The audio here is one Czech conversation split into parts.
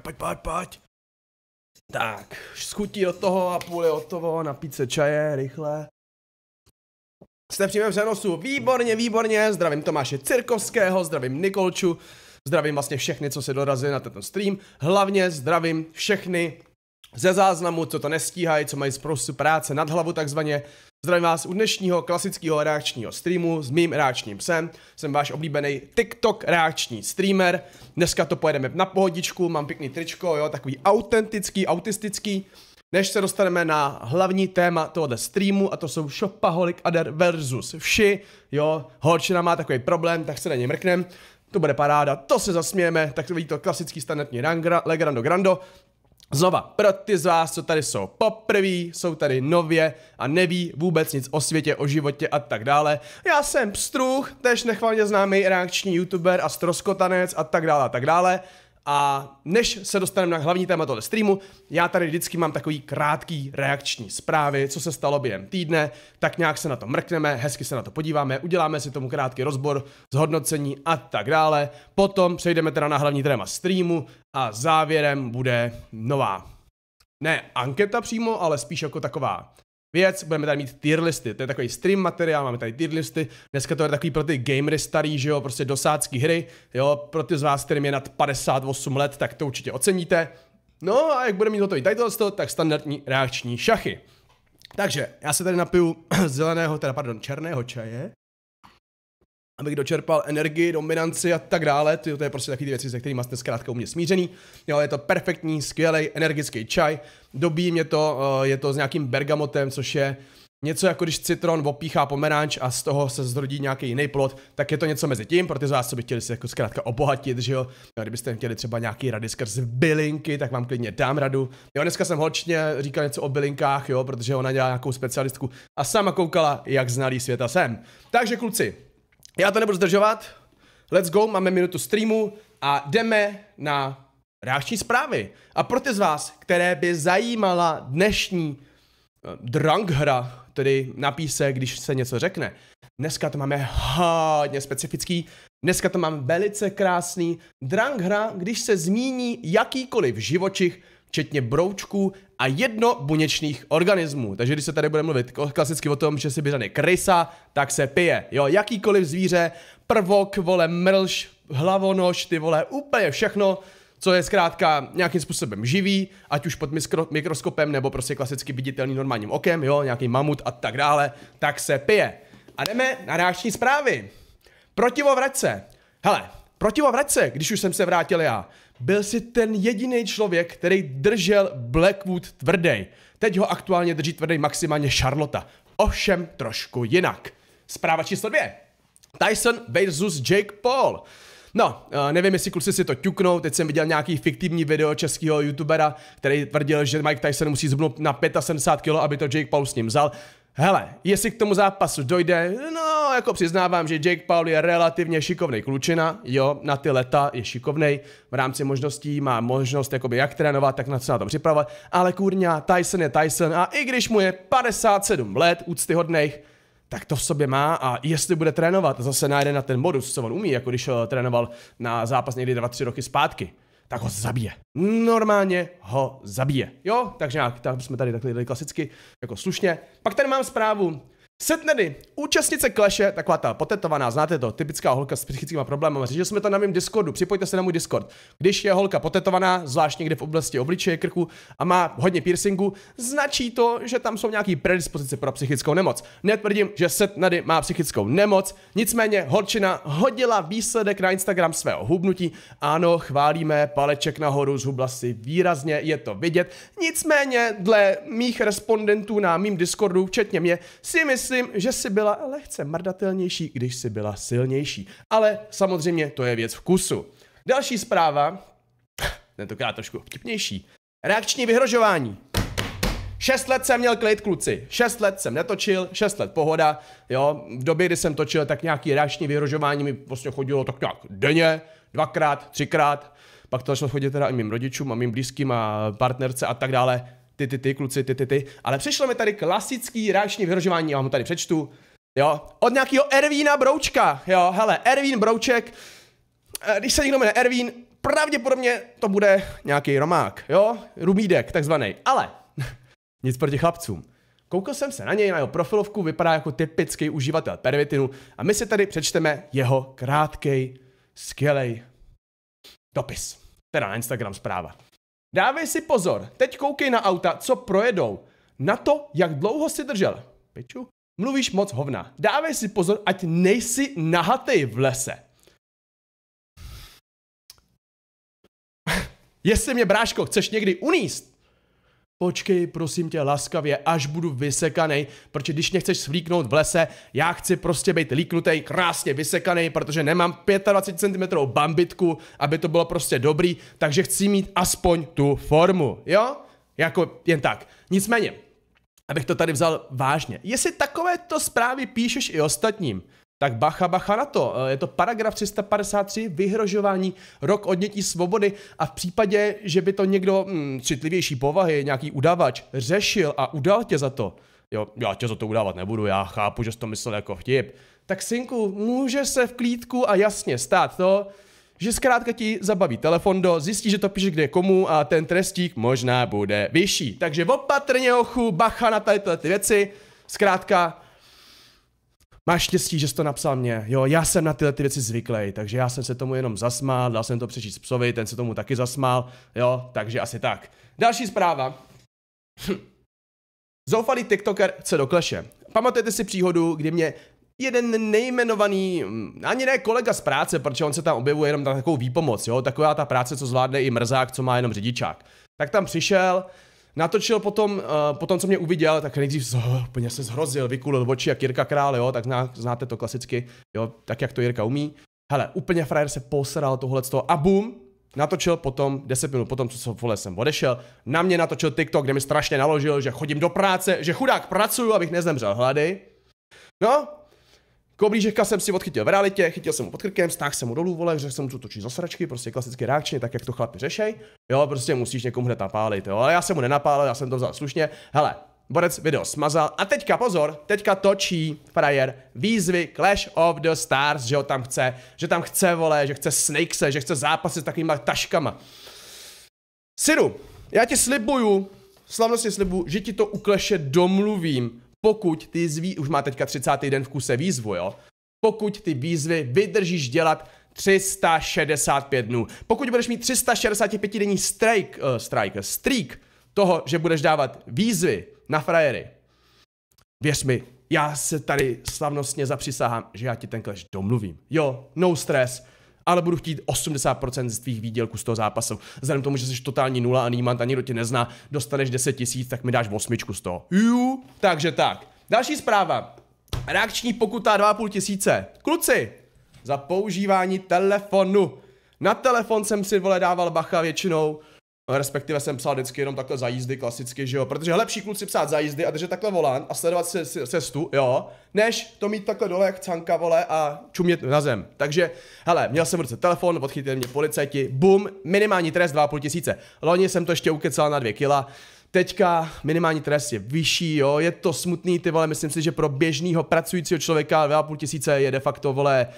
pojď, pojď, pojď, pojď. Tak, schutí od toho a půl je od toho, napít se čaje, rychle. Jste v přenosu, výborně, výborně, zdravím Tomáše Cirkovského, zdravím Nikolču, zdravím vlastně všechny, co se dorazili na tento stream, hlavně zdravím všechny ze záznamu, co to nestíhají, co mají zprostu práce nad hlavu takzvaně, Zdravím vás u dnešního klasického reakčního streamu s mým reakčním psem. Jsem váš oblíbený TikTok reakční streamer. Dneska to pojedeme na pohodičku, mám pěkný tričko, jo, takový autentický, autistický. Než se dostaneme na hlavní téma tohoto streamu, a to jsou Shopaholic Adder versus Vši, jo, holčina má takový problém, tak se na něj mrknem. To bude paráda, to se zasmějeme, tak to vidíte klasický standardní Legrando Grando. Znova, pro ty z vás, co tady jsou poprvé, jsou tady nově a neví vůbec nic o světě, o životě a tak dále. Já jsem Pstruh, tež nechválně známý reakční youtuber a stroskotanec a tak dále a tak dále. A než se dostaneme na hlavní téma tohle streamu, já tady vždycky mám takový krátký reakční zprávy, co se stalo během týdne, tak nějak se na to mrkneme, hezky se na to podíváme, uděláme si tomu krátký rozbor, zhodnocení a tak dále. Potom přejdeme teda na hlavní téma streamu a závěrem bude nová, ne anketa přímo, ale spíš jako taková věc, budeme tady mít tier listy, to je takový stream materiál, máme tady tier listy, dneska to je takový pro ty gamery starý, že jo, prostě dosádský hry, jo, pro ty z vás, kterým je nad 58 let, tak to určitě oceníte. No a jak budeme mít hotový tady to, tak standardní reakční šachy. Takže, já se tady napiju zeleného, teda pardon, černého čaje abych dočerpal energii, dominanci a tak dále. To, to je prostě ty věci, se kterými jste zkrátka u mě smířený. Jo, je to perfektní, skvělý, energický čaj. Dobí mě to, eh, je to s nějakým bergamotem, což je něco jako když citron opíchá pomeranč a z toho se zrodí nějaký jiný plod, tak je to něco mezi tím, protože z vás, co by chtěli se jako zkrátka obohatit, že jo. jo kdybyste chtěli třeba nějaký rady skrz bylinky, tak vám klidně dám radu. Jo, dneska jsem hočně říkal něco o bylinkách, jo, protože ona dělá nějakou specialistku a sama koukala, jak znalý světa jsem. Takže kluci, já to nebudu zdržovat. Let's go, máme minutu streamu a jdeme na reakční zprávy. A pro ty z vás, které by zajímala dnešní eh, drunk hra, tedy napíse, když se něco řekne. Dneska to máme hodně specifický, dneska to máme velice krásný drunk hra, když se zmíní jakýkoliv živočich, včetně broučků a jednobuněčných organismů. Takže když se tady bude mluvit klasicky o tom, že si vyřane krysa, tak se pije. Jo, jakýkoliv zvíře, prvok, vole, mrlš, hlavonož, ty vole, úplně všechno, co je zkrátka nějakým způsobem živý, ať už pod mikroskopem nebo prostě klasicky viditelný normálním okem, jo, nějaký mamut a tak dále, tak se pije. A jdeme na reakční zprávy. Protivovrace. Hele, protivovrace, když už jsem se vrátil já, byl si ten jediný člověk, který držel Blackwood tvrdý. Teď ho aktuálně drží tvrdý maximálně Charlotte. Ovšem trošku jinak. Zpráva číslo dvě. Tyson versus Jake Paul. No, eh, nevím, jestli kluci si to ťuknou, teď jsem viděl nějaký fiktivní video českého youtubera, který tvrdil, že Mike Tyson musí zhubnout na 75 kg, aby to Jake Paul s ním vzal. Hele, jestli k tomu zápasu dojde, no, jako přiznávám, že Jake Paul je relativně šikovný klučina, jo, na ty leta je šikovný, v rámci možností má možnost jakoby jak trénovat, tak na co na to připravovat, ale kurňa, Tyson je Tyson a i když mu je 57 let úctyhodných, tak to v sobě má a jestli bude trénovat, zase najde na ten modus, co on umí, jako když eh, trénoval na zápas někdy 2-3 roky zpátky tak ho zabije. Normálně ho zabije. Jo, takže nějak, tak jsme tady takhle klasicky, jako slušně. Pak tady mám zprávu Setnedy, účastnice kleše, taková ta potetovaná, znáte to, typická holka s psychickými problémy. Říkali jsme to na mém Discordu, připojte se na můj Discord. Když je holka potetovaná, zvlášť někde v oblasti obličeje, krku a má hodně piercingu, značí to, že tam jsou nějaké predispozice pro psychickou nemoc. Netvrdím, že Setnedy má psychickou nemoc, nicméně holčina hodila výsledek na Instagram svého hubnutí. Ano, chválíme, paleček nahoru zhubla si výrazně, je to vidět. Nicméně, dle mých respondentů na mém Discordu, včetně mě, si myslím, Myslím, že si byla lehce mrdatelnější, když si byla silnější. Ale samozřejmě to je věc vkusu. Další zpráva, tentokrát trošku vtipnější. Reakční vyhrožování. Šest let jsem měl klid, kluci. Šest let jsem netočil, šest let pohoda. Jo, v době, kdy jsem točil, tak nějaký reakční vyhrožování mi prostě chodilo tak nějak denně, dvakrát, třikrát. Pak to začalo chodit teda i mým rodičům a mým blízkým a partnerce a tak dále ty, ty, ty, kluci, ty, ty, ty. Ale přišlo mi tady klasický reakční vyhrožování, já vám ho tady přečtu. Jo, od nějakého Ervína Broučka, jo, hele, Ervín Brouček, eh, když se někdo jmenuje Ervín, pravděpodobně to bude nějaký romák, jo, rumídek, takzvaný. Ale, nic proti chlapcům. Koukal jsem se na něj, na jeho profilovku, vypadá jako typický uživatel pervitinu a my si tady přečteme jeho krátkej, skvělej dopis. Teda na Instagram zpráva. Dávej si pozor, teď koukej na auta, co projedou. Na to, jak dlouho si držel. Piču? Mluvíš moc hovna. Dávej si pozor, ať nejsi nahatej v lese. Jestli mě, bráško, chceš někdy uníst, počkej prosím tě laskavě, až budu vysekaný, protože když mě chceš svlíknout v lese, já chci prostě být líknutý, krásně vysekaný, protože nemám 25 cm bambitku, aby to bylo prostě dobrý, takže chci mít aspoň tu formu, jo? Jako jen tak. Nicméně, abych to tady vzal vážně. Jestli takovéto zprávy píšeš i ostatním, tak bacha, bacha na to. Eh, je to paragraf 353, vyhrožování, rok odnětí svobody a v případě, že by to někdo hmm, citlivější povahy, nějaký udavač, řešil a udal tě za to, jo, já tě za to udávat nebudu, já chápu, že jsi to myslel jako vtip, tak synku, může se v klídku a jasně stát to, že zkrátka ti zabaví telefon do, zjistí, že to píše kde komu a ten trestík možná bude vyšší. Takže opatrně ochu, bacha na tady ty věci, zkrátka máš štěstí, že jsi to napsal mě. Jo, já jsem na tyhle ty věci zvyklý, takže já jsem se tomu jenom zasmál, dal jsem to přečíst psovi, ten se tomu taky zasmál, jo, takže asi tak. Další zpráva. Hm. Zoufalý TikToker se kleše. Pamatujete si příhodu, kdy mě jeden nejmenovaný, mm, ani ne kolega z práce, protože on se tam objevuje jenom na takovou výpomoc, jo, taková ta práce, co zvládne i mrzák, co má jenom řidičák. Tak tam přišel, Natočil potom, uh, eh, potom, co mě uviděl, tak nejdřív z, úplně se zhrozil, vykulil oči jak Jirka Král, jo, tak zná, znáte to klasicky, jo, tak jak to Jirka umí. Hele, úplně frajer se posral tohle z toho a bum, natočil potom 10 minut potom, co jsem, vole, jsem odešel, na mě natočil TikTok, kde mi strašně naložil, že chodím do práce, že chudák pracuju, abych nezemřel hlady. No, Koblížeka jsem si odchytil v realitě, chytil jsem mu pod krkem, stáhl jsem mu dolů, vole, že jsem mu, co točí za sračky, prostě klasicky reakčně, tak jak to chlapi řešej. Jo, prostě musíš někomu hned napálit, jo, ale já jsem mu nenapálil, já jsem to vzal slušně. Hele, Borec video smazal a teďka pozor, teďka točí frajer výzvy Clash of the Stars, že ho tam chce, že tam chce, vole, že chce Snakese, že chce zápasy s takovýma taškama. Siru, já ti slibuju, slavnostně slibuju, že ti to u Clashe domluvím, pokud ty zví, už má teďka 30. den v kuse výzvu, jo, pokud ty výzvy vydržíš dělat 365 dnů. Pokud budeš mít 365 denní strike, uh, strike, streak toho, že budeš dávat výzvy na frajery, věř mi, já se tady slavnostně zapřisahám, že já ti ten clash domluvím. Jo, no stress, ale budu chtít 80% z tvých výdělků z toho zápasu. Vzhledem tomu, že jsi totální nula a nímant ani nikdo tě nezná, dostaneš 10 tisíc, tak mi dáš osmičku z toho. Jú, takže tak. Další zpráva. Reakční pokuta 2,5 tisíce. Kluci, za používání telefonu. Na telefon jsem si vole dával bacha většinou, respektive jsem psal vždycky jenom takhle za jízdy, klasicky, že jo, protože lepší kluci psát za jízdy a držet takhle volant a sledovat se, se, cestu, jo, než to mít takhle dole jak canka, vole, a čumět na zem. Takže, hele, měl jsem v ruce telefon, odchytili mě policajti, bum, minimální trest 2,5 tisíce. Loni jsem to ještě ukecal na 2 kila, Teďka minimální trest je vyšší, jo, je to smutný, ty vole, myslím si, že pro běžného pracujícího člověka 2,5 tisíce je de facto, vole,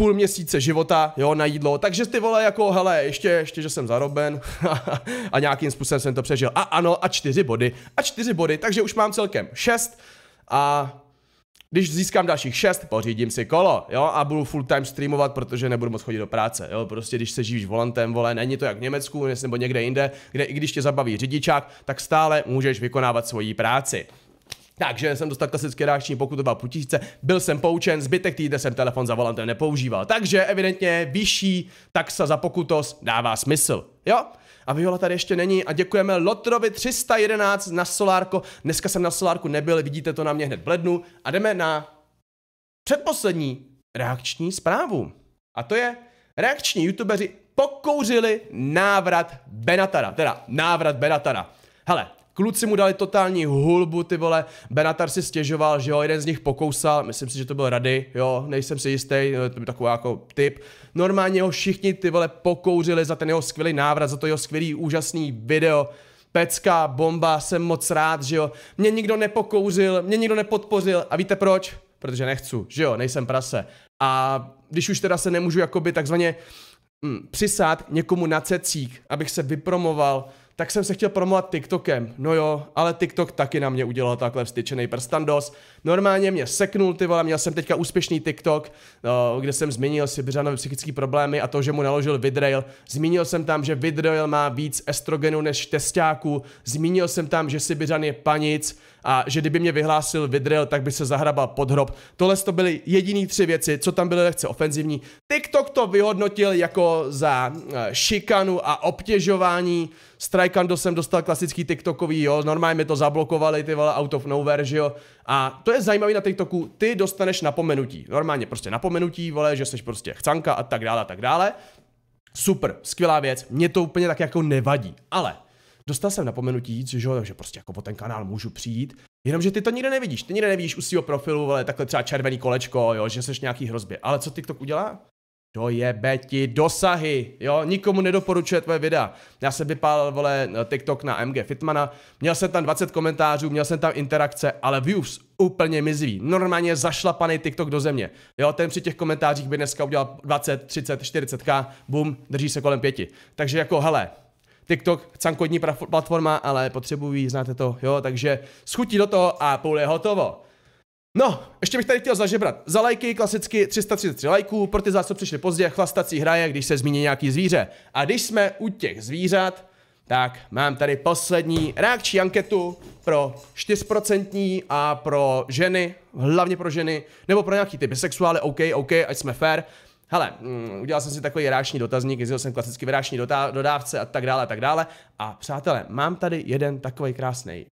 půl měsíce života, jo, na jídlo, takže ty vole jako, hele, ještě, ještě, že jsem zaroben a nějakým způsobem jsem to přežil. A ano, a čtyři body, a čtyři body, takže už mám celkem šest a když získám dalších šest, pořídím si kolo, jo, a budu full time streamovat, protože nebudu moc chodit do práce, jo, prostě když se živíš volantem, vole, není to jak v Německu nebo někde jinde, kde i když tě zabaví řidičák, tak stále můžeš vykonávat svoji práci. Takže jsem dostal klasické reakční pokutu putíce, byl jsem poučen, zbytek týdne jsem telefon za volantem nepoužíval. Takže evidentně vyšší taxa za pokutos dává smysl. Jo? A Viola tady ještě není a děkujeme Lotrovi 311 na Solárko. Dneska jsem na Solárku nebyl, vidíte to na mě hned v lednu. A jdeme na předposlední reakční zprávu. A to je, reakční youtubeři pokouřili návrat Benatara. Teda návrat Benatara. Hele, Kluci mu dali totální hulbu, ty vole. Benatar si stěžoval, že jo, jeden z nich pokousal, myslím si, že to byl Rady, jo, nejsem si jistý, eh, to byl takový jako typ. Normálně ho všichni ty vole pokouřili za ten jeho skvělý návrat, za to jeho skvělý úžasný video pecka, bomba, jsem moc rád, že jo. Mě nikdo nepokouřil, mě nikdo nepodpořil a víte proč? Protože nechci, že jo, nejsem prase. A když už teda se nemůžu jakoby takzvaně mm, přisát někomu na cecík, abych se vypromoval, tak jsem se chtěl promovat TikTokem. No jo, ale TikTok taky na mě udělal takhle vstyčený prstandos. Normálně mě seknul ty vole, měl jsem teďka úspěšný TikTok, no, kde jsem zmínil si břanové psychické problémy a to, že mu naložil Vidrail. Zmínil jsem tam, že Vidrail má víc estrogenu než testáků. Zmínil jsem tam, že Sibiřan je panic a že kdyby mě vyhlásil vidrail, tak by se zahrabal pod hrob. Tohle to byly jediný tři věci, co tam byly lehce ofenzivní. TikTok to vyhodnotil jako za eh, šikanu a obtěžování. Strajkando jsem dostal klasický TikTokový, jo, normálně mi to zablokovali, ty vole, out of nowhere, že jo. A to je zajímavé na TikToku, ty dostaneš napomenutí, normálně prostě napomenutí, vole, že jsi prostě chcanka a tak dále a tak dále. Super, skvělá věc, mě to úplně tak jako nevadí, ale dostal jsem napomenutí, že jo, takže prostě jako po ten kanál můžu přijít, jenomže ty to nikde nevidíš, ty nikde nevidíš u svého profilu, ale takhle třeba červený kolečko, jo, že seš nějaký hrozbě, ale co TikTok udělá? To je beti, dosahy, jo, nikomu nedoporučuje tvoje videa. Já jsem vypálil, vole, TikTok na MG Fitmana, měl jsem tam 20 komentářů, měl jsem tam interakce, ale views úplně mizivý. Normálně zašlapaný TikTok do země. Jo, ten při těch komentářích by dneska udělal 20, 30, 40k, bum, drží se kolem pěti. Takže jako, hele, TikTok, cankodní platforma, ale potřebují, znáte to, jo, takže schutí do toho a půl je hotovo. No, ještě bych tady chtěl zažebrat. Za lajky klasicky 333 lajků, pro ty zásob přišli pozdě, chlastací hraje, když se zmíní nějaký zvíře. A když jsme u těch zvířat, tak mám tady poslední reakční anketu pro 4% a pro ženy, hlavně pro ženy, nebo pro nějaký ty bisexuály, OK, OK, ať jsme fair. Hele, mm, udělal jsem si takový reakční dotazník, jezdil jsem klasicky v reakční dodávce a tak dále a tak dále. A přátelé, mám tady jeden takový krásný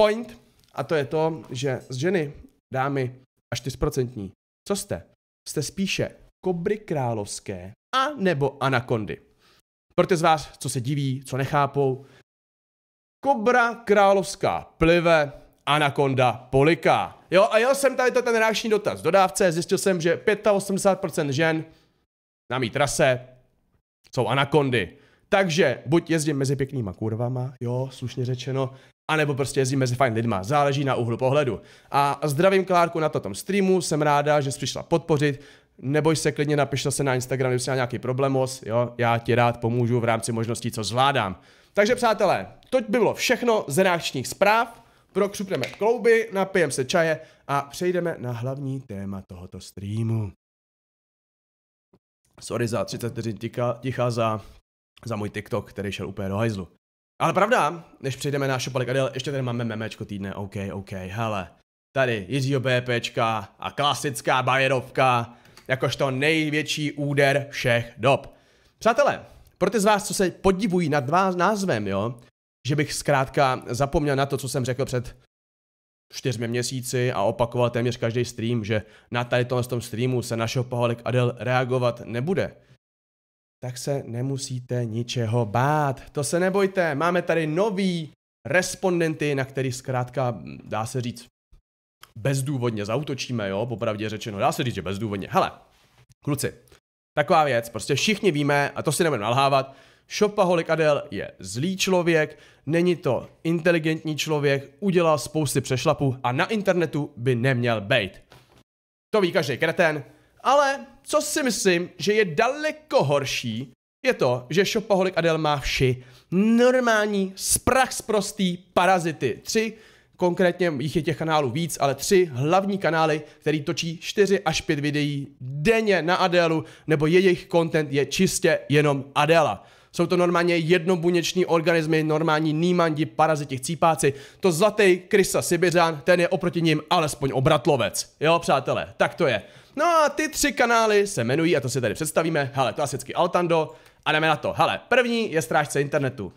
point, a to je to, že z ženy, dámy, až 4%. Co jste? Jste spíše kobry královské a nebo anakondy. Pro ty z vás, co se diví, co nechápou, kobra královská plive, anakonda poliká. Jo, a jel jsem tady to ten reakční dotaz. Dodávce zjistil jsem, že 85% žen na mý trase jsou anakondy. Takže buď jezdím mezi pěknýma kurvama, jo, slušně řečeno, anebo prostě jezdím mezi fajn lidma, záleží na úhlu pohledu. A zdravím Klárku na tom streamu, jsem ráda, že jsi přišla podpořit, neboj se klidně, napiš se na Instagram, jestli jsi nějaký problémos. jo, já ti rád pomůžu v rámci možností, co zvládám. Takže přátelé, to by bylo všechno z reakčních zpráv, prokřupneme klouby, napijeme se čaje a přejdeme na hlavní téma tohoto streamu. Sorry za 30 vteřin ticha, ticha za, za můj TikTok, který šel úplně do hajzlu. Ale pravda, než přejdeme na Šopalik Adel, ještě tady máme memečko týdne, OK, OK, hele. Tady Jiřího BPčka a klasická bajerovka, jakožto největší úder všech dob. Přátelé, pro ty z vás, co se podivují nad vás názvem, jo, že bych zkrátka zapomněl na to, co jsem řekl před čtyřmi měsíci a opakoval téměř každý stream, že na tady tom streamu se našeho Poholek Adel reagovat nebude tak se nemusíte ničeho bát. To se nebojte, máme tady nový respondenty, na který zkrátka, mm, dá se říct, bezdůvodně zautočíme, jo, popravdě řečeno, dá se říct, že bezdůvodně. Hele, kluci, taková věc, prostě všichni víme, a to si nebudeme nalhávat, Shopaholic Adel je zlý člověk, není to inteligentní člověk, udělal spousty přešlapů a na internetu by neměl být. To ví každý kreten, ale co si myslím, že je daleko horší, je to, že Shopaholic Adel má vši normální, sprach sprostý parazity. Tři, konkrétně jich je těch kanálů víc, ale tři hlavní kanály, který točí 4 až 5 videí denně na Adelu, nebo jejich content je čistě jenom Adela. Jsou to normálně jednobuněční organismy, normální nímandi, paraziti, chcípáci. To zlatý krysa Sibiřan, ten je oproti ním alespoň obratlovec. Jo, přátelé, tak to je. No a ty tři kanály se jmenují, a to si tady představíme, hele, asi Altando, a jdeme na to. Hele, první je strážce internetu.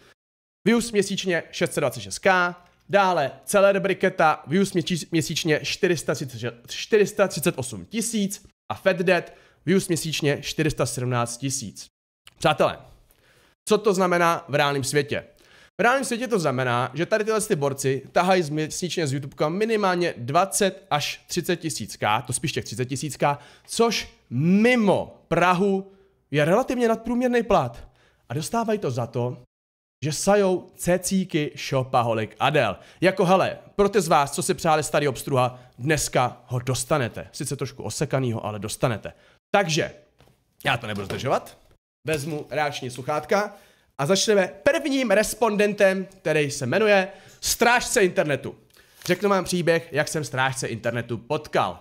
Views měsíčně 626k, dále Celer Briketa, views měsíčně 438 tisíc a FedDead, views měsíčně 417 tisíc. Přátelé, co to znamená v reálném světě? V reálném světě to znamená, že tady tyhle ty borci tahají měsíčně z YouTube minimálně 20 až 30 tisíc K, to spíš těch 30 tisíc K, což mimo Prahu je relativně nadprůměrný plat. A dostávají to za to, že sajou cecíky šopaholik Adel. Jako hele, pro ty z vás, co si přáli starý obstruha, dneska ho dostanete. Sice trošku osekanýho, ale dostanete. Takže, já to nebudu zdržovat, vezmu reakční sluchátka, a začneme prvním respondentem, který se jmenuje Strážce internetu. Řeknu vám příběh, jak jsem strážce internetu potkal.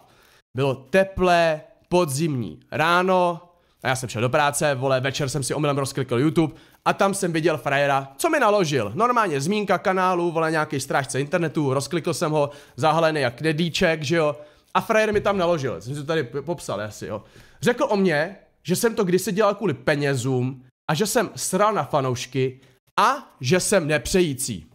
Bylo teplé podzimní ráno a já jsem šel do práce, vole, večer jsem si omylem rozklikl YouTube a tam jsem viděl frajera, co mi naložil. Normálně zmínka kanálu, vole, nějaký strážce internetu, rozklikl jsem ho, zahalený jak nedíček, že jo. A frajer mi tam naložil, jsem si to tady popsal asi, jo. Řekl o mě, že jsem to kdysi dělal kvůli penězům, a že jsem sral na fanoušky a že jsem nepřející.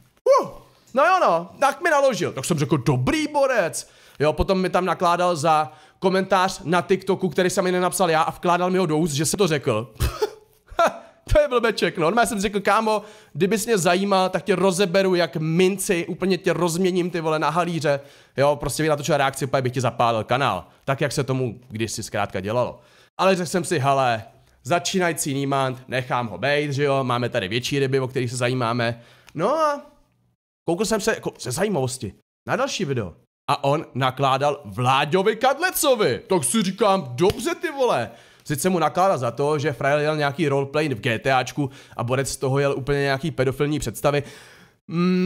Uh, no jo no, tak mi naložil. Tak jsem řekl, dobrý borec. Jo, potom mi tam nakládal za komentář na TikToku, který jsem mi nenapsal já a vkládal mi ho do úst, že jsem to řekl. to je blbeček, no. Já jsem řekl, kámo, kdybys mě zajímal, tak tě rozeberu jak minci, úplně tě rozměním ty vole na halíře. Jo, prostě by natočil reakci, pak bych ti zapálil kanál. Tak, jak se tomu kdysi zkrátka dělalo. Ale řekl jsem si, hele, začínající nímant, nechám ho být, že jo, máme tady větší ryby, o kterých se zajímáme. No a koukl jsem se jako se zajímavosti na další video. A on nakládal Vláďovi Kadlecovi. Tak si říkám, dobře ty vole. Sice mu nakládá za to, že Frajer jel nějaký roleplay v GTAčku a borec z toho jel úplně nějaký pedofilní představy.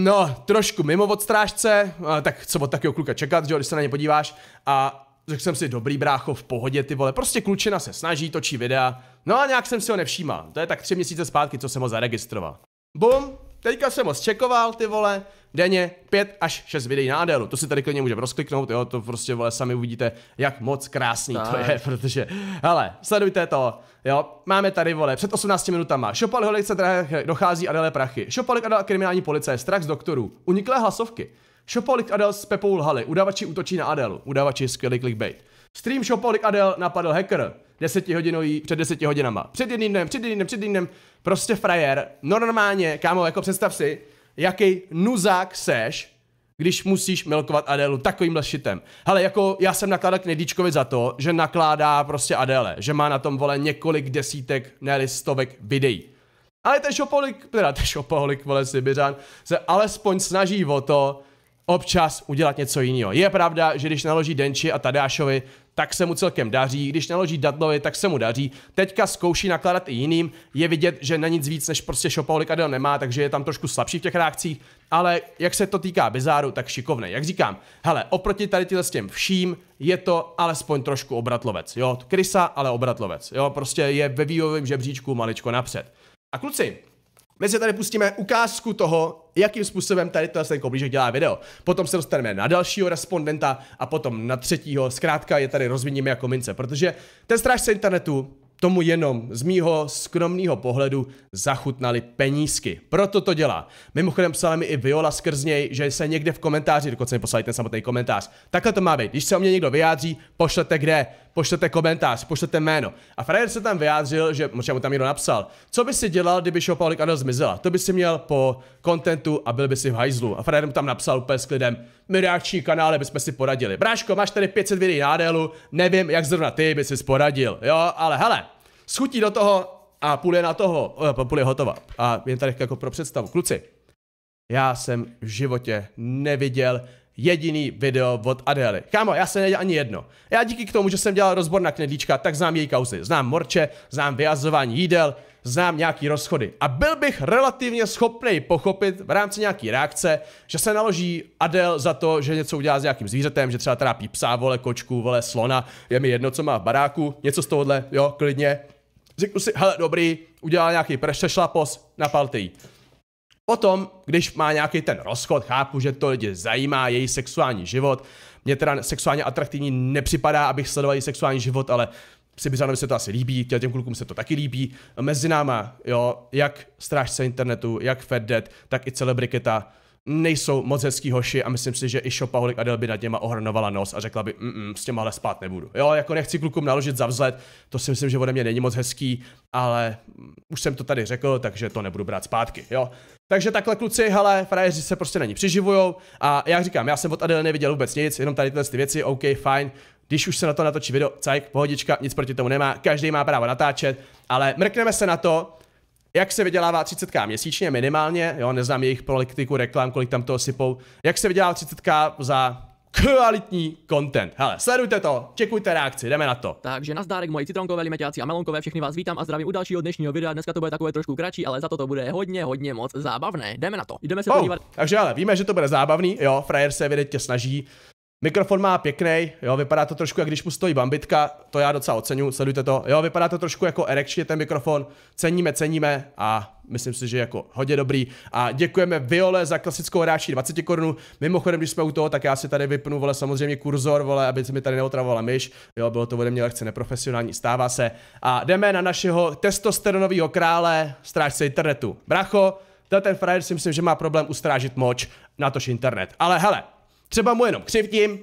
No, trošku mimo od strážce, tak co od takého kluka čekat, že když se na ně podíváš. A řekl jsem si, dobrý brácho, v pohodě, ty vole, prostě klučina se snaží, točí videa, No a nějak jsem si ho nevšímal. To je tak tři měsíce zpátky, co jsem ho zaregistroval. Bum, teďka jsem ho zčekoval, ty vole, denně 5 až 6 videí na Adelu. To si tady klidně můžeme rozkliknout, jo, to prostě vole sami uvidíte, jak moc krásný tak. to je, protože, hele, sledujte to, jo, máme tady vole, před 18 minutama, Šopalik holice dochází Adele prachy, Šopalik Adela kriminální policie, strach z doktorů, uniklé hlasovky, Šopalik Adel s Pepou lhali, udavači útočí na Adelu, udavači skvělý clickbait. Stream Šopalik Adel napadl hacker, desetihodinový před deseti hodinama. Před jedným dnem, před jedným dnem, před jedným dnem. Prostě frajer. No normálně, kámo, jako představ si, jaký nuzák seš, když musíš milkovat Adélu takovým šitem. Hele, jako já jsem nakládal k Nedíčkovi za to, že nakládá prostě Adéle, že má na tom vole několik desítek, ne stovek videí. Ale ten šopolik, teda ten šopolik, vole Sibiřan, se alespoň snaží o to, občas udělat něco jiného. Je pravda, že když naloží Denči a Tadášovi, tak se mu celkem daří, když naloží Dadlovi, tak se mu daří. Teďka zkouší nakládat i jiným, je vidět, že na nic víc než prostě Shopaholic Adel nemá, takže je tam trošku slabší v těch reakcích, ale jak se to týká bizáru, tak šikovné. Jak říkám, hele, oproti tady s těm vším je to alespoň trošku obratlovec, jo, krysa, ale obratlovec, jo, prostě je ve vývojovém žebříčku maličko napřed. A kluci, my si tady pustíme ukázku toho, jakým způsobem tady to ten koblížek dělá video. Potom se dostaneme na dalšího respondenta a potom na třetího. Zkrátka je tady rozviníme jako mince, protože ten strážce internetu tomu jenom z mýho skromného pohledu zachutnali penízky. Proto to dělá. Mimochodem psala mi i Viola skrz něj, že se někde v komentáři, dokonce mi poslali ten samotný komentář. Takhle to má být. Když se o mě někdo vyjádří, pošlete kde pošlete komentář, pošlete jméno. A frajer se tam vyjádřil, že možná mu tam někdo napsal, co by si dělal, kdyby Shopaholic Adel zmizela? To by si měl po kontentu a byl by si v hajzlu. A frajer mu tam napsal úplně s klidem, my reakční kanály bychom si poradili. Bráško, máš tady 500 videí na Adelu, nevím, jak zrovna ty by si poradil, jo, ale hele, schutí do toho a půl je na toho, o, eh, půl je hotová. A jen tady jako pro představu. Kluci, já jsem v životě neviděl jediný video od Adély. Kámo, já jsem nedělal ani jedno. Já díky k tomu, že jsem dělal rozbor na knedlíčka, tak znám její kauzy. Znám morče, znám vyjazování jídel, znám nějaký rozchody. A byl bych relativně schopný pochopit v rámci nějaký reakce, že se naloží Adel za to, že něco udělá s nějakým zvířetem, že třeba trápí psa, vole kočku, vole slona, je mi jedno, co má v baráku, něco z tohohle, jo, klidně. Řeknu si, hele, dobrý, udělal nějaký prešešlapos, napal ty Potom, když má nějaký ten rozchod, chápu, že to lidi zajímá, její sexuální život. Mně teda sexuálně atraktivní nepřipadá, abych sledoval její sexuální život, ale Sibiřanovi se to asi líbí, těm klukům se to taky líbí. Mezi náma, jo, jak strážce internetu, jak Fedet, tak i Celebriketa, nejsou moc hezký hoši a myslím si, že i Shopaholic Adel by nad něma ohrnovala nos a řekla by, mm, mm s ale spát nebudu. Jo, jako nechci klukům naložit za vzhled, to si myslím, že ode mě není moc hezký, ale mm, už jsem to tady řekl, takže to nebudu brát zpátky, jo. Takže takhle kluci, hele, frajeři se prostě na ní přiživujou a jak říkám, já jsem od Adele neviděl vůbec nic, jenom tady tyhle ty věci, OK, fajn, když už se na to natočí video, cajk, pohodička, nic proti tomu nemá, každý má právo natáčet, ale mrkneme se na to, jak se vydělává 30k měsíčně minimálně, jo, neznám jejich politiku reklam, kolik tam toho sypou, jak se vydělává 30k za kvalitní content. Hele, sledujte to, čekujte reakci, jdeme na to. Takže na zdárek moji citronkové, limeťáci a melonkové, všechny vás vítám a zdravím u dalšího dnešního videa. Dneska to bude takové trošku kratší, ale za to to bude hodně, hodně moc zábavné. Jdeme na to. Jdeme se oh, podívat. Takže ale víme, že to bude zábavný, jo, frajer se evidentně snaží. Mikrofon má pěkný, jo, vypadá to trošku, jak když mu stojí bambitka, to já docela oceňu, sledujte to, jo, vypadá to trošku jako erekčně ten mikrofon, ceníme, ceníme a myslím si, že jako hodně dobrý a děkujeme Viole za klasickou hráči 20 korun. mimochodem, když jsme u toho, tak já si tady vypnu, vole, samozřejmě kurzor, vole, aby se mi tady neotravovala myš, jo, bylo to ode mě lehce neprofesionální, stává se a jdeme na našeho testosteronového krále, strážce internetu. Bracho, ten frajer si myslím, že má problém ustrážit moč, natož internet. Ale hele, Třeba mu jenom křivtím,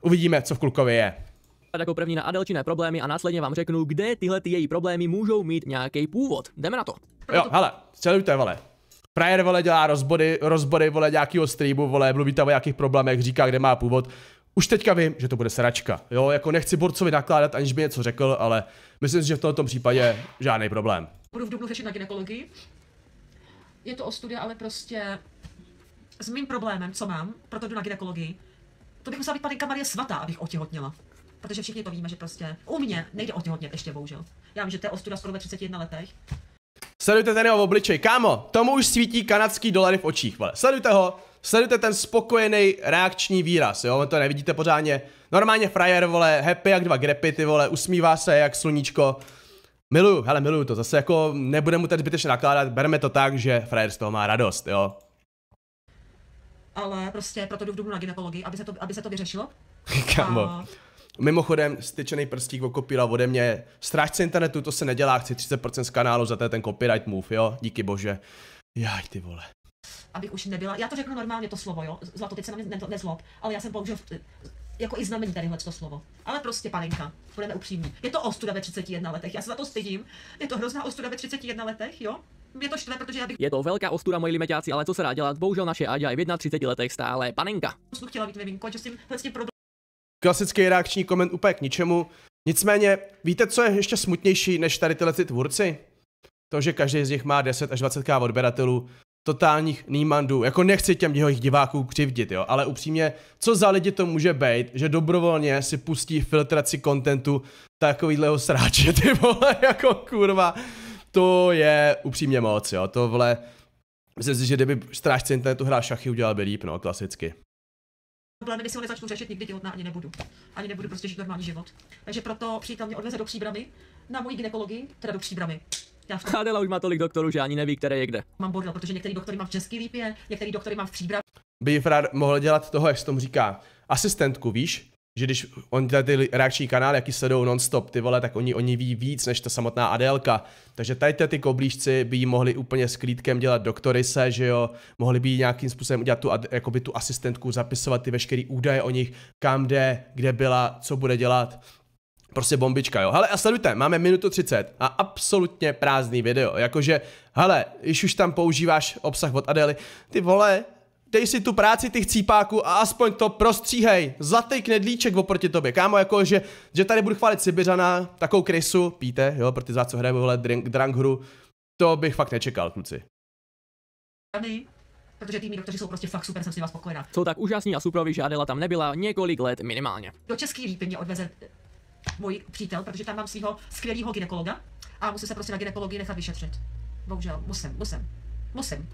uvidíme, co v klukovi je jako první na Adelčiné problémy a následně vám řeknu, kde tyhle ty její problémy můžou mít nějaký původ. Jdeme na to. Jo, hele, střelujte, vole. Prajer vole, dělá rozbody, rozbody vole, nějakého streamu, vole, mluví tam o jakých problémech, říká, kde má původ. Už teďka vím, že to bude sračka. Jo, jako nechci borcovi nakládat, aniž by něco řekl, ale myslím si, že v tomto případě žádný problém. Budu v dubnu řešit na ginekologii. Je to ostudia, ale prostě s mým problémem, co mám, proto jdu na gynekologii, to bych musela být panenka Marie svatá, abych otěhotněla. Protože všichni to víme, že prostě u mě nejde otěhotnět ještě bohužel. Já vím, že to je ostuda skoro ve 31 letech. Sledujte ten jeho obličej. Kámo, tomu už svítí kanadský dolary v očích, vole. Sledujte ho, sledujte ten spokojený reakční výraz, jo, to nevidíte pořádně. Normálně frajer, vole, happy jak dva grepy, ty vole, usmívá se jak sluníčko. Miluju, hele, miluju to, zase jako nebudeme mu teď zbytečně nakládat, bereme to tak, že frajer z toho má radost, jo ale prostě proto jdu v dubnu na ginekologii, aby se to, aby se to vyřešilo. Kamo. A... Mimochodem, styčený prstík okopila ode mě. Strážce internetu, to se nedělá, chci 30% z kanálu za ten copyright move, jo? Díky bože. Jaj, ty vole. Abych už nebyla, já to řeknu normálně to slovo, jo? Zlato, teď se na mě ne, nezlob, ale já jsem použil jako i znamení tadyhle to slovo. Ale prostě panenka, budeme upřímní. Je to ostuda ve 31 letech, já se za to stydím. Je to hrozná ostuda ve 31 letech, jo? mě to štve, protože já bych... Je to velká ostura, moji limeťáci, ale co se dá dělat? Bohužel naše Aďa je v 31 letech stále panenka. chtěla být miminko, že s tím, s tím problém... Klasický reakční koment úplně k ničemu. Nicméně, víte, co je ještě smutnější než tady tyhle ty tvůrci? To, že každý z nich má 10 až 20k odběratelů, totálních nímandů. Jako nechci těm jejich diváků křivdit, jo, ale upřímně, co za lidi to může být, že dobrovolně si pustí filtraci kontentu takovýhleho sráče, ty vole, jako kurva to je upřímně moc, jo, to vle, myslím si, že kdyby strážce internetu hrál šachy, udělal by líp, no, klasicky problémy si ho nezačnu řešit, nikdy těhotná ani nebudu. Ani nebudu prostě žít normální život. Takže proto přítel mě odveze do příbramy, na moji ginekologii, teda do příbramy. Já v tom... už má tolik doktorů, že ani neví, které je kde. Mám bordel, protože některý doktory mám v Český lípě, některý doktory mám v příbramy. Bifrad mohl dělat toho, jak se tomu říká, asistentku, víš? že když on tady ty reakční kanál, jaký sledují stop ty vole, tak oni, oni ví víc než ta samotná Adélka. Takže tady ty koblížci by jí mohli úplně s klídkem dělat doktorise, že jo, mohli by jí nějakým způsobem udělat tu, jakoby tu asistentku, zapisovat ty veškeré údaje o nich, kam jde, kde byla, co bude dělat. Prostě bombička, jo. Hele, a sledujte, máme minutu 30 a absolutně prázdný video. Jakože, hele, když už tam používáš obsah od Adely, ty vole, dej si tu práci těch cípáků a aspoň to prostříhej. Zlatý knedlíček oproti tobě, kámo, jako že, že tady budu chválit Sibiřana, takovou krysu, píte, jo, protože za co hrajeme vohle drink, drunk hru, to bych fakt nečekal, kluci. Tady protože týmy doktoři jsou prostě fakt super, jsem s vás spokojená. Jsou tak úžasní a super Adela tam nebyla několik let minimálně. Do Český lípy mě odveze eh, můj přítel, protože tam mám svého skvělého ginekologa a musím se prostě na ginekologii nechat vyšetřit. Bohužel, musím, musím, musím.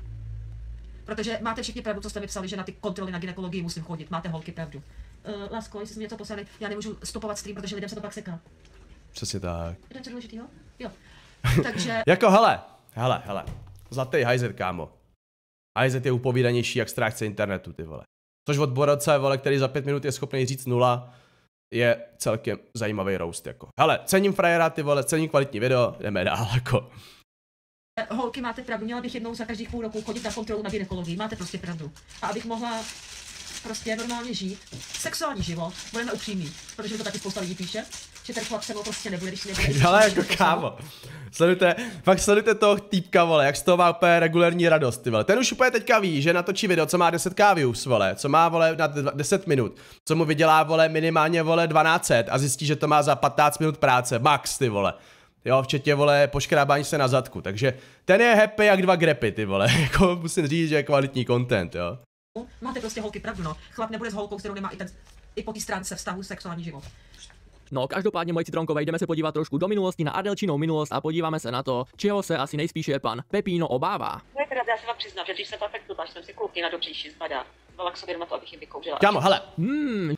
Protože máte všichni pravdu, co jste mi psali, že na ty kontroly na ginekologii musím chodit. Máte holky pravdu. Uh, eh, Lásko, jestli jsi mi něco poslali, já nemůžu stopovat stream, protože lidem se to pak seká. Přesně tak. Je to něco důležitého? Jo. Takže... jako hele, hele, hele. Zlatý hajzer, kámo. Hajzet je upovídanější jak strážce internetu, ty vole. Což od Borace, vole, který za pět minut je schopný říct nula, je celkem zajímavý roast, jako. Hele, cením frajera, ty vole, cením kvalitní video, jdeme dál, jako holky, máte pravdu, měla bych jednou za každých půl roku chodit na kontrolu na ginekologii, máte prostě pravdu. A abych mohla prostě normálně žít, sexuální život, budeme upřímní, protože to taky spousta lidí píše, že ten chlap se mnou prostě nebude, když nebude. Ale jako kámo, sledujte, fakt sledujte toho týpka, vole, jak z toho má úplně regulární radost, ty vole. Ten už úplně teďka ví, že natočí video, co má 10 views, vole, co má, vole, na 10 minut, co mu vydělá, vole, minimálně, vole, 12 a zjistí, že to má za 15 minut práce, max, ty vole. Jo, včetně, vole, poškrábání se na zadku. Takže ten je happy jak dva grepy, ty vole. Jako musím říct, že je kvalitní content, jo. Máte prostě holky pravdu, no. Chlap nebude s holkou, kterou nemá i, ten, i po té stránce vztahu sexuální život. No, každopádně, moji citronkové, jdeme se podívat trošku do minulosti na Adelčinou minulost a podíváme se na to, čeho se asi nejspíše pan Pepíno obává. No, je teda, já se vám přiznám, že když jsem perfektu, tak jsem si kluky na dobříši zbadá. Vala k sobě na to, abych jim vykouřila. Kámo, hele. Hmm,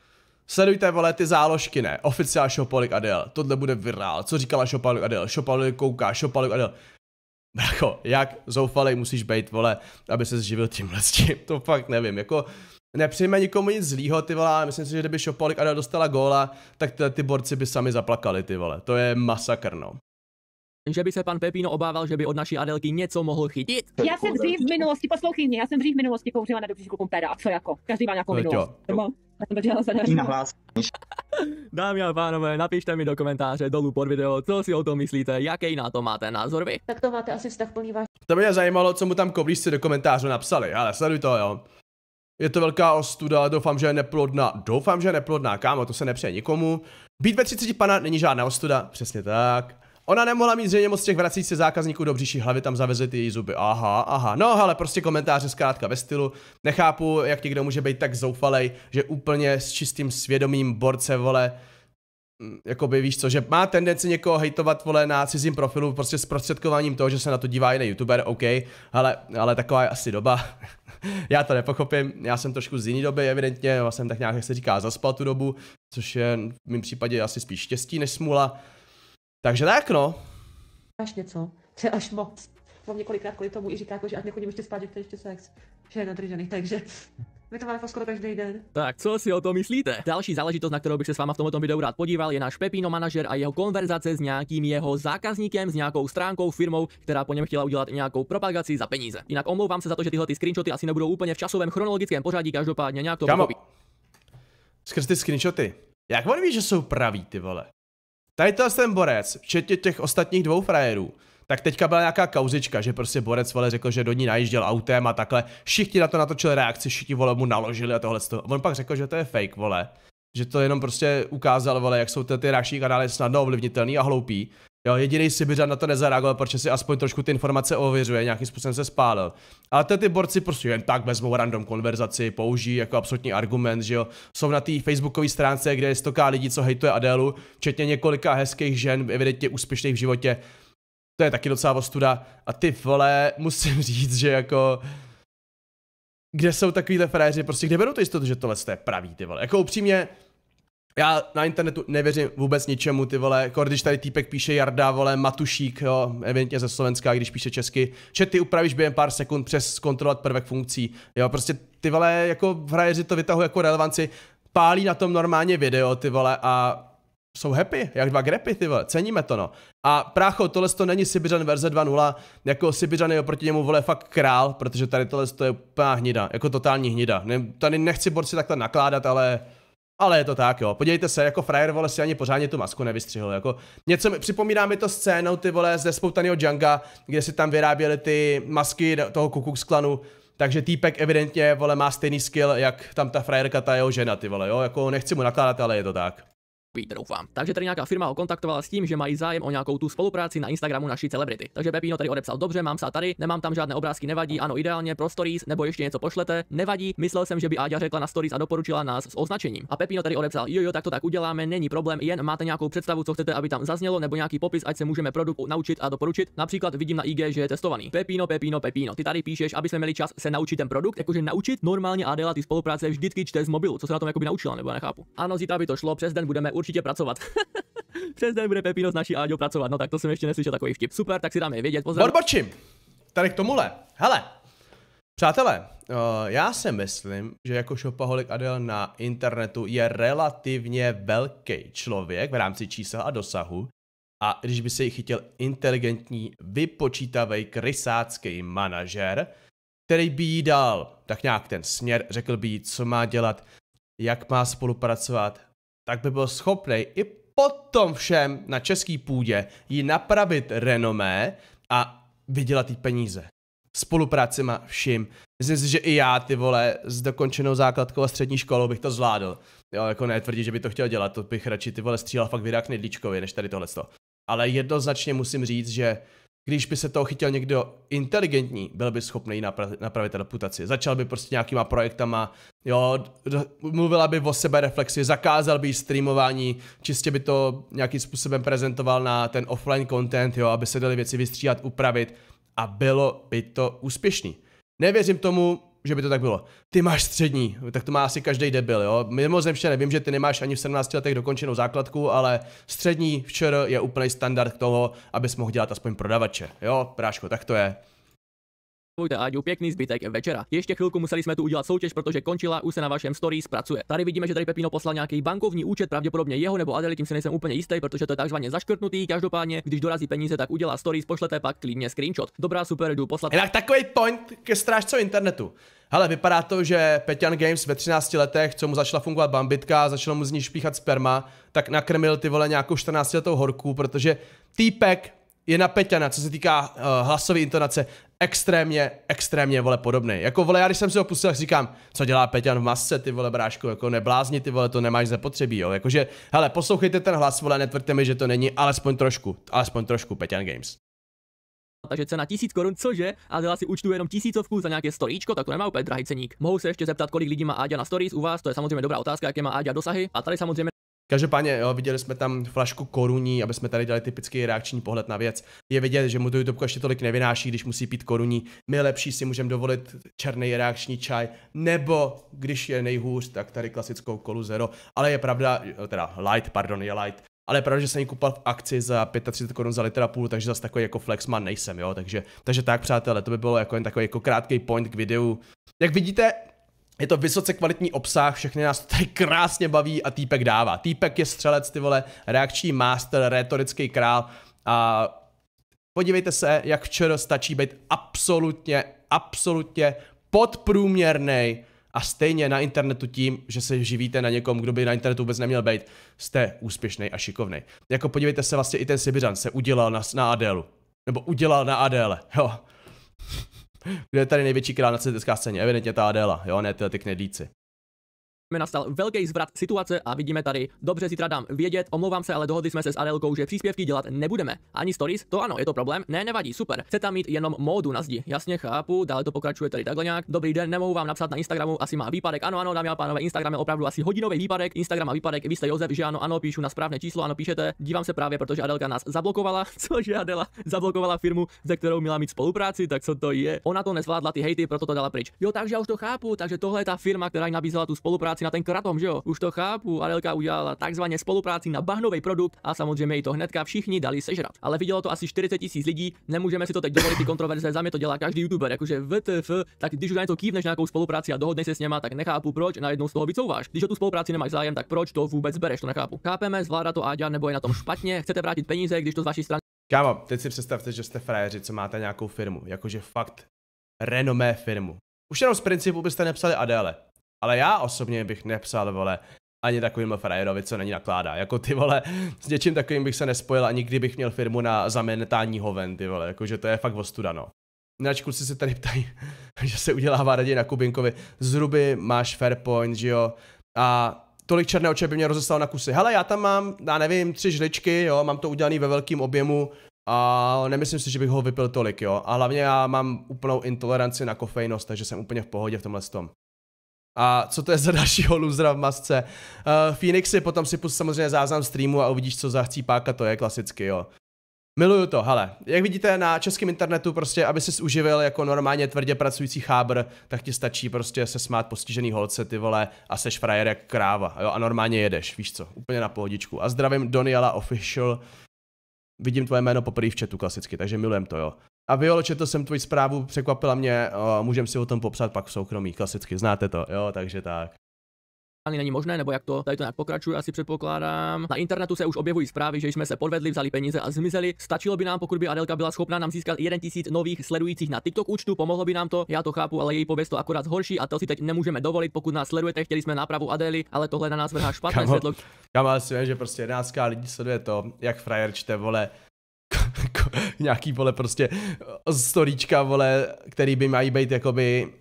Sledujte, vole, ty záložky, ne? Oficiál Šopalik Adel. Tohle bude virál. Co říkala Šopalik Adel? Šopalik kouká, Šopalik Adel. Jako, jak zoufalej musíš být, vole, aby se živil tímhle s tím? To fakt nevím, jako... Nepřejme nikomu nic zlýho, ty vole, myslím si, že kdyby Šopalik Adel dostala góla, tak ty, ty borci by sami zaplakali, ty vole. To je masakr, no že by se pan Pepino obával, že by od naší Adelky něco mohl chytit. Já jsem dřív v minulosti, poslouchej mě, já jsem dřív v minulosti kouřila na dotyčku kompéra, a co jako? Každý má nějakou no minulost. No, Dámy a pánové, napište mi do komentáře dolů pod video, co si o tom myslíte, jaký na to máte názor vy. Tak to máte asi vztah plný váš. To by mě zajímalo, co mu tam koblížci do komentářů napsali, ale sleduj to, jo. Je to velká ostuda, doufám, že je neplodná. Doufám, že je neplodná, kámo, to se nepřeje nikomu. Být ve 30 pana není žádná ostuda, přesně tak. Ona nemohla mít zřejmě moc těch vracících se zákazníků do bříší hlavy, tam zavezli ty její zuby. Aha, aha. No, ale prostě komentáře zkrátka ve stylu. Nechápu, jak někdo může být tak zoufalej, že úplně s čistým svědomím borce vole mm, jakoby víš co, že má tendenci někoho hejtovat vole na cizím profilu prostě s prostředkováním toho, že se na to dívá jiný youtuber, OK, ale, ale taková je asi doba. já to nepochopím, já jsem trošku z jiný doby evidentně, já jsem tak nějak, jak se říká, zaspal tu dobu, což je v mém případě asi spíš štěstí než smula, takže tak, no. Až něco. To je až moc. Mám několikrát kvůli tomu i říká, jako, že ať nechodím ještě spát, že chce ještě sex. Že je nadržený, takže my to máme skoro každý den. Tak co si o to myslíte? Další záležitost, na kterou bych se s váma v tomto videu rád podíval, je náš Pepino manažer a jeho konverzace s nějakým jeho zákazníkem, s nějakou stránkou, firmou, která po něm chtěla udělat nějakou propagaci za peníze. Jinak omlouvám se za to, že tyhle ty screenshoty asi nebudou úplně v časovém chronologickém pořadí, každopádně nějak to Kamo, pochopí. skrz ty screenshoty. Jak on ví, že jsou pravý, ty vole? Tady to ten borec, včetně těch ostatních dvou frajerů, tak teďka byla nějaká kauzička, že prostě borec vole řekl, že do ní najížděl autem a takhle. Všichni na to natočili reakci, všichni vole mu naložili a tohle. On pak řekl, že to je fake vole. Že to jenom prostě ukázal vole, jak jsou ty, ty reakční kanály snadno ovlivnitelný a hloupý. Jo, jediný Sibiřan na to nezareagoval, protože si aspoň trošku ty informace ověřuje, nějakým způsobem se spálil. Ale ty, ty borci prostě jen tak vezmou random konverzaci, použijí jako absolutní argument, že jo. Jsou na té facebookové stránce, kde je stoká lidí, co hejtuje Adélu, včetně několika hezkých žen, evidentně úspěšných v životě. To je taky docela ostuda. A ty vole, musím říct, že jako kde jsou takovýhle frajeři, prostě kde berou to jistotu, že tohle je pravý, ty vole. Jako upřímně, já na internetu nevěřím vůbec ničemu, ty vole, jako, když tady týpek píše Jarda, vole, Matušík, jo, evidentně ze Slovenska, když píše česky, že ty upravíš během pár sekund přes kontrolovat prvek funkcí, jo, prostě ty vole, jako hrajeři to vytahují jako relevanci, pálí na tom normálně video, ty vole, a jsou happy, jak dva grepy, ty vole, ceníme to, no. A prácho, tohle to není Sibiřan verze 2.0, jako Sibiřan je oproti němu, vole, fakt král, protože tady tohle to je úplná hnida, jako totální hnida. Ne, tady nechci borci takhle nakládat, ale ale je to tak, jo. Podívejte se, jako frajer, vole, si ani pořádně tu masku nevystřihl, jako. Něco mi, připomíná mi to scénou, ty vole, ze spoutaného Janga, kde si tam vyráběli ty masky toho Kukuk klanu. Takže týpek evidentně, vole, má stejný skill, jak tam ta frajerka, ta jeho žena, ty vole, jo. Jako nechci mu nakládat, ale je to tak koupí, doufám. Takže tady nějaká firma ho kontaktovala s tím, že mají zájem o nějakou tu spolupráci na Instagramu naší celebrity. Takže Pepino tady odepsal dobře, mám se tady, nemám tam žádné obrázky, nevadí, ano, ideálně, pro stories, nebo ještě něco pošlete, nevadí, myslel jsem, že by Áďa řekla na stories a doporučila nás s označením. A Pepino tady odepsal, jo, jo, tak to tak uděláme, není problém, jen máte nějakou představu, co chcete, aby tam zaznělo, nebo nějaký popis, ať se můžeme produkt naučit a doporučit. Například vidím na IG, že je testovaný. Pepino, Pepino, Pepino, ty tady píšeš, aby jsme měli čas se naučit ten produkt, jakože naučit normálně Adela ty spolupráce vždycky čte z mobilu, co se na tom jako by naučila, nebo nechápu. Ano, zítra by to šlo, přes den budeme určitě určitě pracovat. Přes den bude Pepino s naší Áďo pracovat, no tak to jsem ještě neslyšel takový vtip. Super, tak si dáme vědět, pozor. Odbočím, tady k tomuhle, hele. Přátelé, eh, já si myslím, že jako šopaholik Adel na internetu je relativně velký člověk v rámci čísel a dosahu, a když by se jí chytil inteligentní, vypočítavý krysácký manažer, který by jí dal tak nějak ten směr, řekl by jí, co má dělat, jak má spolupracovat, tak by byl schopný i potom všem na český půdě ji napravit renomé a vydělat jí peníze. Spolupráci má všim. Myslím si, že i já, ty vole, s dokončenou základkou a střední školou bych to zvládl. Jo, jako netvrdí, že by to chtěl dělat, to bych radši ty vole stříhal fakt Vidák Nedlíčkovi, než tady tohle. Ale jednoznačně musím říct, že když by se toho chytil někdo inteligentní, byl by schopný napravit, napravit reputaci. Začal by prostě nějakýma projektama, jo, mluvila by o reflexi, zakázal by streamování, čistě by to nějakým způsobem prezentoval na ten offline content, jo, aby se daly věci vystříhat, upravit a bylo by to úspěšný. Nevěřím tomu, že by to tak bylo. Ty máš střední, tak to má asi každý debil, jo. Mimozemště nevím, že ty nemáš ani v 17 letech dokončenou základku, ale střední včer je úplný standard toho, abys mohl dělat aspoň prodavače, jo, práško, tak to je. Vojte Áďu, pěkný zbytek večera. Ještě chvilku museli jsme tu udělat soutěž, protože končila, už se na vašem story zpracuje. Tady vidíme, že tady Pepino poslal nějaký bankovní účet, pravděpodobně jeho nebo Adeli, tím se nejsem úplně jistý, protože to je takzvaně zaškrtnutý. Každopádně, když dorazí peníze, tak udělá story, pošlete pak klidně screenshot. Dobrá, super, jdu poslat. Jinak takový point ke strážcovi internetu. Hele, vypadá to, že Petian Games ve 13 letech, co mu začala fungovat bambitka, začalo mu z ní špíchat sperma, tak nakrmil ty vole nějakou 14 letou horku, protože týpek je na Peťana, co se týká uh, hlasové intonace extrémně, extrémně, vole, podobný. Jako, vole, já když jsem si ho pustil, tak říkám, co dělá Peťan v masce, ty vole, brášku, jako neblázni, ty vole, to nemáš zapotřebí, jo. Jakože, hele, poslouchejte ten hlas, vole, netvrďte mi, že to není, alespoň trošku, alespoň trošku, Peťan Games takže cena tisíc korun, cože? A dělá si účtu jenom tisícovku za nějaké storíčko, tak to nemá úplně drahý ceník. Mohu se ještě zeptat, kolik lidí má Áďa na stories u vás, to je samozřejmě dobrá otázka, jaké má Áďa dosahy. A tady samozřejmě Každopádně, jo, viděli jsme tam flašku koruní, aby jsme tady dělali typický reakční pohled na věc. Je vidět, že mu to YouTube ještě tolik nevynáší, když musí pít koruní. My lepší si můžeme dovolit černý reakční čaj, nebo když je nejhůř, tak tady klasickou kolu zero. Ale je pravda, teda light, pardon, je light. Ale je pravda, že jsem ji kupoval v akci za 35 korun za litra půl, takže zase takový jako flexman nejsem, jo. Takže, takže tak, přátelé, to by bylo jako jen takový jako krátký point k videu. Jak vidíte, je to vysoce kvalitní obsah, všechny nás to tady krásně baví a týpek dává. Týpek je střelec, ty vole, reakční master, retorický král a podívejte se, jak včera stačí být absolutně, absolutně podprůměrný a stejně na internetu tím, že se živíte na někom, kdo by na internetu vůbec neměl být, jste úspěšný a šikovný. Jako podívejte se, vlastně i ten Sibiřan se udělal na, na Adélu. Nebo udělal na Adéle, jo. Kdo je tady největší král na CTSK scéně? Evidentně ta Adela, jo, ne tyhle ty knedlíci nastal velký zvrat situace a vidíme tady, dobře zítra dám vědět, omlouvám se, ale dohodli jsme se s Adelkou, že příspěvky dělat nebudeme. Ani stories, to ano, je to problém, ne, nevadí, super. Chce tam mít jenom módu na zdi, jasně chápu, dále to pokračuje tady takhle nějak. Dobrý den, nemohu vám napsat na Instagramu, asi má výpadek, ano, ano, dámy a pánové, Instagram je opravdu asi hodinový výpadek, Instagram má výpadek, vy jste Josef, že ano, ano, píšu na správné číslo, ano, píšete, dívám se právě, protože Adelka nás zablokovala, cože Adela zablokovala firmu, ze kterou měla mít spolupráci, tak co to je? Ona to nezvládla ty hejty, proto to dala pryč. Jo, takže já už to chápu, takže tohle je ta firma, která nabízela tu spolupráci spolupráci na ten kratom, že jo? Už to chápu, Adelka udělala takzvaně spolupráci na bahnový produkt a samozřejmě i to hnedka všichni dali sežrat. Ale vidělo to asi 40 tisíc lidí, nemůžeme si to teď dovolit ty kontroverze, za mě to dělá každý youtuber, jakože VTF, tak když už na něco kývneš nějakou spolupráci a dohodneš se s něma, tak nechápu proč najednou z toho vycouváš. Když o tu spolupráci nemáš zájem, tak proč to vůbec bereš, to nechápu. Chápeme, zvládá to Aďa, nebo je na tom špatně, chcete vrátit peníze, když to z vaší strany Kámo, teď si představte, že jste frajeři, co máte nějakou firmu, jakože fakt renomé firmu. Už jenom z principu byste nepsali Adele. Ale já osobně bych nepsal, vole, ani takovým frajerovi, co není nakládá. Jako ty vole, s něčím takovým bych se nespojil a nikdy bych měl firmu na zaměnetání hoven, ty vole, jakože to je fakt ostuda, no. Jinak kluci se tady ptají, že se udělává raději na Kubinkovi. Zruby máš point, že jo? A tolik černého by mě rozeslal na kusy. Hele, já tam mám, já nevím, tři žličky, jo, mám to udělané ve velkém objemu a nemyslím si, že bych ho vypil tolik, jo. A hlavně já mám úplnou intoleranci na kofeinost, takže jsem úplně v pohodě v tomhle tom. A co to je za dalšího lůzra v masce? Uh, eh, Phoenixy, potom si pust samozřejmě záznam streamu a uvidíš, co za chcípáka to je klasicky, jo. Miluju to, hele. Jak vidíte na českém internetu, prostě, aby si uživil jako normálně tvrdě pracující chábr, tak ti stačí prostě se smát postižený holce, ty vole, a seš frajer jak kráva, jo, a normálně jedeš, víš co, úplně na pohodičku. A zdravím Doniela Official, vidím tvoje jméno poprvé v chatu klasicky, takže milujem to, jo. A Violo, četl jsem tvoji zprávu, překvapila mě, můžeme si o tom popsat pak v soukromí, klasicky, znáte to, jo, takže tak ani není možné, nebo jak to tady to nějak pokračuje, asi předpokládám. Na internetu se už objevují zprávy, že jsme se podvedli, vzali peníze a zmizeli. Stačilo by nám, pokud by Adelka byla schopná nám získat 1000 nových sledujících na TikTok účtu, pomohlo by nám to, já to chápu, ale její pověst to akorát horší a to si teď nemůžeme dovolit, pokud nás sledujete, chtěli jsme nápravu Adely, ale tohle na nás vrhá špatné světlo. Já si že prostě 11 lidí sleduje to, jak frajer čte vole Jako nějaký, vole, prostě eh, storíčka, vole, který by mají být, jakoby,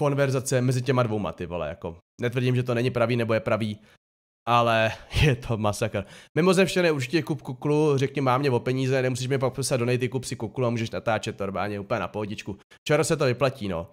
konverzace mezi těma dvouma, ty vole, jako. Netvrdím, že to není pravý, nebo je pravý, ale je to masakr. ze všechny určitě kup kuklu, řekni mám mě o peníze, nemusíš mi pak psát donate, kup si kuklu a můžeš natáčet normálně úplně na pohodičku. Čaro se to vyplatí, no.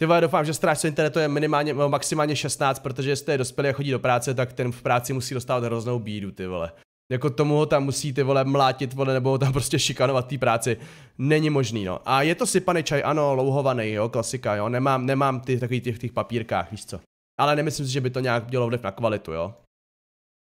Ty vole, doufám, že strážce internetu je minimálně, no, maximálně 16, protože jestli je dospělý a chodí do práce, tak ten v práci musí dostávat hroznou bídu, ty vole. Jako tomu ho tam musíte vole mlátit vole, nebo ho tam prostě šikanovat té práci. Není možný, no. A je to sypaný čaj, ano, louhovaný, jo, klasika, jo. Nemám, nemám ty takový těch, těch papírkách, víš co. Ale nemyslím si, že by to nějak dělo vliv na kvalitu, jo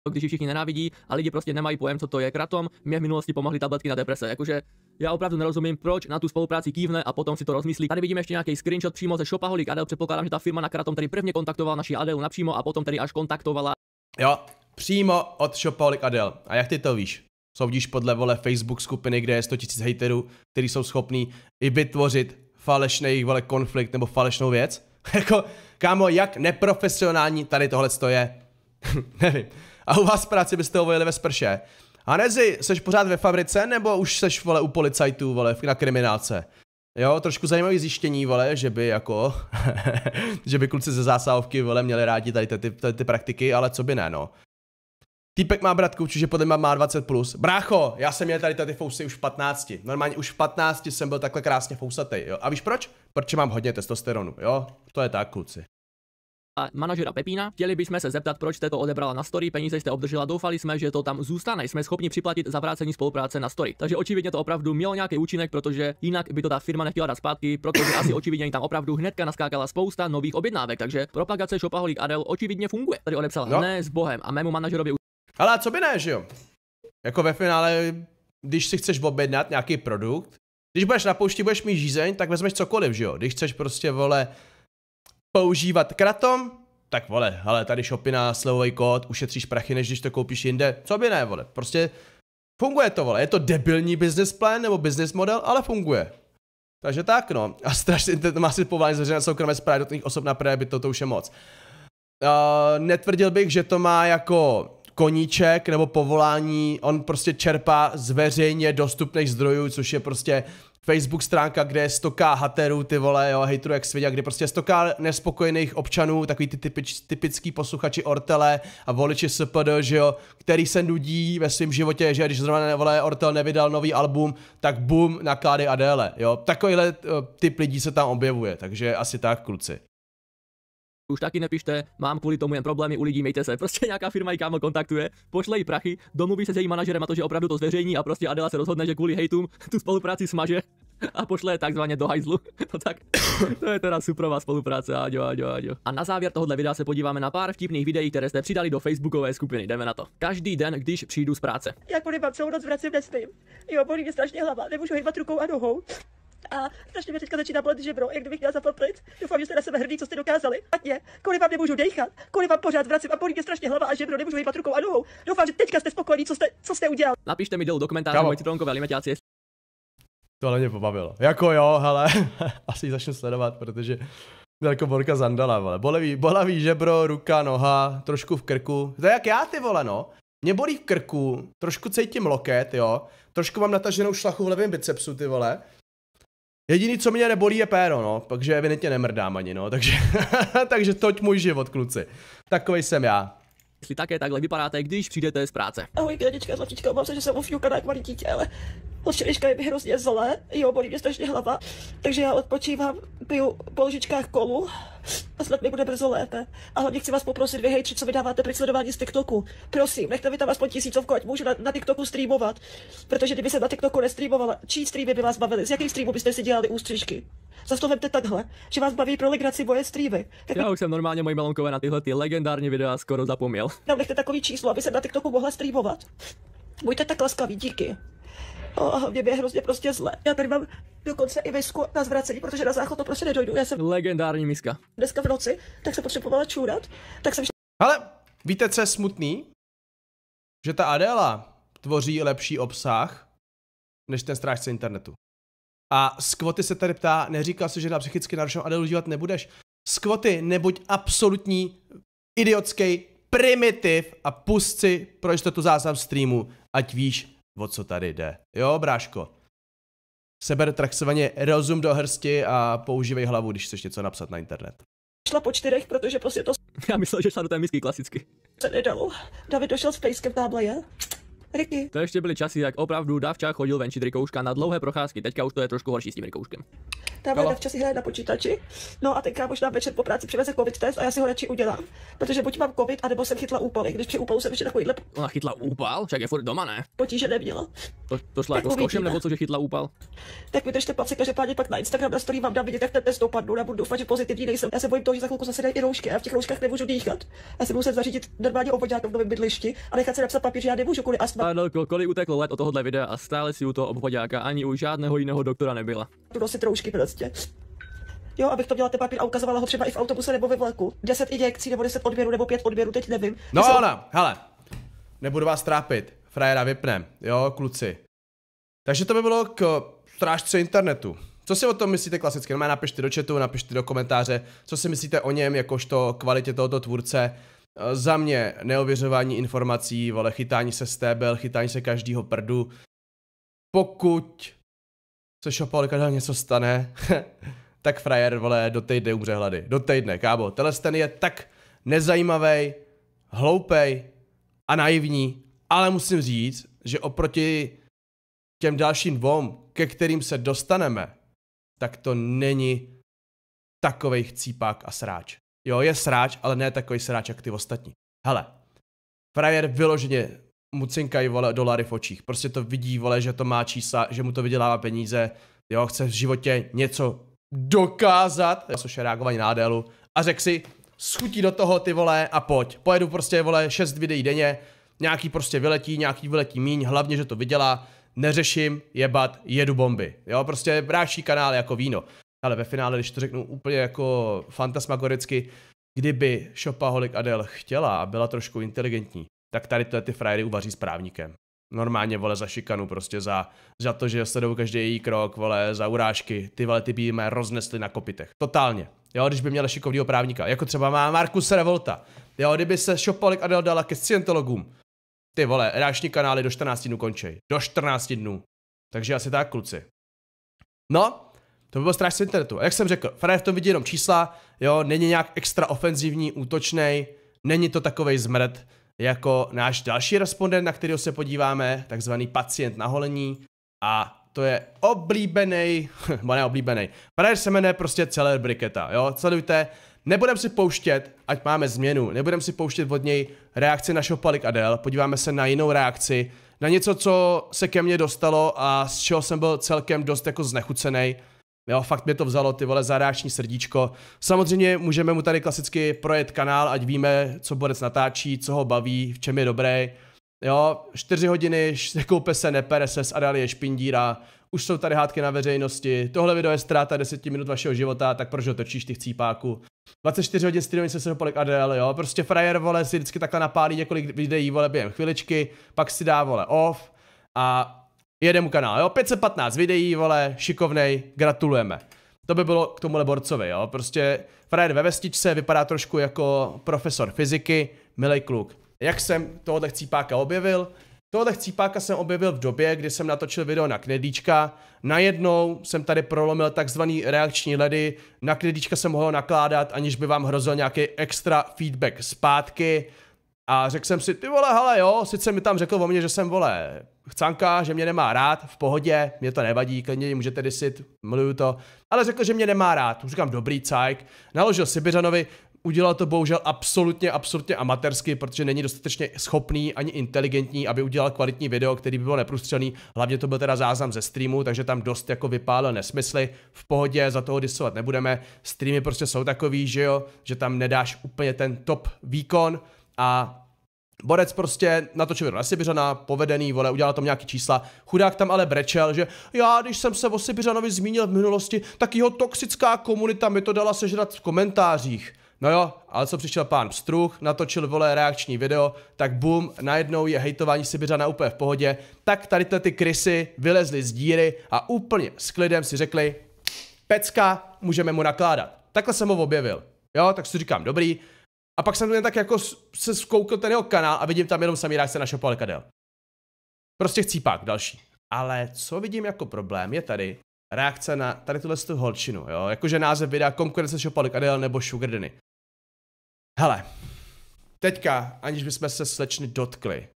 když všichni nenávidí a lidi prostě nemají pojem, co to je. Kratom mě v minulosti pomohly tabletky na deprese, jakože já opravdu nerozumím, proč na tu spolupráci kývne a potom si to rozmyslí. Tady vidíme ještě nějaký screenshot přímo ze Shopaholic Adel. Předpokládám, že ta firma na Kratom tady prvně kontaktovala naši Adelu napřímo a potom tady až kontaktovala. Jo, Přímo od Shopaholic Adel. A jak ty to víš? Soudíš podle vole Facebook skupiny, kde je 100 000 haterů, kteří jsou schopní i vytvořit falešný vole konflikt nebo falešnou věc? jako, kámo, jak neprofesionální tady tohle je. Nevím. A u vás v práci byste ho ve sprše. A nezi, seš pořád ve fabrice, nebo už seš, vole, u policajtů, vole, na kriminálce? Jo, trošku zajímavé zjištění, vole, že by jako, že by kluci ze zásahovky, vole, měli rádi tady ty, ty, ty praktiky, ale co by ne, no. Týpek má bratku, čiže podle mě má 20 plus. Brácho, já jsem měl tady ty fousy už v 15. Normálně už v 15 jsem byl takhle krásně fousatý, jo. A víš proč? Protože mám hodně testosteronu, jo. To je tak, kluci a manažera Pepína. Chtěli bychom se zeptat, proč jste to odebrala na story, peníze jste obdržela, doufali jsme, že to tam zůstane. Jsme schopni připlatit za vrácení spolupráce na story. Takže očividně to opravdu mělo nějaký účinek, protože jinak by to ta firma nechtěla dát zpátky, protože asi očividně tam opravdu hnedka naskákala spousta nových objednávek. Takže propagace Shopaholic Adel očividně funguje. Tady odepsala no. ne s Bohem a mému manažerovi ale co by ne, že jo? Jako ve finále, když si chceš objednat nějaký produkt, když budeš na poušti, budeš mít žízeň, tak vezmeš cokoliv, že jo? Když chceš prostě, vole, používat kratom, tak vole, ale tady shopy na slevový kód, ušetříš prachy, než když to koupíš jinde. Co by ne, vole, prostě funguje to, vole. Je to debilní business plan nebo business model, ale funguje. Takže tak, no. A strašně, to má si povolání zveřejnat soukromé zprávy do těch osob na by to, to už je moc. Uh, netvrdil bych, že to má jako koníček nebo povolání, on prostě čerpá z veřejně dostupných zdrojů, což je prostě Facebook stránka, kde je stoká haterů, ty vole, jo, hejtru jak svědě, kde prostě stoká nespokojených občanů, takový ty typič, typický posluchači Ortele a voliči SPD, že jo, který se nudí ve svém životě, že když zrovna vole, Ortel nevydal nový album, tak bum, naklady a déle, jo. Takovýhle eh, typ lidí se tam objevuje, takže asi tak, kluci už taky nepište, mám kvůli tomu jen problémy u lidí, mějte se. Prostě nějaká firma ji kámo kontaktuje, pošle jí prachy, domluví se s jejím manažerem a to, že opravdu to zveřejní a prostě Adela se rozhodne, že kvůli hejtům tu spolupráci smaže a pošle je takzvaně do hajzlu. No tak, to je teda suprová spolupráce, aďo, aďo, aďo. A na závěr tohohle videa se podíváme na pár vtipných videí, které jste přidali do facebookové skupiny. Jdeme na to. Každý den, když přijdu z práce. Jak bude mám celou noc vracím nespím. Jo, bolí mě strašně hlava, nemůžu hýbat rukou a nohou. A strašně mi teďka začíná bolet žebro, jak kdybych měla zapoplit. Doufám, že jste na sebe hrdí, co jste dokázali. Patně, kolik vám nemůžu dechat, kolik vám pořád vracím a bolí mě strašně hlava a žebro, nemůžu jít patrukou a nohou. Doufám, že teďka jste spokojení, co jste, co jste udělal. Napište mi dolů do komentáře, moje citronkové limetáci. Tohle mě pobavilo. Jako jo, hele, asi začnu sledovat, protože jako Borka Zandala, vole. Bolavý, bolavý žebro, ruka, noha, trošku v krku. To je jak já, ty vole, no. Mě bolí v krku, trošku cítím loket, jo. Trošku mám nataženou šlachu v levém bicepsu, ty vole. Jediný, co mě nebolí, je péro, no, takže evidentně nemrdám ani, no, takže, takže toť můj život, kluci. Takovej jsem já. Jestli také takhle vypadáte, když přijdete z práce. Ahoj, dědička, zlatička, mám se, že jsem ofňukaná jak malý dítě, ale včerejška je mi hrozně zlé, jo, bolí mě strašně hlava, takže já odpočívám, piju po kolu, a snad mi bude brzo lépe. A hlavně chci vás poprosit, vy hejtři, co vydáváte při sledování z TikToku. Prosím, nechte mi tam aspoň tisícovku, ať můžu na, na TikToku streamovat. Protože kdyby se na TikToku nestreamovala, čí streamy by vás bavily? Z jakých streamů byste si dělali ústřižky? Za to vemte takhle, že vás baví pro legraci moje streamy. Tak Já už jsem normálně moji malonkové na tyhle ty legendární videa skoro zapomněl. Tam nechte takový číslo, aby se na TikToku mohla streamovat. Buďte tak laskaví, díky oh, mě je hrozně prostě zle. Já tady mám dokonce i misku na zvracení, protože na záchod to prostě nedojdu. Já jsem legendární miska. Dneska v noci, tak jsem potřebovala čůrat, tak jsem... Ale víte, co je smutný? Že ta Adela tvoří lepší obsah než ten strážce internetu. A Skvoty se tady ptá, neříkal si, že na psychicky narušenou Adelu dívat nebudeš. Skvoty, nebuď absolutní idiotský primitiv a pusci pro jistotu záznam streamu, ať víš, o co tady jde. Jo, bráško? Seber traxovaně rozum do hrsti a používej hlavu, když chceš něco napsat na internet. Šla po čtyřech, protože prostě to... Já myslel, že šla do té misky klasicky. Se nedalo. David došel s pejskem v táblaje. Ricky. To ještě byly časy, jak opravdu Davča chodil venčit rikouška na dlouhé procházky. Teďka už to je trošku horší s tím rykouškem. Tamhle Davča si hraje na počítači, no a teďka možná večer po práci přiveze covid test a já si ho radši udělám. Protože buď mám covid, anebo jsem chytla úpaly. Když při úpalu jsem ještě takovýhle... Ona chytla úpal? Však je furt doma, ne? Potíže neměla. To, to šla tak jako s nebo co, že chytla úpal? Tak mi držte palce, každopádně pak na Instagram na story vám dám vidět, jak ten test dopadnu. Já budu doufat, že pozitivní nejsem. Já se bojím toho, že za chvilku zase i roušky a v těch rouškách nemůžu dýchat. Já se musím zařídit normálně oboďák v novém bydlišti a nechat se napsat papír, že já nemůžu kvůli astmu Spadl, kolik uteklo let od tohohle videa a stále si u toho obchodáka ani u žádného jiného doktora nebyla. Tu si troušky prostě. Jo, abych to dělala ten papír a ukazovala ho třeba i v autobuse nebo ve vlaku. 10 injekcí nebo 10 odběrů nebo 5 odběrů, teď nevím. No Jsou... ona, hele, nebudu vás trápit, frajera vypnem, jo, kluci. Takže to by bylo k strážce internetu. Co si o tom myslíte klasicky? No, napište do chatu, napište do komentáře, co si myslíte o něm, jakožto kvalitě tohoto tvůrce, za mě neověřování informací, vole, chytání se stébel, chytání se každýho prdu. Pokud se když něco stane, tak frajer, vole, do týdne umře hlady. Do týdne, kábo. Tenhle ten je tak nezajímavý, hloupej a naivní, ale musím říct, že oproti těm dalším dvom, ke kterým se dostaneme, tak to není takovej chcípák a sráč. Jo, je sráč, ale ne takový sráč, jak ty ostatní. Hele, frajer vyloženě mu cinkají vole dolary v očích. Prostě to vidí vole, že to má čísla, že mu to vydělává peníze. Jo, chce v životě něco dokázat, to je reagování na Adélu. A řek si, schutí do toho ty vole a pojď. Pojedu prostě vole 6 videí denně, nějaký prostě vyletí, nějaký vyletí míň, hlavně, že to vydělá, neřeším, jebat, jedu bomby. Jo, prostě bráší kanál jako víno ale ve finále, když to řeknu úplně jako fantasmagoricky, kdyby Shopaholic Adele chtěla a byla trošku inteligentní, tak tady je ty frajery uvaří s právníkem. Normálně, vole, za šikanu, prostě za, za to, že sledou každý její krok, vole, za urážky, ty vole, ty by jim roznesly na kopitech. Totálně. Jo, když by měla šikovnýho právníka, jako třeba má Markus Revolta. Jo, kdyby se Shopaholic Adele dala ke scientologům, ty vole, reakční kanály do 14 dnů končej. Do 14 dnů. Takže asi tak, kluci. No, to by byl strážce internetu. A jak jsem řekl, Frajer v tom vidí jenom čísla, jo, není nějak extra ofenzivní, útočný, není to takovej zmrt jako náš další respondent, na kterého se podíváme, takzvaný pacient na holení. A to je oblíbený, nebo neoblíbený. oblíbený. Frajer se jmenuje prostě celé briketa, jo, sledujte. Nebudem si pouštět, ať máme změnu, nebudem si pouštět od něj reakci našeho Palik Adel. podíváme se na jinou reakci, na něco, co se ke mně dostalo a z čeho jsem byl celkem dost jako znechucený Jo, fakt mě to vzalo ty vole zareační srdíčko. Samozřejmě můžeme mu tady klasicky projet kanál, ať víme, co borec natáčí, co ho baví, v čem je dobrý. Jo, 4 hodiny, koupe se, nepere se, s Adalie je špindíra, už jsou tady hádky na veřejnosti, tohle video je ztráta 10 minut vašeho života, tak proč ho točíš ty chcípáku? 24 hodin streaming se polek Adele, jo, prostě frajer, vole, si vždycky takhle napálí několik videí, vole, během chviličky, pak si dá, vole, off a Jede mu kanál, jo, 515 videí, vole, šikovnej, gratulujeme. To by bylo k tomu Borcovi, jo, prostě frajer ve vestičce, vypadá trošku jako profesor fyziky, milej kluk. Jak jsem tohohle chcípáka objevil? Tohle chcípáka jsem objevil v době, kdy jsem natočil video na knedíčka. Najednou jsem tady prolomil takzvaný reakční ledy, na knedíčka jsem mohl nakládat, aniž by vám hrozil nějaký extra feedback zpátky. A řekl jsem si, ty vole, hele jo, sice mi tam řekl o mě, že jsem vole chcanka, že mě nemá rád, v pohodě, mě to nevadí, klidně můžete disit, miluju to, ale řekl, že mě nemá rád, říkám dobrý cajk, naložil Sibiřanovi, udělal to bohužel absolutně, absolutně amatérsky, protože není dostatečně schopný ani inteligentní, aby udělal kvalitní video, který by byl neprůstřelný. Hlavně to byl teda záznam ze streamu, takže tam dost jako vypálil nesmysly. V pohodě, za toho disovat nebudeme. Streamy prostě jsou takový, že jo, že tam nedáš úplně ten top výkon. A Borec prostě natočil na Sibiřana, povedený, vole, udělal tam nějaký čísla. Chudák tam ale brečel, že já, když jsem se o Sibiřanovi zmínil v minulosti, tak jeho toxická komunita mi to dala sežrat v komentářích. No jo, ale co přišel pán Pstruh, natočil vole reakční video, tak bum, najednou je hejtování Sibiřana úplně v pohodě, tak tady ty krysy vylezly z díry a úplně s klidem si řekli, pecka, můžeme mu nakládat. Takhle jsem ho objevil. Jo, tak si říkám, dobrý, a pak jsem jen tak jako se zkoukl ten jeho kanál a vidím tam jenom samý jak se našoupal Alkadel. Prostě chcípák další. Ale co vidím jako problém je tady reakce na tady tuhle tu holčinu, jo? Jakože název videa konkurence šopalik Alkadel nebo Sugar Denny. Hele, teďka, aniž bychom se slečny dotkli,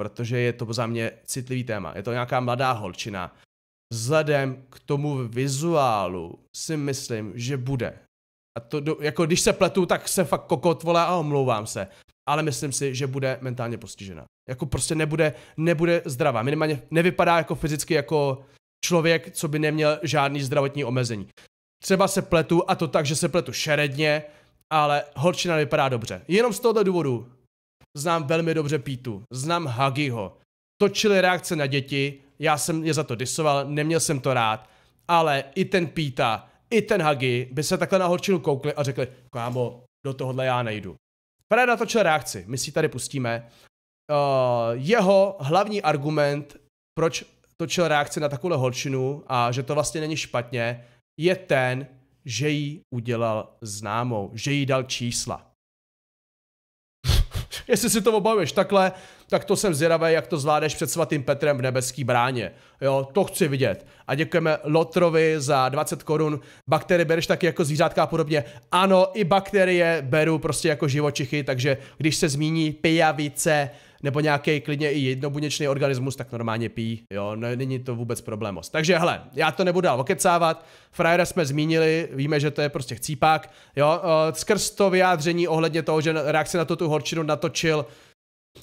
protože je to za mě citlivý téma, je to nějaká mladá holčina, vzhledem k tomu vizuálu si myslím, že bude a to, jako když se pletu, tak se fakt kokot volá a omlouvám se. Ale myslím si, že bude mentálně postižena. Jako prostě nebude, nebude zdravá. Minimálně nevypadá jako fyzicky jako člověk, co by neměl žádný zdravotní omezení. Třeba se pletu a to tak, že se pletu šeredně, ale holčina vypadá dobře. Jenom z tohoto důvodu znám velmi dobře Pítu, znám Hagiho. Točili reakce na děti, já jsem je za to disoval, neměl jsem to rád, ale i ten Píta i ten Hagi by se takhle na horčinu koukli a řekli, kámo, do tohohle já nejdu. Fred natočil reakci, my si tady pustíme. Uh, jeho hlavní argument, proč točil reakci na takovou holčinu a že to vlastně není špatně, je ten, že jí udělal známou, že jí dal čísla jestli si to obavuješ takhle, tak to jsem zvědavý, jak to zvládneš před svatým Petrem v nebeský bráně. Jo, to chci vidět. A děkujeme Lotrovi za 20 korun. Bakterie bereš taky jako zvířátka a podobně. Ano, i bakterie beru prostě jako živočichy, takže když se zmíní pijavice, nebo nějaký klidně i jednobuněčný organismus, tak normálně pí, jo, no, není to vůbec problém. Takže hele, já to nebudu dál okecávat, frajera jsme zmínili, víme, že to je prostě chcípák, jo, skrz to vyjádření ohledně toho, že reakce na to tu horčinu natočil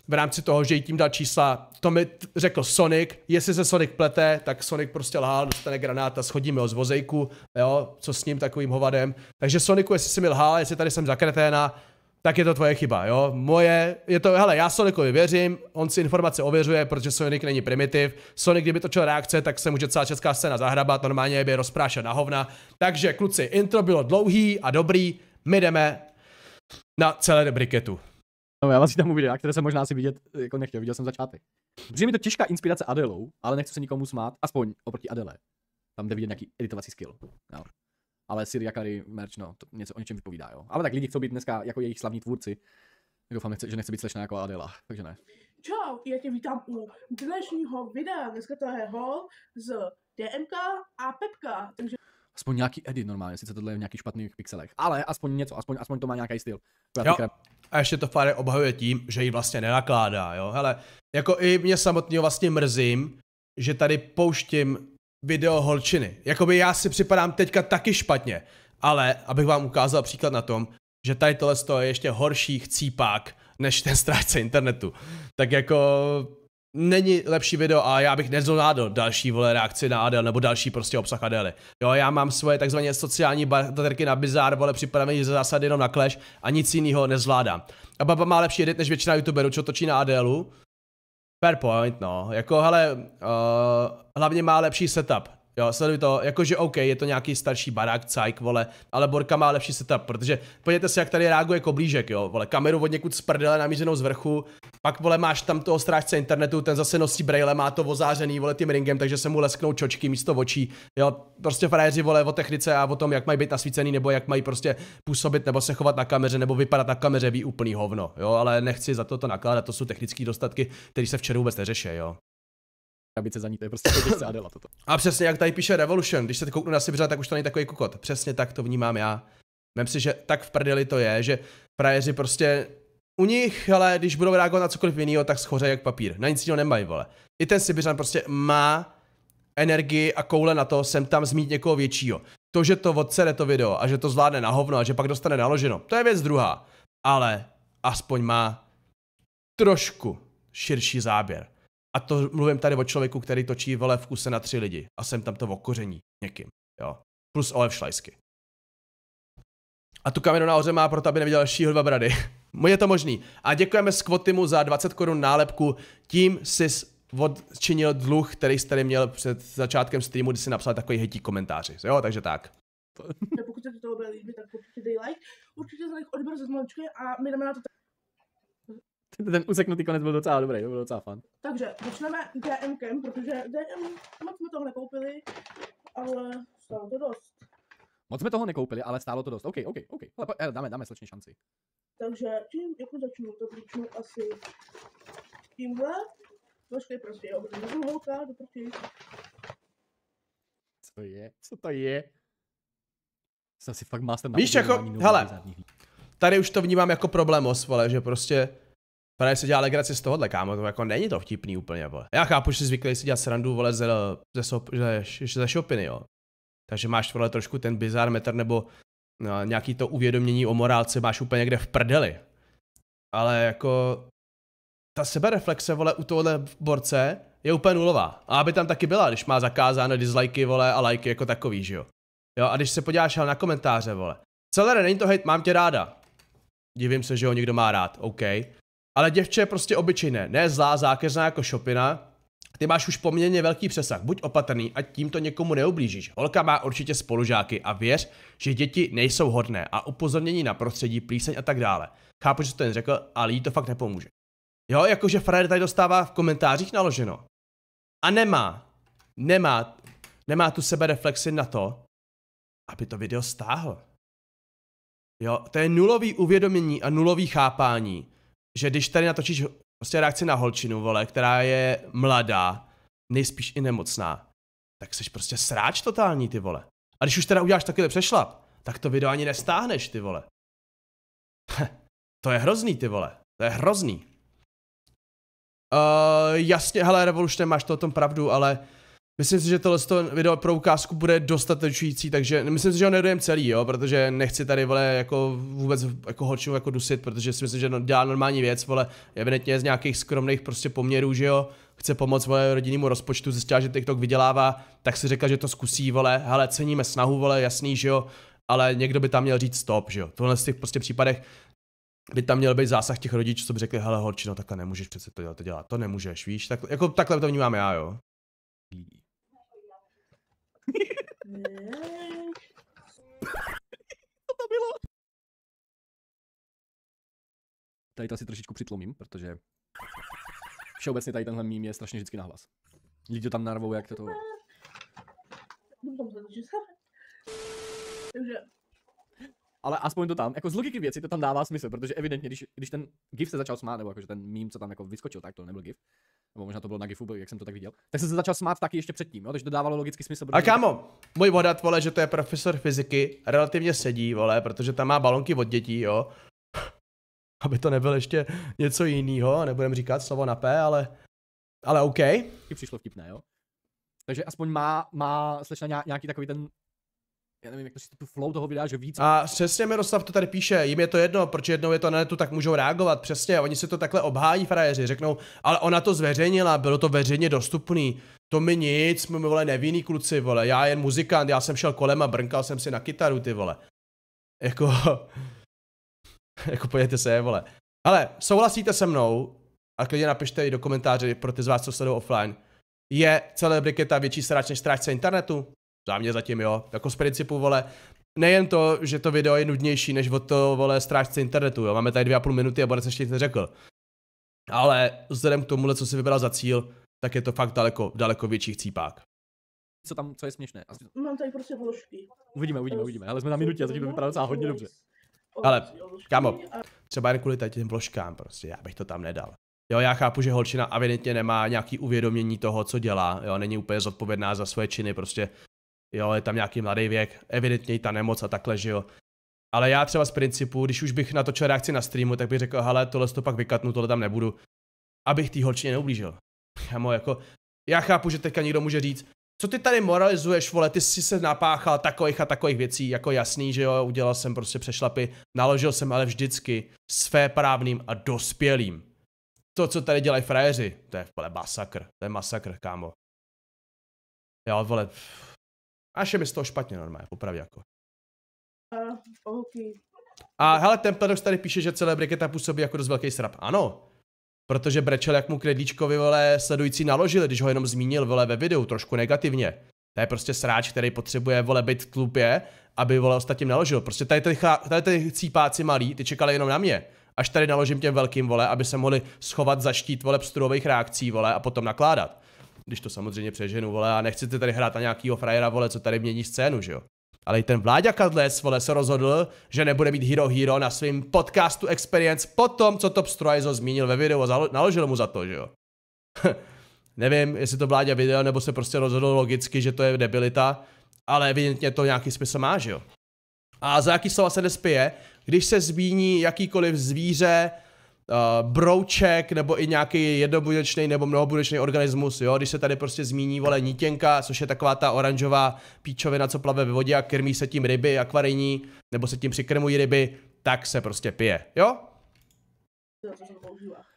v rámci toho, že jí tím dal čísla, to mi řekl Sonic, jestli se Sonic plete, tak Sonic prostě lhal, dostane granáta, schodíme ho z vozejku, jo, co s ním takovým hovadem. Takže Sonicu, jestli si mi lhal, jestli tady jsem zakreténa, tak je to tvoje chyba, jo. Moje, je to, hele, já Sonicovi věřím, on si informace ověřuje, protože Sonic není primitiv. Sonic, kdyby točil reakce, tak se může celá česká scéna zahrabat, normálně by je rozprášel na hovna. Takže, kluci, intro bylo dlouhý a dobrý, my jdeme na celé briketu. No já vás tam uvidím, které jsem možná si vidět, jako nechtěl, viděl jsem začátek. Přijde mi to těžká inspirace Adelou, ale nechci se nikomu smát, aspoň oproti Adele. Tam jde vidět nějaký editovací skill. No ale Sir Kary merch, no, to něco o něčem vypovídá, jo. Ale tak lidi chcou být dneska jako jejich slavní tvůrci. Doufám, že nechce být slečná jako Adela, takže ne. Čau, já tě vítám u dnešního videa. Dneska to je hol z DMK a Pepka, takže... Aspoň nějaký edit normálně, sice tohle je v nějakých špatných pixelech, ale aspoň něco, aspoň, aspoň to má nějaký styl. Jo. A ještě to Fare obhajuje tím, že ji vlastně nenakládá, jo. Hele, jako i mě samotného vlastně mrzím, že tady pouštím video holčiny. Jakoby já si připadám teďka taky špatně, ale abych vám ukázal příklad na tom, že tady tohle je ještě horší chcípák než ten strážce internetu. Tak jako není lepší video a já bych nezvládl další vole reakci na Adel nebo další prostě obsah Adely. Jo, já mám svoje takzvané sociální baterky na bizár, vole připadám ze zásady jenom na clash a nic jiného nezvládám. A baba má lepší edit než většina youtuberů, co točí na Adelu, Fair point, no. Jako, hele, uh, hlavně má lepší setup. Jo, sleduj to, jakože OK, je to nějaký starší barák, cajk, vole, ale Borka má lepší setup, protože podívejte se, jak tady reaguje koblížek, jo, vole, kameru od někud z prdele namířenou z vrchu, pak vole máš tam toho strážce internetu, ten zase nosí braille, má to ozářený vole tím ringem, takže se mu lesknou čočky místo očí. Jo, prostě frajeři vole o technice a o tom, jak mají být nasvícený, nebo jak mají prostě působit, nebo se chovat na kameře, nebo vypadat na kameře, ví úplný hovno. Jo, ale nechci za to to nakládat, to jsou technické dostatky, které se včera vůbec neřeší, jo aby se za ní, to je prostě to, Adela toto. A přesně jak tady píše Revolution, když se kouknu na Sibiře, tak už to není takový kokot. Přesně tak to vnímám já. Myslím si, že tak v prdeli to je, že frajeři prostě u nich, ale když budou reagovat na cokoliv jiného, tak schoře jak papír. Na nic jiného nemají, vole. I ten Sibiřan prostě má energii a koule na to sem tam zmít někoho většího. To, že to odsere to video a že to zvládne na hovno a že pak dostane naloženo, to je věc druhá. Ale aspoň má trošku širší záběr. A to mluvím tady o člověku, který točí vole v kuse na tři lidi a jsem tam to okoření někým, jo. Plus Olev Šlajsky. A tu kameru nahoře má proto, aby neviděl dalšího dva brady. Je to možný. A děkujeme Squatimu za 20 korun nálepku. Tím jsi odčinil dluh, který jsi tady měl před začátkem streamu, kdy jsi napsal takový hejtí komentáři. Jo, takže tak. Pokud se to bude líbit, tak určitě dej like. Určitě za like odběr ze zmolčky a my jdeme na to ten useknutý konec byl docela dobrý, byl docela fun. Takže začneme DMkem, protože DM moc jsme toho nekoupili, ale stalo to dost. Moc jsme toho nekoupili, ale stálo to dost. OK, OK, OK. Hele, eh, dáme, dáme slečně šanci. Takže tím jako začnu, to začnu asi tímhle. Počkej, prostě, já budu hlouká, do proti. Co je? Co to je? Jsem si fakt master na Víš, jako, hele, tady už to vnímám jako problém vole, že prostě Pane, se dělá legraci z tohohle, kámo, to jako není to vtipný úplně, vole. Já chápu, že si zvyklý si dělat srandu, vole, ze, ze, ze, ze, ze šopiny, jo. Takže máš tohle trošku ten bizar metr nebo no, nějaký to uvědomění o morálce máš úplně někde v prdeli. Ale jako ta sebereflexe, vole, u tohohle borce je úplně nulová. A aby tam taky byla, když má zakázáno dislikey, vole, a lajky jako takový, že jo. Jo, a když se podíváš na komentáře, vole. Celé není to hejt, mám tě ráda. Divím se, že ho někdo má rád, OK. Ale děvče je prostě obyčejné, ne zlá, zákeřná jako šopina, ty máš už poměrně velký přesah, buď opatrný, tím tímto někomu neublížíš. Holka má určitě spolužáky a věř, že děti nejsou hodné a upozornění na prostředí, plíseň a tak dále. Chápu, že to jen řekl, ale jí to fakt nepomůže. Jo, jakože frajer tady dostává v komentářích naloženo. A nemá, nemá, nemá tu sebe reflexy na to, aby to video stáhl. Jo, to je nulový uvědomění a nulový chápání, že když tady natočíš prostě reakci na holčinu, vole, která je mladá, nejspíš i nemocná, tak jsi prostě sráč totální, ty vole. A když už teda uděláš takhle přešlap, tak to video ani nestáhneš, ty vole. to je hrozný, ty vole. To je hrozný. Uh, jasně, hele, Revolution, máš to o tom pravdu, ale Myslím si, že tohle video pro ukázku bude dostatečující, takže myslím si, že ho nedojem celý, jo, protože nechci tady, vole, jako vůbec jako holčinu jako dusit, protože si myslím, že no, dělá normální věc, vole, evidentně z nějakých skromných prostě poměrů, že jo, chce pomoct, vole, rodinnému rozpočtu, zjistila, že TikTok vydělává, tak si řekla, že to zkusí, vole, hele, ceníme snahu, vole, jasný, že jo, ale někdo by tam měl říct stop, že jo, tohle z těch prostě případech by tam měl být zásah těch rodičů, co by řekli, hele, horčino, takhle nemůžeš přece to dělat, to dělat, to nemůžeš, víš, tak, jako takhle to vnímám já, jo. Co to bylo? Tady to asi trošičku přitlomím, protože všeobecně tady tenhle mím je strašně vždycky nahlas. Lidi to tam narvou, jak to to... Dobře ale aspoň to tam, jako z logiky věci to tam dává smysl, protože evidentně, když, když ten GIF se začal smát, nebo jakože ten mím, co tam jako vyskočil, tak to nebyl GIF, nebo možná to bylo na GIFu, jak jsem to tak viděl, tak jsem se začal smát taky ještě předtím, jo, takže to dávalo logický smysl. A kámo, můj odhad, vole, že to je profesor fyziky, relativně sedí, vole, protože tam má balonky od dětí, jo. Aby to nebylo ještě něco jiného, nebudem říkat slovo na P, ale, ale OK. I přišlo vtipné, jo. Takže aspoň má, má slečna nějaký takový ten já nevím, jak si tu flow toho vydá, že víc. A přesně Miroslav to tady píše, jim je to jedno, proč jednou je to na netu, tak můžou reagovat, přesně, oni se to takhle obhájí frajeři, řeknou, ale ona to zveřejnila, bylo to veřejně dostupný, to mi nic, my vole nevinný kluci, vole, já jen muzikant, já jsem šel kolem a brnkal jsem si na kytaru, ty vole. Jako, jako pojďte se, vole. Ale souhlasíte se mnou, a klidně napište i do komentáře pro ty z vás, co sledují offline, je celé ta větší sráč než strážce internetu? Za mě zatím jo, jako z principu vole, nejen to, že to video je nudnější než od to vole strážce internetu, jo, máme tady dvě a půl minuty a Borec ještě nic neřekl. Ale vzhledem k tomuhle, co si vybral za cíl, tak je to fakt daleko, daleko větší chcípák. Co tam, co je směšné? Asi... Mám tady prostě vložky. Uvidíme, uvidíme, uvidíme, ale jsme na minutě a zatím to vypadá docela hodně dobře. Ale, kámo, třeba jen kvůli tady těm vložkám prostě, já bych to tam nedal. Jo, já chápu, že holčina evidentně nemá nějaký uvědomění toho, co dělá, jo, není úplně zodpovědná za svoje činy, prostě jo, je tam nějaký mladý věk, evidentně i ta nemoc a takhle, že jo. Ale já třeba z principu, když už bych natočil reakci na streamu, tak bych řekl, hele, tohle to pak vykatnu, tohle tam nebudu, abych té holčině neublížil. Kámo, jako, já chápu, že teďka někdo může říct, co ty tady moralizuješ, vole, ty jsi se napáchal takových a takových věcí, jako jasný, že jo, udělal jsem prostě přešlapy, naložil jsem ale vždycky své právným a dospělým. To, co tady dělají frajeři, to je vole masakr, to je masakr, kámo. Jo, vole, Až je mi z toho špatně normálně, popravdě jako. Uh, okay. A hele, ten paradox tady píše, že celé briketa působí jako dost velký srap. Ano, protože brečel, jak mu kredíčkovi vole sledující naložili, když ho jenom zmínil vole ve videu, trošku negativně. To je prostě sráč, který potřebuje vole být v klubě, aby vole ostatním naložil. Prostě tady ty cípáci malí, ty čekali jenom na mě. Až tady naložím těm velkým vole, aby se mohli schovat za štít vole pstruhových reakcí vole a potom nakládat když to samozřejmě přeženu, vole, a nechcete tady hrát na nějakýho frajera, vole, co tady mění scénu, že jo? Ale i ten Vláďa Kadles, vole, se rozhodl, že nebude mít Hero Hero na svém podcastu Experience po tom, co Top Stroizo zmínil ve videu a naložil mu za to, že jo? Nevím, jestli to Vláďa viděl, nebo se prostě rozhodl logicky, že to je debilita, ale evidentně to nějaký smysl má, že jo? A za jaký slova se nespije, když se zmíní jakýkoliv zvíře, uh, brouček nebo i nějaký jednobudečný nebo mnohobudečný organismus, jo, když se tady prostě zmíní vole nítěnka, což je taková ta oranžová píčovina, co plave ve vodě a krmí se tím ryby akvarijní, nebo se tím přikrmují ryby, tak se prostě pije, jo?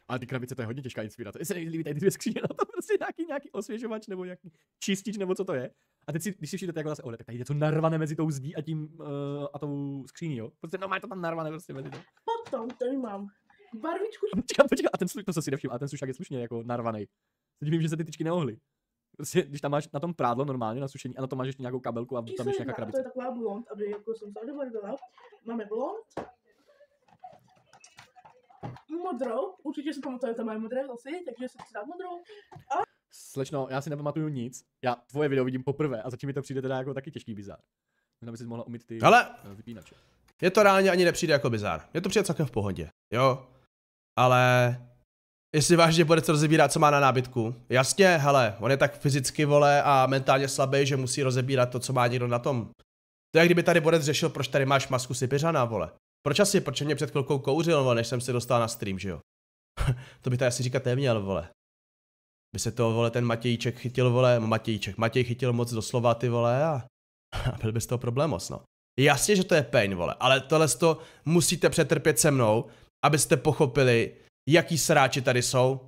A ty krabice to je hodně těžká inspirace. Jestli se líbí tady ty dvě skříně, na no to prostě nějaký, nějaký osvěžovač nebo nějaký čistič nebo co to je. A teď si, když si všichni jako zase ohle, tak tady to narvané mezi tou zdí a tím uh, a tou skříní, jo? Prostě no, má to tam narvané prostě mezi to. Potom tady mám Barvičku. Počkej, počkej, a ten slušák, to se si nevšiml, a ten slušák je slušně jako narvaný. Teď vím, že se ty tyčky neohly. Prostě, když tam máš na tom prádlo normálně na sušení a na tom máš ještě nějakou kabelku a tam ještě nějaká krabice. To je taková blond, aby jako jsem se dovolila. Máme blond, modrou, určitě si pamatujete moje modré vlasy, takže si chci dát modrou. A... Slečno, já si nepamatuju nic, já tvoje video vidím poprvé a zatím mi to přijde teda jako taky těžký bizar. Možná by si mohla umít ty Hele, eh, vypínače. Je to reálně ani nepřijde jako bizar. je to přijde celkem v pohodě, jo ale jestli vážně bude co rozebírat, co má na nábytku. Jasně, hele, on je tak fyzicky vole a mentálně slabý, že musí rozebírat to, co má někdo na tom. To je, kdyby tady Borec řešil, proč tady máš masku Sibiřana, vole. Proč asi, proč mě před chvilkou kouřil, vole, než jsem se dostal na stream, že jo? to by tady asi říkat neměl, vole. By se to, vole, ten Matějíček chytil, vole, Matějíček, Matěj chytil moc doslova, ty vole, a, a byl by z toho problémos, no. Jasně, že to je pain, vole, ale tohle to musíte přetrpět se mnou, abyste pochopili, jaký sráči tady jsou.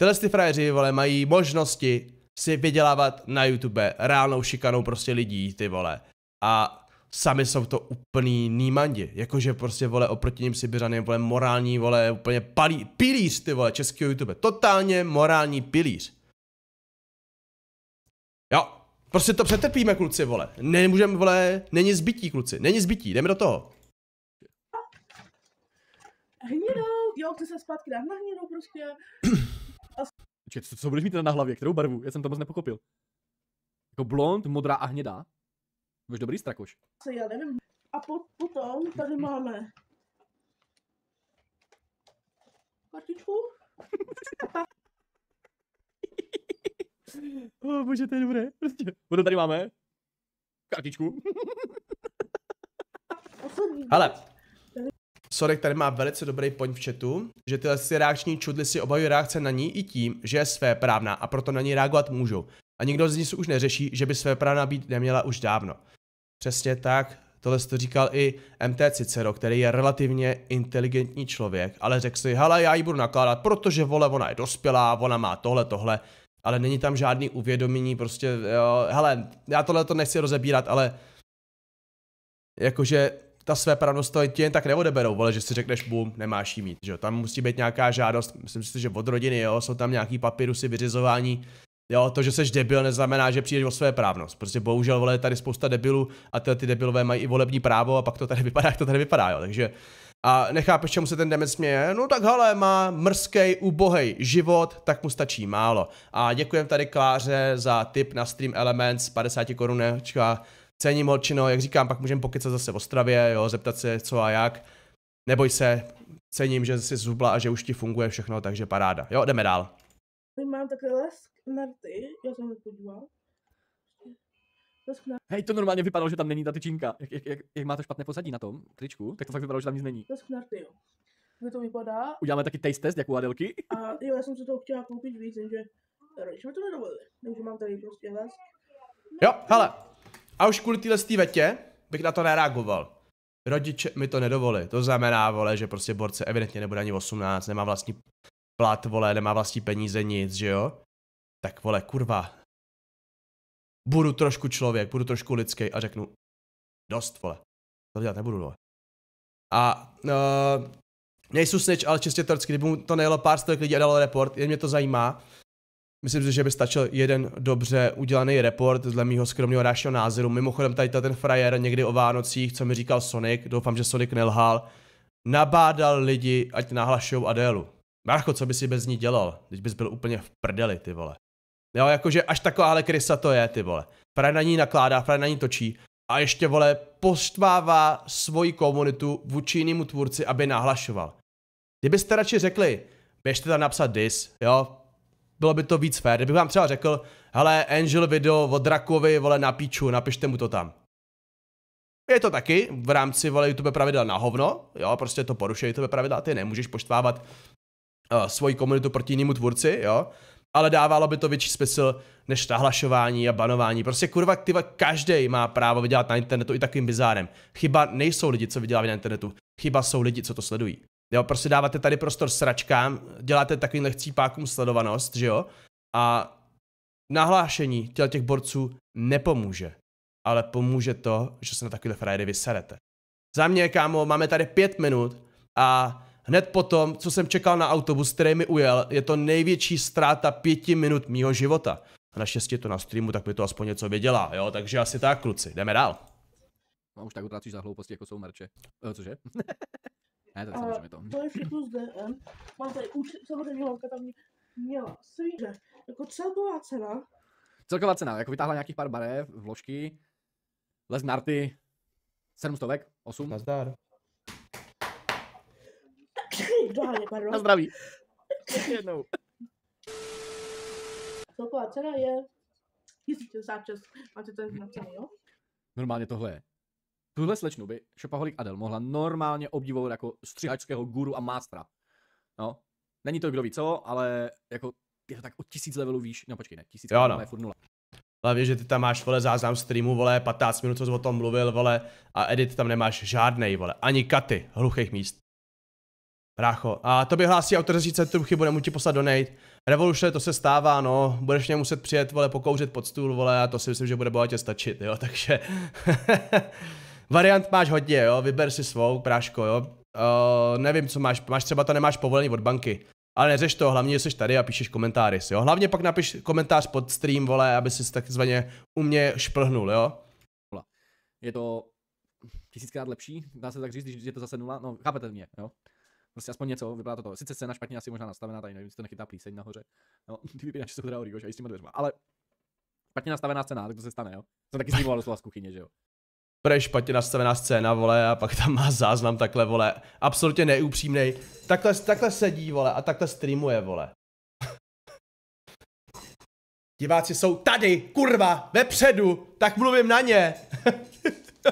Tyhle ty frajeři, vole, mají možnosti si vydělávat na YouTube reálnou šikanou prostě lidí, ty vole. A sami jsou to úplný nímandi. Jakože prostě, vole, oproti ním si Sibiřany, vole, morální, vole, úplně palí, pilíř, ty vole, českého YouTube. Totálně morální pilíř. Jo, prostě to přetrpíme, kluci, vole. Nemůžeme, vole, není zbytí, kluci, není zbytí, jdeme do toho. pak se zpátky dá na hnědou prostě. A... Čekaj, co, co budeš mít na hlavě? Kterou barvu? Já jsem to moc nepochopil. Jako blond, modrá a hnědá? Budeš dobrý strakoš. Já nevím. A po, potom tady máme kartičku. o oh, bože, to je dobré. Prostě. Potom tady máme kartičku. Ale, Sorek tady má velice dobrý point v chatu, že tyhle si reakční čudly si obhajují reakce na ní i tím, že je své právná a proto na ní reagovat můžou. A nikdo z nich už neřeší, že by své právna být neměla už dávno. Přesně tak, tohle to říkal i MT Cicero, který je relativně inteligentní člověk, ale řekl si, hele, já ji budu nakládat, protože vole, ona je dospělá, ona má tohle, tohle, ale není tam žádný uvědomění, prostě, jo, hele, já tohle to nechci rozebírat, ale jakože ta své pravnost to ti jen tak neodeberou, ale že si řekneš, bum, nemáš jí mít. Že? Tam musí být nějaká žádost, myslím si, že od rodiny, jo, jsou tam nějaký papirusy, vyřizování, Jo, to, že seš debil, neznamená, že přijdeš o své právnost. Prostě bohužel, vole, je tady spousta debilů a ty, ty debilové mají i volební právo a pak to tady vypadá, jak to tady vypadá, jo. Takže a nechápeš, čemu se ten Demet směje? No tak hele, má mrzkej, ubohej život, tak mu stačí málo. A děkujem tady Kláře za tip na Stream Elements, 50 korunečka Cením holčino, jak říkám, pak můžeme pokycat zase v Ostravě, jo, zeptat se co a jak. Neboj se, cením, že jsi zubla a že už ti funguje všechno, takže paráda. Jo, jdeme dál. Mám takhle lesk na ty, já jsem nepodíval. Hej, to normálně vypadalo, že tam není ta tyčinka. Jak, jak, jak, jak má to špatné pozadí na tom tričku, tak to fakt vypadalo, že tam nic není. Lesk na ty. jo. Kde to vypadá. Uděláme taky taste test, jako u Adelky. A jo, já jsem si to chtěla koupit víc, že? rodiče mi to nedovolili. Takže mám tady prostě lesk. Jo, hele, a už kvůli téhle vetě bych na to nereagoval. Rodiče mi to nedovolí. To znamená, vole, že prostě borce evidentně nebude ani 18, nemá vlastní plat, vole, nemá vlastní peníze, nic, že jo? Tak vole, kurva. Budu trošku člověk, budu trošku lidský a řeknu, dost, vole. To dělat nebudu, vole. A uh, nejsou snič, ale čistě teoreticky, kdyby mu to nejelo pár stovek lidí a dalo report, jen mě to zajímá, Myslím si, že by stačil jeden dobře udělaný report dle mého skromného rášního názoru. Mimochodem tady ten frajer někdy o Vánocích, co mi říkal Sonic, doufám, že Sonic nelhal, nabádal lidi, ať nahlašují Adélu. Marko, co by si bez ní dělal? když bys byl úplně v prdeli, ty vole. Jo, jakože až takováhle krysa to je, ty vole. Fraj na ní nakládá, fraj na ní točí a ještě, vole, poštvává svoji komunitu vůči jinému tvůrci, aby nahlašoval. Kdybyste radši řekli, běžte tam napsat dis, jo, bylo by to víc fér. Kdybych vám třeba řekl, hele, Angel video o Drakovi, vole, na píču, napište mu to tam. Je to taky v rámci, vole, YouTube pravidla na hovno, jo, prostě to porušuje YouTube pravidla, ty nemůžeš poštvávat uh, svoji komunitu proti jinému tvůrci, jo, ale dávalo by to větší smysl než nahlašování a banování. Prostě kurva, tyva, každý má právo vydělat na internetu i takovým bizárem. Chyba nejsou lidi, co vydělávají na internetu. Chyba jsou lidi, co to sledují. Jo, prostě dáváte tady prostor sračkám, děláte takovým chcípákům sledovanost, že jo? A nahlášení těle těch borců nepomůže, ale pomůže to, že se na takovýhle frajdy vyserete. Za mě, kámo, máme tady pět minut a hned potom, co jsem čekal na autobus, který mi ujel, je to největší ztráta pěti minut mýho života. A naštěstí je to na streamu, tak by to aspoň něco vydělá, jo? Takže asi tak, kluci, jdeme dál. No už tak utracíš za hlouposti, jako jsou merče. E, cože? Ne, tak samozřejmě to. To je všechno z DM. Mám tady účet, samozřejmě holka tam měla svíře. Jako celková cena. Celková cena, jako vytáhla nějakých pár barev, vložky, les narty, 700, 8. Nazdar. Dohádě, pardon. Na zdraví. jednou. Celková cena je 1066, máte to napsané, jo? Normálně tohle je Tuhle slečnu by Šopaholik Adel mohla normálně obdivovat jako střihačského guru a mástra. No, není to kdo ví co, ale jako je to tak o tisíc levelů výš, no počkej, ne, tisíc jo, no. je furt nula. Hlavně, že ty tam máš, vole, záznam streamu, vole, 15 minut, co jsi o tom mluvil, vole, a edit tam nemáš žádnej, vole, ani katy, hluchých míst. Prácho, a to by hlásí říct, tu chybu, nemůžu ti poslat donate. Revoluce to se stává, no, budeš mě muset přijet, vole, pokouřit pod stůl, vole, a to si myslím, že bude bohatě stačit, jo, takže... Variant máš hodně, jo, vyber si svou, práško, jo. Uh, nevím, co máš, máš třeba to nemáš povolení od banky. Ale neřeš to, hlavně jsi tady a píšeš komentáry, jo. Hlavně pak napiš komentář pod stream, vole, aby si takzvaně u mě šplhnul, jo. Je to tisíckrát lepší, dá se tak říct, když je to zase nula, no chápete mě, jo. Prostě aspoň něco, vypadá to to. Sice cena špatně asi možná nastavená, tady nevím, jestli to nechytá plíseň nahoře. No, ty vypínače jsou teda Origoš, a i s těma dveřma. Ale špatně nastavená cena, tak to se stane, jo. Jsem taky zdímoval doslova z kuchyně, že jo. Pre špatně nastavená scéna, vole, a pak tam má záznam takhle, vole, absolutně neupřímnej. Takhle, takhle sedí, vole, a takhle streamuje, vole. Diváci jsou tady, kurva, vepředu, tak mluvím na ně.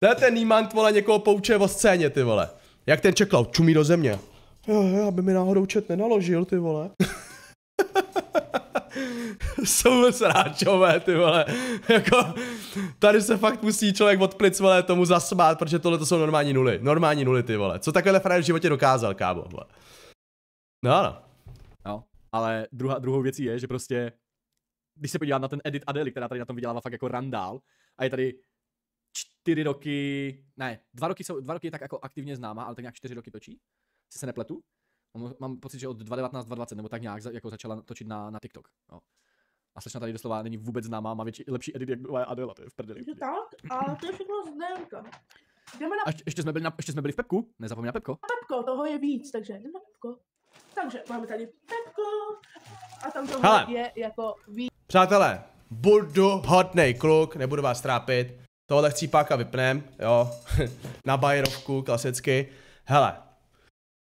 to je ten Niemand, vole, někoho poučuje o scéně, ty vole. Jak ten čekal, čumí do země. Jo, jo, aby mi náhodou čet nenaložil, ty vole. jsou sráčové, ty vole. Jako, tady se fakt musí člověk od plic, vole, tomu zasmát, protože tohle to jsou normální nuly. Normální nuly, ty vole. Co takhle frajer v životě dokázal, kámo, vole. No, ano. No, ale druhá, druhou věcí je, že prostě, když se podívám na ten edit Adely, která tady na tom vydělává fakt jako randál, a je tady čtyři roky, ne, dva roky, jsou, dva roky je tak jako aktivně známá, ale tak nějak čtyři roky točí, si se nepletu mám pocit, že od 2019, 2020 nebo tak nějak jako začala točit na, na TikTok. No. A slečna tady doslova není vůbec známá, má větší, lepší edit jak byla Adela, to je v prdeli. Je tak, A to je všechno zdenka. Jdeme na... A ještě, jsme byli na, ještě jsme byli v Pepku, nezapomeň na Pepko. Na Pepko, toho je víc, takže jdeme na Pepko. Takže máme tady Pepko a tam toho Hele. je jako víc. Přátelé, budu hodnej kluk, nebudu vás trápit. Tohle chcípáka vypnem, jo, na bajerovku klasicky. Hele,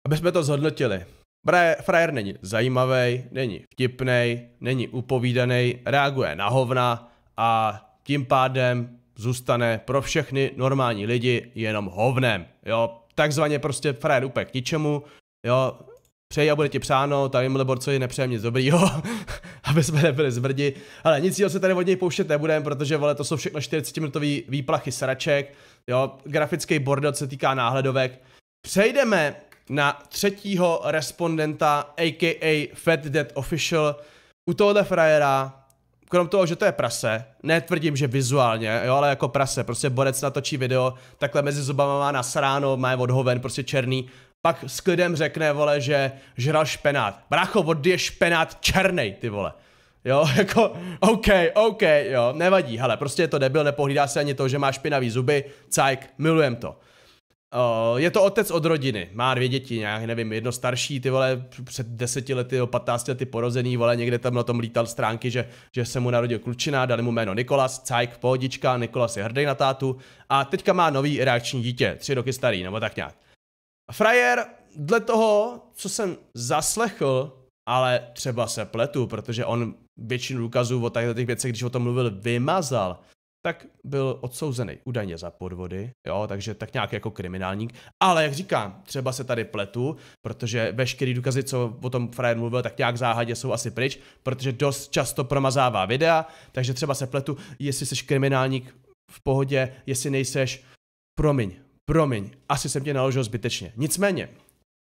aby jsme to zhodnotili. Frajer není zajímavý, není vtipný, není upovídaný, reaguje na hovna a tím pádem zůstane pro všechny normální lidi jenom hovnem. Jo, takzvaně prostě frajer úplně k ničemu, jo, přeji a bude ti přáno, tady je nepřejemně nic dobrýho, aby jsme nebyli zbrdi, ale nic jiného se tady od něj pouštět nebudeme, protože vole, to jsou všechno 40 minutový výplachy sraček, jo, grafický bordel se týká náhledovek. Přejdeme na třetího respondenta, a.k.a. Fat Dead Official. U tohohle frajera krom toho, že to je prase, netvrdím, že vizuálně, jo, ale jako prase, prostě borec natočí video, takhle mezi zubama má nasráno, má je odhoven, prostě černý, pak s klidem řekne, vole, že žral špenát. Bracho, od je špenát černý, ty vole. Jo, jako, OK, OK, jo, nevadí, hele, prostě je to debil, nepohlídá se ani to, že má špinavý zuby, cajk, milujem to. Eh, je to otec od rodiny, má dvě děti, nějak nevím, jedno starší, ty vole, před deseti lety, o patnácti lety porozený, vole, někde tam na tom lítal stránky, že, že se mu narodil klučina, dali mu jméno Nikolas, cajk, pohodička, Nikolas je hrdý na tátu a teďka má nový reakční dítě, tři roky starý, nebo tak nějak. Frajer, dle toho, co jsem zaslechl, ale třeba se pletu, protože on většinu důkazů o těch věcech, když o tom mluvil, vymazal tak byl odsouzený údajně za podvody, jo, takže tak nějak jako kriminálník. Ale jak říkám, třeba se tady pletu, protože veškerý důkazy, co o tom Fred mluvil, tak nějak záhadě jsou asi pryč, protože dost často promazává videa, takže třeba se pletu, jestli jsi kriminálník v pohodě, jestli nejseš, promiň, promiň, asi jsem tě naložil zbytečně. Nicméně,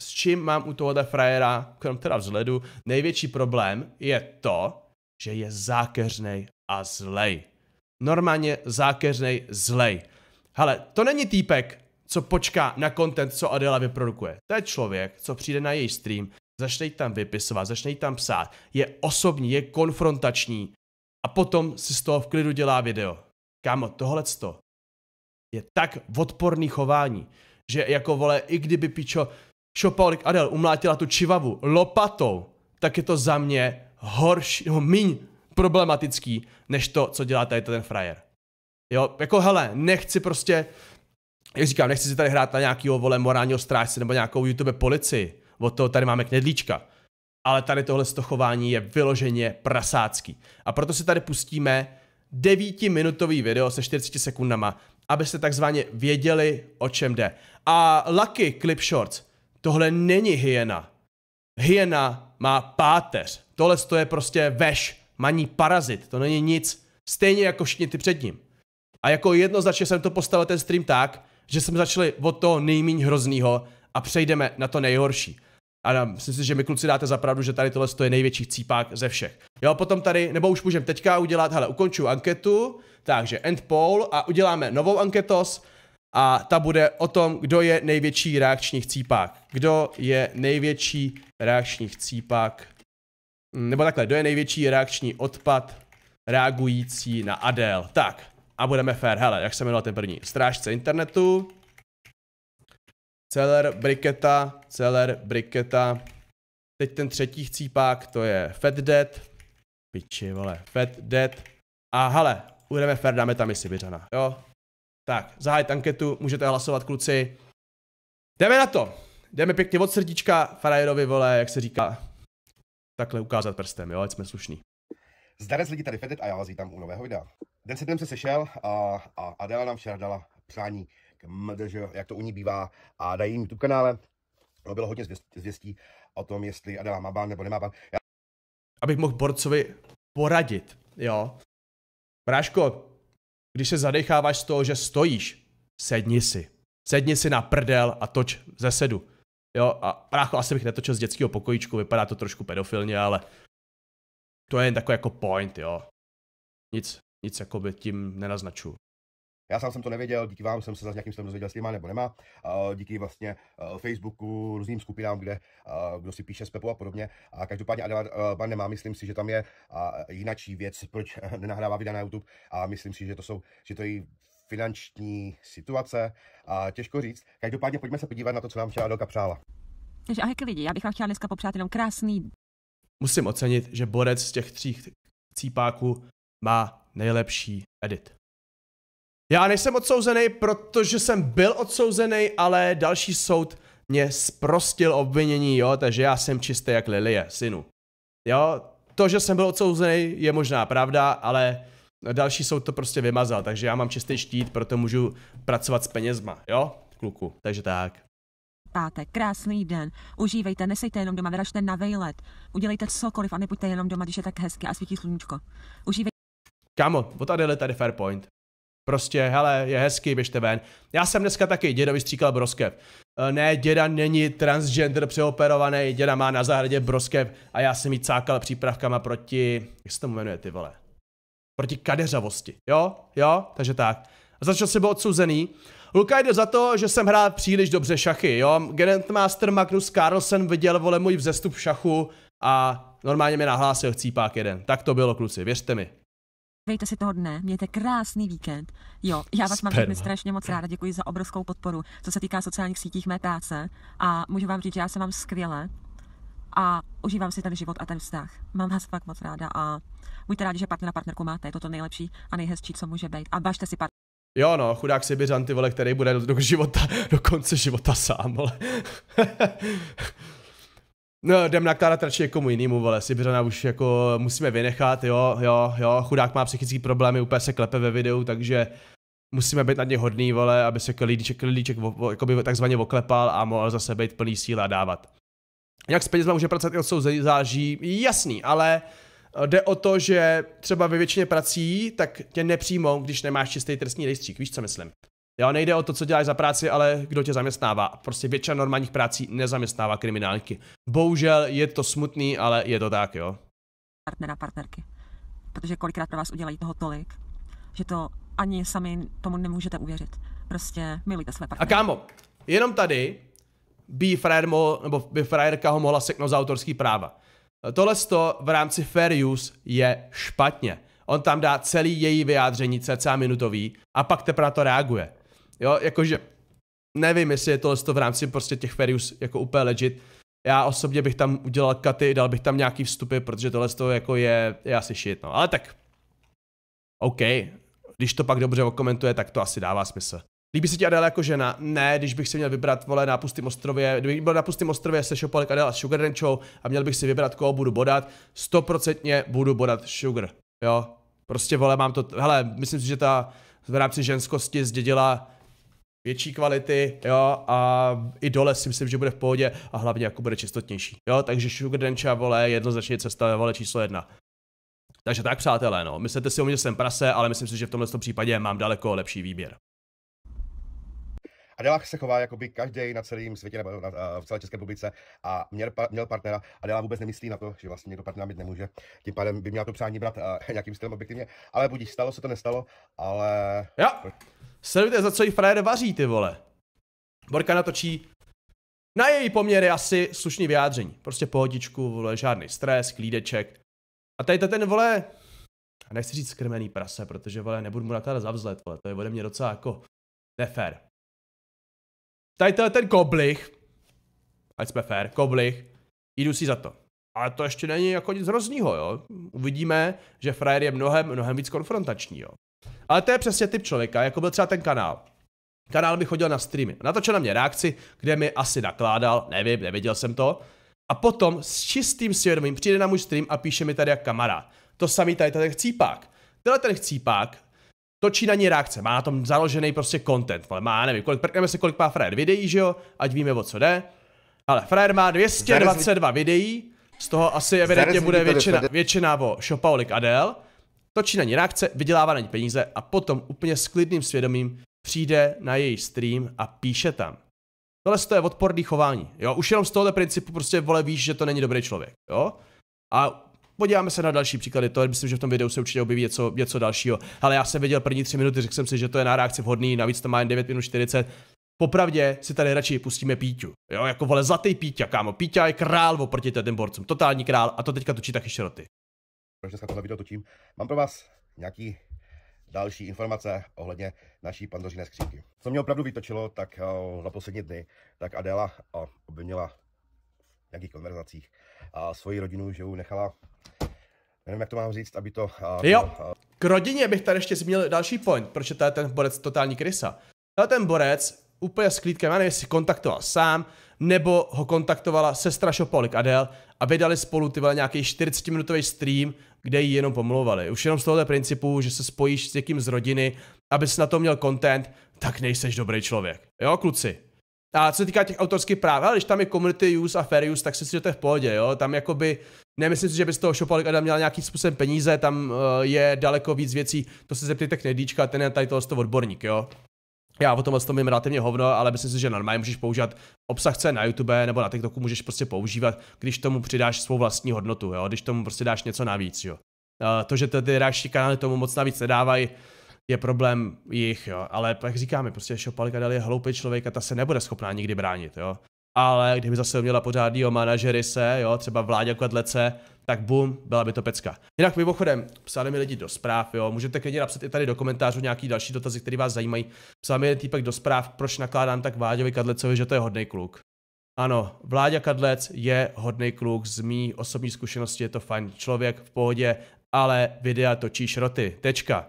s čím mám u tohohle frajera, krom teda vzhledu, největší problém je to, že je zákeřnej a zlej normálně zákeřnej zlej. Hele, to není týpek, co počká na content, co Adela vyprodukuje. To je člověk, co přijde na její stream, začne tam vypisovat, začne tam psát, je osobní, je konfrontační a potom si z toho v klidu dělá video. Kámo, to je tak odporný chování, že jako vole, i kdyby pičo Šopaulik Adel umlátila tu čivavu lopatou, tak je to za mě horší, no, míň problematický, než to, co dělá tady ten frajer. Jo, jako hele, nechci prostě, jak říkám, nechci si tady hrát na nějakýho vole morálního strážce nebo nějakou YouTube policii. Od toho tady máme knedlíčka. Ale tady tohle stochování je vyloženě prasácký. A proto si tady pustíme devítiminutový video se 40 sekundama, abyste takzvaně věděli, o čem jde. A Lucky Clip Shorts, tohle není hyena. Hyena má páteř. Tohle je prostě veš maní parazit, to není nic, stejně jako všichni ty před ním. A jako jednoznačně jsem to postavil ten stream tak, že jsme začali od toho nejméně hroznýho a přejdeme na to nejhorší. A myslím si, že mi kluci dáte za pravdu, že tady tohle je největší cípák ze všech. Jo, potom tady, nebo už můžeme teďka udělat, hele, ukončuju anketu, takže end poll a uděláme novou anketos a ta bude o tom, kdo je největší reakční cípák, Kdo je největší reakční uh, nebo takhle, kdo je největší reakční odpad reagující na Adel. Tak, a budeme fair. Hele, jak se jmenoval ten první? Strážce internetu. Celer Briketa, Celer Briketa. Teď ten třetí chcípák, to je Fed Dead. Piči, vole, Fed Dead. A hele, budeme fair, dáme tam i Sibiřana, jo? Tak, zahájit anketu, můžete hlasovat, kluci. Jdeme na to. Jdeme pěkně od srdíčka Farajerovi, vole, jak se říká takhle ukázat prstem, jo, ať jsme slušní. Zdarec lidi tady Fedet a já vás vítám u nového videa. Den se se sešel a, a Adela nám včera dala přání, k MDŽ, jak to u ní bývá, a na jejím YouTube kanále bylo hodně zvěstí o tom, jestli Adela má ban nebo nemá ban. Já... Abych mohl borcovi poradit, jo. Bráško, když se zadecháváš z toho, že stojíš, sedni si. Sedni si na prdel a toč ze sedu. Jo, a prácho, asi bych netočil z dětského pokojíčku, vypadá to trošku pedofilně, ale to je jen takový jako point, jo. Nic, nic jako by tím nenaznaču. Já sám jsem to nevěděl, díky vám jsem se zase nějakým jsem dozvěděl, jestli má nebo nemá. Díky vlastně eh, Facebooku, různým skupinám, kde eh, kdo si píše s Pepou a podobně. A každopádně Adelman eh, nemá, myslím si, že tam je jinačí věc, proč nenahrává videa na YouTube. A myslím si, že to jsou, že to je finanční situace a těžko říct. Každopádně pojďme se podívat na to, co nám včera Adelka přála. Takže ahojky lidi, já bych vám chtěla dneska popřát jenom krásný... Musím ocenit, že borec z těch tří cípáků má nejlepší edit. Já nejsem odsouzený, protože jsem byl odsouzený, ale další soud mě sprostil obvinění, jo, takže já jsem čistý jak Lilie, synu. Jo, to, že jsem byl odsouzený, je možná pravda, ale další jsou to prostě vymazal, takže já mám čistý štít, proto můžu pracovat s penězma, jo, kluku, takže tak. Pátek, krásný den. Užívejte, nesejte jenom doma, vyražte na vejlet. Udělejte cokoliv a nebuďte jenom doma, když je tak hezky a svítí sluníčko. Užívejte. Kámo, o tady je tady Fairpoint. Prostě, hele, je hezky, běžte ven. Já jsem dneska taky děda vystříkal broskev. E, ne, děda není transgender přeoperovaný, děda má na zahradě broskev a já jsem jí cákal přípravkama proti, jak se to jmenuje ty vole? Proti kadeřavosti. Jo? Jo? Takže tak. A za si byl odsouzený? Luka jde za to, že jsem hrál příliš dobře šachy, jo? Grandmaster Magnus Carlsen viděl, vole, můj vzestup v šachu a normálně mi nahlásil chcípák jeden. Tak to bylo, kluci, věřte mi. Vejte si toho dne, mějte krásný víkend. Jo, já vás Sperma. mám všechny no. strašně moc ráda, děkuji za obrovskou podporu, co se týká sociálních sítích mé práce. A můžu vám říct, že já se mám skvěle a užívám si ten život a ten vztah. Mám vás fakt moc ráda a Buďte rádi, že partner na partnerku máte, je to to nejlepší a nejhezčí, co může být. A bažte si partner. Jo no, chudák si Sibiřan, ty vole, který bude do, do, života, do konce života sám, vole. No, jdem nakládat radši komu jinému, vole, Sibiřana už jako musíme vynechat, jo, jo, jo, chudák má psychický problémy, úplně se klepe ve videu, takže musíme být na ně hodný, vole, aby se klidíček, klidíček jakoby takzvaně oklepal a mohl zase být plný síla dávat. Jak s penězma může pracovat i odsouzený záží, jasný, ale Eh, jde o to, že třeba ve většině prací, tak tě nepřijmou, když nemáš čistý trestní rejstřík, víš co myslím. Jo, nejde o to, co děláš za práci, ale kdo tě zaměstnává. Prostě většina normálních prací nezaměstnává kriminálky. Bohužel je to smutný, ale je to tak, jo. Partnera, partnerky. Protože kolikrát pro vás udělají toho tolik, že to ani sami tomu nemůžete uvěřit. Prostě milujte své partnery. A kámo, jenom tady by frajer mo, nebo by frajerka ho mohla seknout za autorský práva. Tohle v rámci fair use je špatně. On tam dá celý její vyjádření, cca minutový, a pak teprve to reaguje. Jo, jakože nevím, jestli je tohle v rámci prostě těch fair use jako úplně legit. Já osobně bych tam udělal katy, dal bych tam nějaký vstupy, protože tohle to jako je, je asi shit, no. Ale tak, OK, když to pak dobře okomentuje, tak to asi dává smysl. Líbí se ti Adele jako žena? Ne, když bych si měl vybrat, vole, na pustém ostrově, kdybych byl na pustém ostrově se šopalek Adele a Sugar Ranchou a měl bych si vybrat, koho budu bodat, stoprocentně budu bodat Sugar, jo. Prostě, vole, mám to, hele, myslím si, že ta v rámci ženskosti zdědila větší kvality, jo, a i dole si myslím, že bude v pohodě a hlavně jako bude čistotnější, jo, takže Sugar Rancha, vole, jednoznačně cesta, vole, číslo jedna. Takže tak, přátelé, no, myslíte si o mě, že jsem prase, ale myslím si, že v tomto případě mám daleko lepší výběr. Adela se chová jako by každý na celém světě nebo na, na, eh, v celé České republice a měl, měl partnera. Adela vůbec nemyslí na to, že vlastně někdo partnera mít nemůže. Tím pádem by měla to přání brát eh, a, nějakým stylem objektivně, ale budíš, stalo se to nestalo, ale... Jo, sledujte, za co jí frajer vaří, ty vole. Borka natočí na její poměry asi slušný vyjádření. Prostě pohodičku, vole, žádný stres, klídeček. A tady to ten, vole, a nechci říct skrmený prase, protože, vole, nebudu mu nakládat za zavzlet vole, to je ode mě docela jako nefér. Tady ten koblich, ať jsme fér, koblich, jdu si za to. Ale to ještě není jako nic hroznýho, jo. Uvidíme, že frajer je mnohem, mnohem víc konfrontační, jo. Ale to je přesně typ člověka, jako byl třeba ten kanál. Kanál mi chodil na streamy. Natočil na mě reakci, kde mi asi nakládal, nevím, nevěděl jsem to. A potom s čistým svědomím přijde na můj stream a píše mi tady jak kamarád. To samý tady ten chcípák. Tenhle ten chcípák točí na něj reakce, má na tom založený prostě content, ale má, nevím, kolik, prkneme se, kolik má Frajer videí, že jo, ať víme, o co jde. Ale Frajer má 222 Zarezli... videí, z toho asi evidentně bude většina, většina o Shopaholic Adel. Točí na ní reakce, vydělává na ní peníze a potom úplně s klidným svědomím přijde na její stream a píše tam. Tohle to je odporný chování, jo, už jenom z tohoto principu prostě vole víš, že to není dobrý člověk, jo. A Podíváme se na další příklady, to myslím, že v tom videu se určitě objeví něco, něco dalšího. Ale já jsem viděl první tři minuty, řekl jsem si, že to je na reakci vhodný, navíc to má jen 9 minut 40. Popravdě si tady radši pustíme Píťu. Jo, jako vole zlatý Píťa, kámo. Píťa je král oproti těm borcům, totální král a to teďka točí taky široty. Proč dneska tohle video točím? Mám pro vás nějaký další informace ohledně naší pandořiné skřínky. Co mě opravdu vytočilo, tak eh, za poslední dny, tak Adela eh, obvinila v nějakých konverzacích a eh, svoji rodinu, že ju nechala nevím, jak to mám říct, aby to... Uh, jo, k rodině bych tady ještě zmínil další point, proč je tady ten borec totální krysa. Tady ten borec úplně s klídkem, já nevím, jestli kontaktoval sám, nebo ho kontaktovala sestra Šopolik Adel a vydali spolu ty vole nějaký 40-minutový stream, kde ji jenom pomlouvali. Už jenom z tohoto principu, že se spojíš s někým z rodiny, abys na to měl content, tak nejseš dobrý člověk. Jo, kluci? A co se týká těch autorských práv, ale když tam je community use a fair use, tak si myslím, že to je v pohodě, jo. Tam jakoby, nemyslím si, že by z toho Shopaholic Adam měl nějaký způsob peníze, tam uh, je daleko víc věcí, to se zeptejte Knedíčka, ten je tady toho odborník, jo. Já o tom vlastně mám relativně hovno, ale myslím si, že normálně můžeš používat obsah, co je na YouTube nebo na TikToku, můžeš prostě používat, když tomu přidáš svou vlastní hodnotu, jo, když tomu prostě dáš něco navíc, jo. Uh, to, že ty další kanály tomu moc navíc nedávají, je problém jich, jo. Ale jak říkáme, prostě Šopalka dali je hloupý člověk a ta se nebude schopná nikdy bránit, jo. Ale kdyby zase měla pořádný o manažery se, jo, třeba vládě Kadlece, tak bum, byla by to pecka. Jinak mimochodem, psali mi lidi do zpráv, jo, můžete klidně napsat i tady do komentářů nějaký další dotazy, které vás zajímají. Psal mi týpek do zpráv, proč nakládám tak Vláďovi Kadlecovi, že to je hodný kluk. Ano, Vláďa Kadlec je hodný kluk, z mý osobní zkušenosti je to fajn člověk, v pohodě, ale videa točí šroty, tečka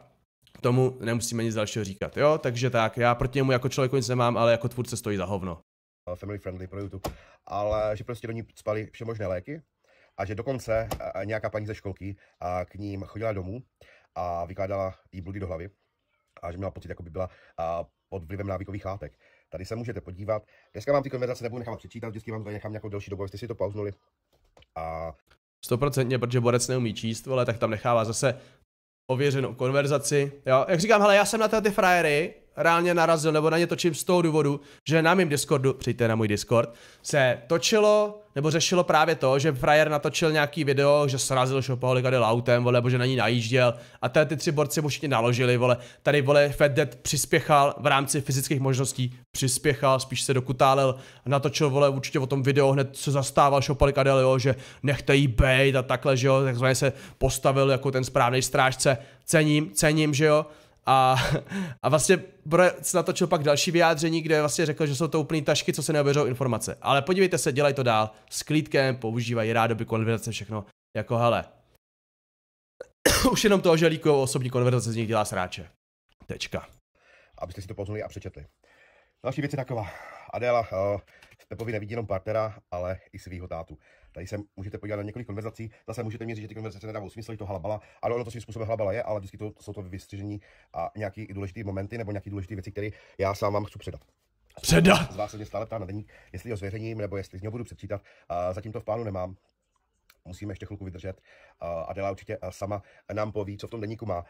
tomu nemusíme nic dalšího říkat, jo? Takže tak, já proti němu jako člověku nic nemám, ale jako tvůrce stojí za hovno. Family friendly pro YouTube, ale že prostě do ní spali všemožné léky a že dokonce nějaká paní ze školky k ním chodila domů a vykládala jí bludy do hlavy a že měla pocit, jako by byla pod vlivem návykových látek. Tady se můžete podívat. Dneska vám ty konverzace nebudu nechávat přečítat, vždycky vám to nechám nějakou delší dobu, abyste si to pauznuli. A Stoprocentně, protože Borec neumí číst, ale tak tam nechává zase ověřenou konverzaci. Jo? Jak říkám, hele, já jsem na ty frajery, reálně narazil, nebo na ně točím z toho důvodu, že na mém Discordu, přijďte na můj Discord, se točilo, nebo řešilo právě to, že frajer natočil nějaký video, že srazil šopoholika del autem, vole, nebo že na ní najížděl a tady ty tři borci mu všichni naložili, vole, tady, vole, Fed přispěchal v rámci fyzických možností, přispěchal, spíš se dokutálel, natočil, vole, určitě o tom video, hned se zastával šopoholika del, jo, že nechte jí bejt a takhle, že jo, takzvaně se postavil jako ten správný strážce, cením, cením, že jo, a, a vlastně Borec natočil pak další vyjádření, kde vlastně řekl, že jsou to úplný tašky, co se neobjeřou informace. Ale podívejte se, dělají to dál, s klídkem, používají rádoby, konverzace, všechno. Jako hele, už jenom to, že líkují osobní konverzace, z nich dělá sráče. Tečka. Abyste si to pozvali a přečetli. Další věc je taková. Adela uh, eh, Pepovi nevidí jenom partnera, ale i svého tátu. Tady se můžete podívat na několik konverzací. Zase můžete měřit, že ty konverzace nedávají smysl, je to halabala, ale ono to svým způsobem halabala je, ale vždycky to, to jsou to vystřižení a nějaký důležité momenty nebo nějaké důležité věci, které já sám vám chci předat. Předat! Z vás se mě stále ptá na deník, jestli ho zveřejním nebo jestli z něho budu předčítat. A zatím to v plánu nemám, musíme ještě chvilku vydržet. a Adela určitě sama nám poví, co v tom deníku má.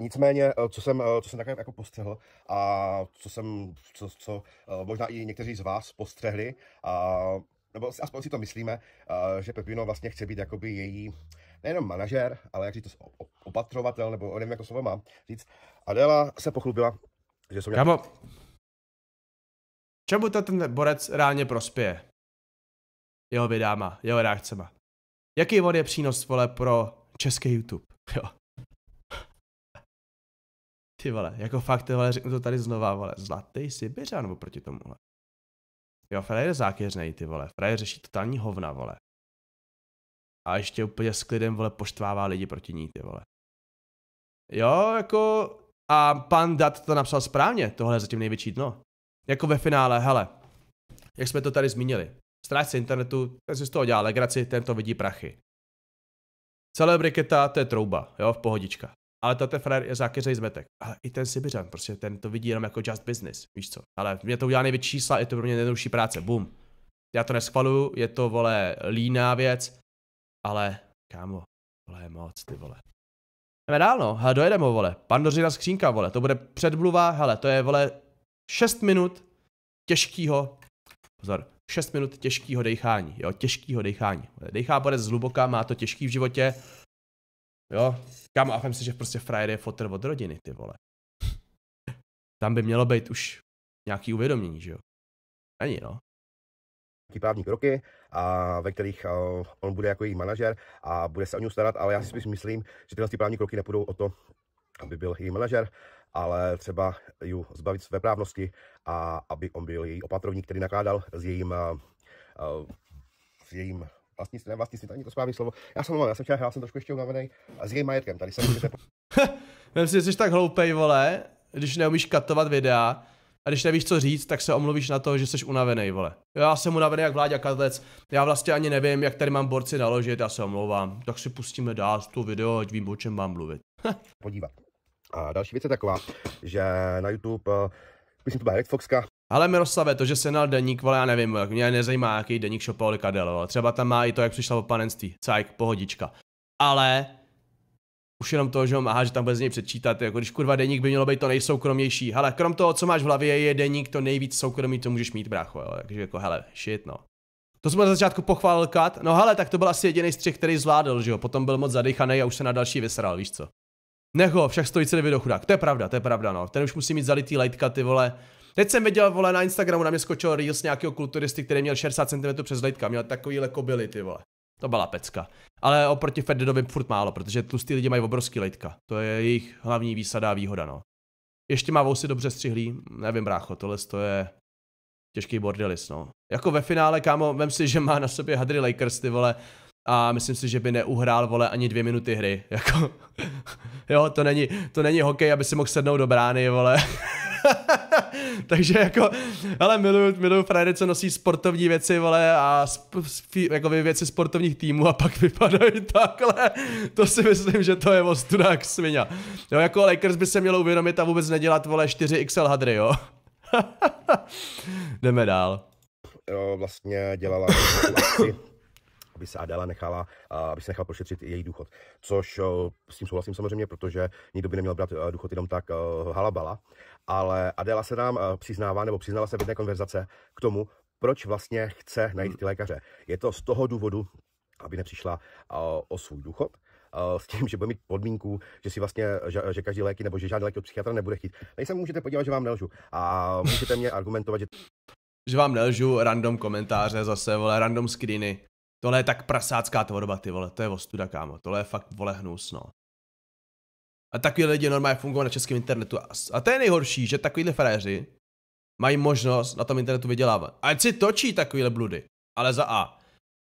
Nicméně, e, co jsem, e, co jsem takhle jako postřehl a co jsem, co, co e, možná i někteří z vás postřehli, nebo aspoň si to myslíme, že Pepino vlastně chce být jakoby její nejenom manažer, ale jak říct opatrovatel, nebo nevím, jak to slovo mám říct. Adela se pochlubila, že jsou nějaký... Kamo, čemu to ten borec reálně prospěje? Jeho vydáma, jeho reakcema. Jaký on je přínos, vole, pro český YouTube, jo. Ty vole, jako fakt, ty vole, řeknu to tady znova, vole, zlatý Sibiřan oproti tomu, vole. Jo, frajer je zákeřnej, ty vole. Frajer řeší totální hovna, vole. A ještě úplně s klidem, vole, poštvává lidi proti ní, ty vole. Jo, jako... A pan Dat to napsal správně, tohle je zatím největší dno. Jako ve finále, hele, jak jsme to tady zmínili. Strážce internetu, ten si z toho dělá legraci, ten to vidí prachy. Celé briketa, to je trouba, jo, v pohodička ale tato frajer je zákeřej zmetek. Ale i ten Sibiřan, prostě ten to vidí jenom jako just business, víš co. Ale mě to udělá největší čísla, je to pro mě nejjednodušší práce, bum. Já to neschvaluju, je to, vole, líná věc, ale, kámo, vole, moc, ty vole. Jdeme dál, no, hele, dojedeme, vole. Pandořina skřínka, vole, to bude předbluva. hele, to je, vole, 6 minut těžkýho, pozor, 6 minut těžkého dechání, jo, těžkého dechání. Dechá bude zhluboka, má to těžký v životě, Jo, kam a vem si, že prostě frajer je fotr od rodiny, ty vole. Tam by mělo být už nějaký uvědomění, že jo? Ani, no právní kroky, a ve kterých uh, on bude jako její manažer a bude se o něj starat, ale já si myslím, že tyhle ty právní kroky nepůjdou o to, aby byl její manažer, ale třeba ji zbavit své právnosti a aby on byl její opatrovník, který nakládal s jejím, uh, s jejím vlastní ne vlastní to není to správné slovo. Já jsem já jsem včera hrál, jsem trošku ještě unavený a s Majetkem, tady jsem můžete... Vem si, jsi tak hloupej, vole, když neumíš katovat videa, a když nevíš, co říct, tak se omluvíš na to, že jsi unavený, vole. Já jsem unavený jak Vláďa Katlec, já vlastně ani nevím, jak tady mám borci naložit, já se omlouvám. Tak si pustíme dál to video, ať vím, o čem mám mluvit. Podívat. A další věc je taková, že na YouTube, eh, myslím, to byla Red Foxka, ale Miroslave, to, že se nal deník, vole, já nevím, mě nezajímá, jaký deník šopal Kadel, třeba tam má i to, jak přišla o panenství, cajk, pohodička. Ale už jenom to, že ho má, že tam bez něj předčítat, jako když kurva deník by mělo být to nejsoukromější. Ale krom toho, co máš v hlavě, je deník to nejvíc soukromý, co můžeš mít, brácho, jo. takže jako hele, shit, no. To jsme na začátku pochválil Kat, no hele, tak to byl asi jediný střih, který zvládl, že jo, potom byl moc zadechaný a už se na další vysral, víš co. Nech ho, však stojí celý video chudák, to je pravda, to je pravda, no, ten už musí mít zalitý lightka, ty vole, Teď jsem viděl, vole, na Instagramu na mě skočil reels nějakého kulturisty, který měl 60 cm přes lejtka, měl takový lekobily, jako ty vole. To byla pecka. Ale oproti Fededovi furt málo, protože tlustí lidi mají obrovský lejtka. To je jejich hlavní výsada a výhoda, no. Ještě má vousy dobře střihlý, nevím brácho, tohle to je těžký bordelis, no. Jako ve finále, kámo, vem si, že má na sobě Hadry Lakers, ty vole, a myslím si, že by neuhrál vole ani dvě minuty hry, jako, jo, to není, to není hokej, aby si mohl sednout do brány, vole. Takže jako, ale miluju, miluju frajery, co nosí sportovní věci, vole, a sp, jako věci sportovních týmů a pak vypadají takhle. To si myslím, že to je ostuda jak svině. Jo, jako Lakers by se mělo uvědomit a vůbec nedělat, vole, 4XL hadry, jo. Jdeme dál. Jo, vlastně dělala aby se Adela nechala, aby se nechal prošetřit její důchod. Což s tím souhlasím samozřejmě, protože nikdo by neměl brát e, důchod jenom tak e, halabala. Ale Adela se nám e, přiznává, nebo přiznala se v jedné konverzace k tomu, proč vlastně chce najít ty lékaře. Je to z toho důvodu, aby nepřišla o svůj důchod, s tím, že bude mít podmínku, že si vlastně, že, že každý léky nebo že žádný léky od psychiatra nebude chtít. Tady se můžete podívat, že vám nelžu a můžete mě argumentovat, že... že vám nelžu, random komentáře zase, vole, random screeny. Tohle je tak prasácká tvorba, ty vole, to je ostuda, kámo. Tohle je fakt, vole, hnus, no. A takový lidi normálně fungují na českém internetu. A to je nejhorší, že takovýhle frajeři mají možnost na tom internetu vydělávat. Ať si točí takovýhle bludy. Ale za A.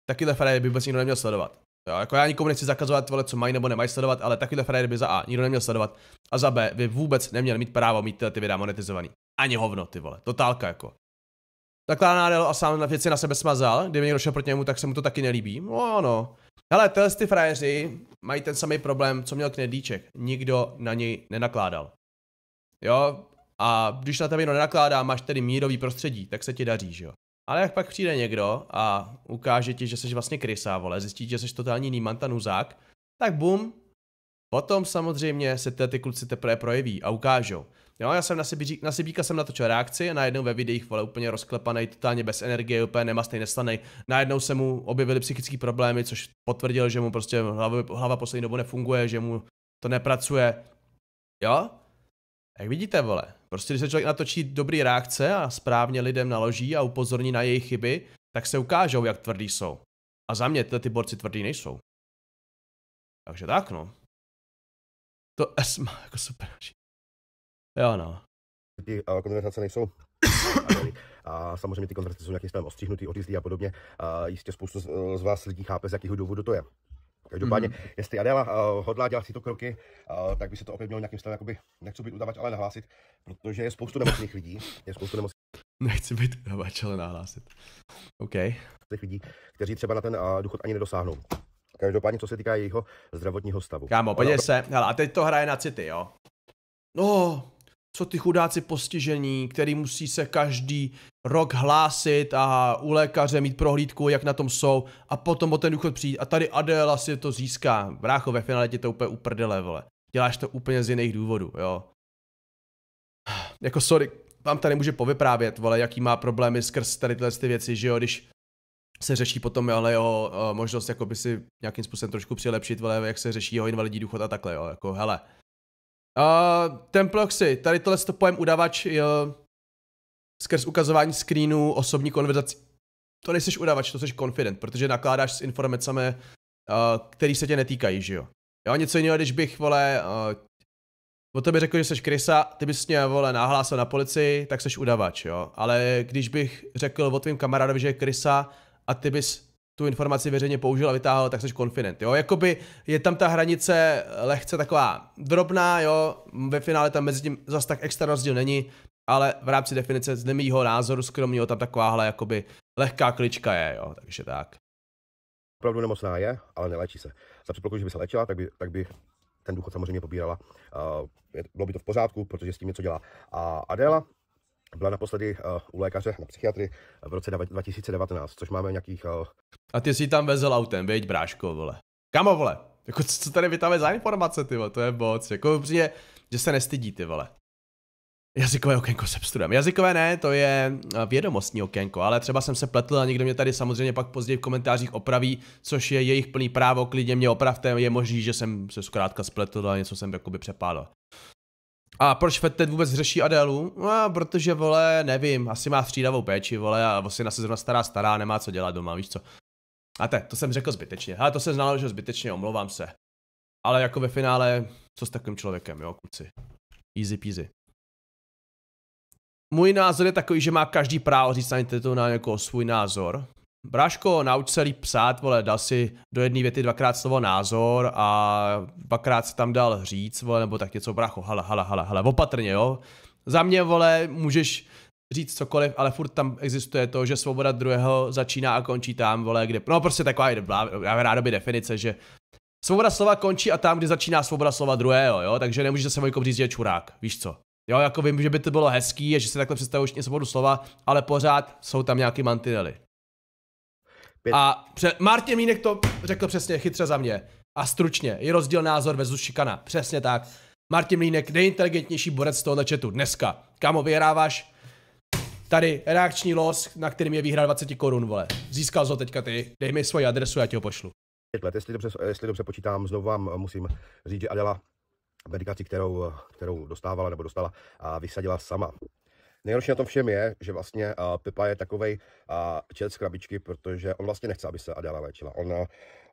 Takovýhle frajery by vůbec nikdo neměl sledovat. Jo, jako já nikomu nechci zakazovat, vole, co mají nebo nemají sledovat, ale takovýhle frajery by za A nikdo neměl sledovat. A za B, by vůbec neměl mít právo mít ty videa monetizovaný. Ani hovno, ty vole. Totálka jako. Takhle nádel a sám na věci na sebe smazal, kdyby někdo šel proti němu, tak se mu to taky nelíbí. No, no. Hele, tyhle ty frajeři mají ten samý problém, co měl knedlíček. Nikdo na něj nenakládal. Jo? A když na tebe jenom nenakládá, máš tedy mírový prostředí, tak se ti daří, že jo? Ale jak pak přijde někdo a ukáže ti, že jsi vlastně krysá, vole, zjistí, že jsi totální nímanta nuzák, tak bum, potom samozřejmě se ty, ty kluci teprve projeví a ukážou. Jo, já jsem na, Sibířík, na Sibíka jsem natočil reakci a najednou ve videích vole úplně rozklepaný, totálně bez energie, úplně nemastný, neslaný. Najednou se mu objevily psychické problémy, což potvrdil, že mu prostě hlava, hlava poslední dobu nefunguje, že mu to nepracuje. Jo? Jak vidíte, vole, prostě když se člověk natočí dobrý reakce a správně lidem naloží a upozorní na jejich chyby, tak se ukážou, jak tvrdý jsou. A za mě ty borci tvrdý nejsou. Takže tak, no. To esma, jako super. Jo, no. Ty konverzace nejsou a samozřejmě ty konverzace jsou nějakým způsobem ostříhnutý, odjízdí a podobně. A jistě spoustu z, z vás lidí chápe, z jakého důvodu to je. Každopádně, mm-hmm. jestli Adela uh, hodlá dělat tyto kroky, uh, tak by se to opět mělo nějakým způsobem, nechci být udavač, ale nahlásit, protože je spoustu nemocných lidí, je spoustu nemocných Nechci být udavač, ale nahlásit. OK. Těch lidí, kteří třeba na ten uh, důchod ani nedosáhnou. Každopádně, co se týká jejího zdravotního stavu. Kámo, podívej se, hele, a teď to hraje na city, jo? No, co ty chudáci postižení, který musí se každý rok hlásit a u lékaře mít prohlídku, jak na tom jsou a potom o ten důchod přijít a tady Adela si to získá. Brácho, ve finále tě to úplně uprdele, vole. Děláš to úplně z jiných důvodů, jo. Jako sorry, vám tady může povyprávět, vole, jaký má problémy skrz tady tyhle ty věci, že jo, když se řeší potom ale jeho eh, možnost by si nějakým způsobem trošku přilepšit, vole, jak se řeší jeho invalidní důchod a takhle, jo, jako hele, Uh, Temploxy, tady tohle to pojem udavač je eh, skrz ukazování screenů osobní konverzací. To nejseš udavač, to jsi confident, protože nakládáš s informacemi, uh, eh, které se tě netýkají, že jo. Jo, něco jiného, když bych, vole, uh, o tebe řekl, že jsi krysa, ty bys mě, vole, nahlásil na policii, tak jsi udavač, jo. Ale když bych řekl o tvým kamarádovi, že je krysa a ty bys tu informaci veřejně použil a vytáhl, tak jsi confident. Jo? Jakoby je tam ta hranice eh, lehce taková drobná, jo? ve finále tam mezi tím zas tak extra rozdíl není, ale v rámci definice z nemýho názoru skromního tam takováhle jakoby lehká klička je, jo? takže tak. Opravdu nemocná je, ale neléčí se. Za předpokladu, že by se léčila, tak, by, tak by ten důchod samozřejmě pobírala. Uh, bylo by to v pořádku, protože s tím něco dělá. A Adela byla naposledy eh, u lékaře na psychiatry v roce 2019, což máme nějakých... Eh, a ty si tam vezel autem, veď bráško, vole. Kamo, vole? Jako, co tady vytáme za informace, ty vole, to je moc. Jako, přijde, že se nestydí, ty vole. Jazykové okénko se pstudem. Jazykové ne, to je eh, vědomostní okénko, ale třeba jsem se pletl a někdo mě tady samozřejmě pak později v komentářích opraví, což je jejich plný právo, klidně mě opravte, je možný, že jsem se zkrátka spletl a něco jsem jakoby přepálil. A proč Fettet vůbec řeší Adélu? No, protože, vole, nevím, asi má střídavou péči, vole, a na se zrovna stará, stará, nemá co dělat doma, víš co. A te, to jsem řekl zbytečně. ale to jsem znal, že zbytečně, omlouvám se. Ale jako ve finále, co s takovým člověkem, jo, kluci. Easy peasy. Můj názor je takový, že má každý právo říct na internetu na někoho svůj názor. Bráško, nauč se líp psát, vole, dal si do jedné věty dvakrát slovo názor a dvakrát si tam dal říct, vole, nebo tak něco, brácho, hala, hala, hala, hala, opatrně, jo. Za mě, vole, můžeš říct cokoliv, ale furt tam existuje to, že svoboda druhého začíná a končí tam, vole, kde, no prostě taková je rádoby definice, že svoboda slova končí a tam, kde začíná svoboda slova druhého, jo, takže nemůžeš se mojko říct, že je čurák, víš co. Jo, jako vím, že by to bylo hezký, že si takhle představuješ svobodu slova, ale pořád jsou tam nějaké mantinely. Pět. A pře- Martin Mínek to řekl přesně chytře za mě. A stručně, je rozdíl názor ve Zušikana. Přesně tak. Martin Mínek, nejinteligentnější borec z tohohle četu dneska. Kamo, vyhráváš tady reakční los, na kterým je výhra 20 korun, vole. Získal to teďka ty, dej mi svoji adresu, já ti ho pošlu. Pět let, jestli dobře, jestli dobře počítám, znovu vám eh, musím říct, že Adela medikaci, kterou, eh, kterou dostávala nebo dostala, a vysadila sama. Nejhorší na tom všem je, že vlastně uh, Pepa je takovej uh, čet z krabičky, protože on vlastně nechce, aby se Adela léčila. On, uh,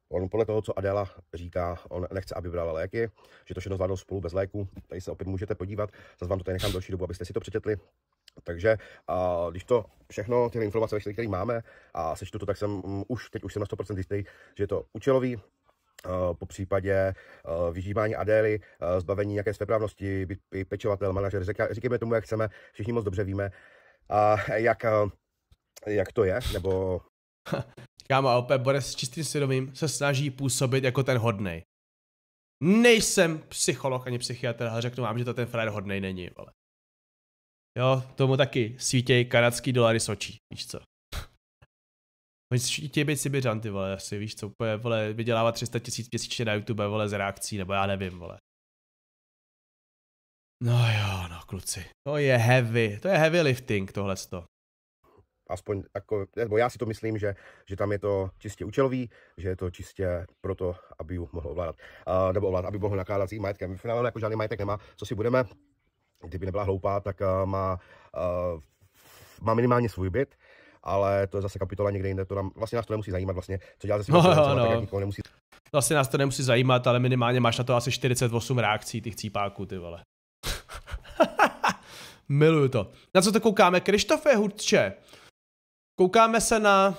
on podle toho, co Adela říká, on nechce, aby brala léky, že to všechno zvládnou spolu bez léku. Tady se opět můžete podívat, zase vám to tady nechám další dobu, abyste si to přečetli. Takže a když to všechno, ty informace, které máme, a sečtu to, tak jsem um, už teď už jsem na 100% jistý, že je to účelový, Eh, po případě eh, vyžívání Adély, eh, zbavení nějaké svéprávnosti, být pečovatel, manažer, říkejme tomu, jak chceme, všichni moc dobře víme, a jak, jak to je, nebo... Kámo, a opět Boris s čistým svědomím se snaží působit jako ten hodnej. Nejsem psycholog ani psychiatr, ale řeknu vám, že to ten frajer hodnej není, vole. Jo, tomu taky svítěj kanadský dolary sočí, víš co. Oni chtějí být Sibiřan, ty vole, asi víš co, úplně, vole, vydělává 300 tisíc měsíčně na YouTube, vole, z reakcí, nebo já nevím, vole. No jo, no kluci, to je heavy, to je heavy lifting tohle, to. Aspoň jako, nebo já si to myslím, že, že tam je to čistě účelový, že je to čistě proto, aby ju mohl ovládat, uh, nebo ovládat, aby mohl nakládat s jejím majetkem. V finále jako žádný majetek nemá, co si budeme, kdyby nebyla hloupá, tak uh, má, uh, má minimálně svůj byt, ale to je zase kapitola někde jinde, to nám vlastně nás to nemusí zajímat vlastně, co dělá se no, no, no, nikoho nemusí. Vlastně nás to nemusí zajímat, ale minimálně máš na to asi 48 reakcí těch cípáků, ty vole. Miluju to. Na co to koukáme? Krištofe Hudče. Koukáme se na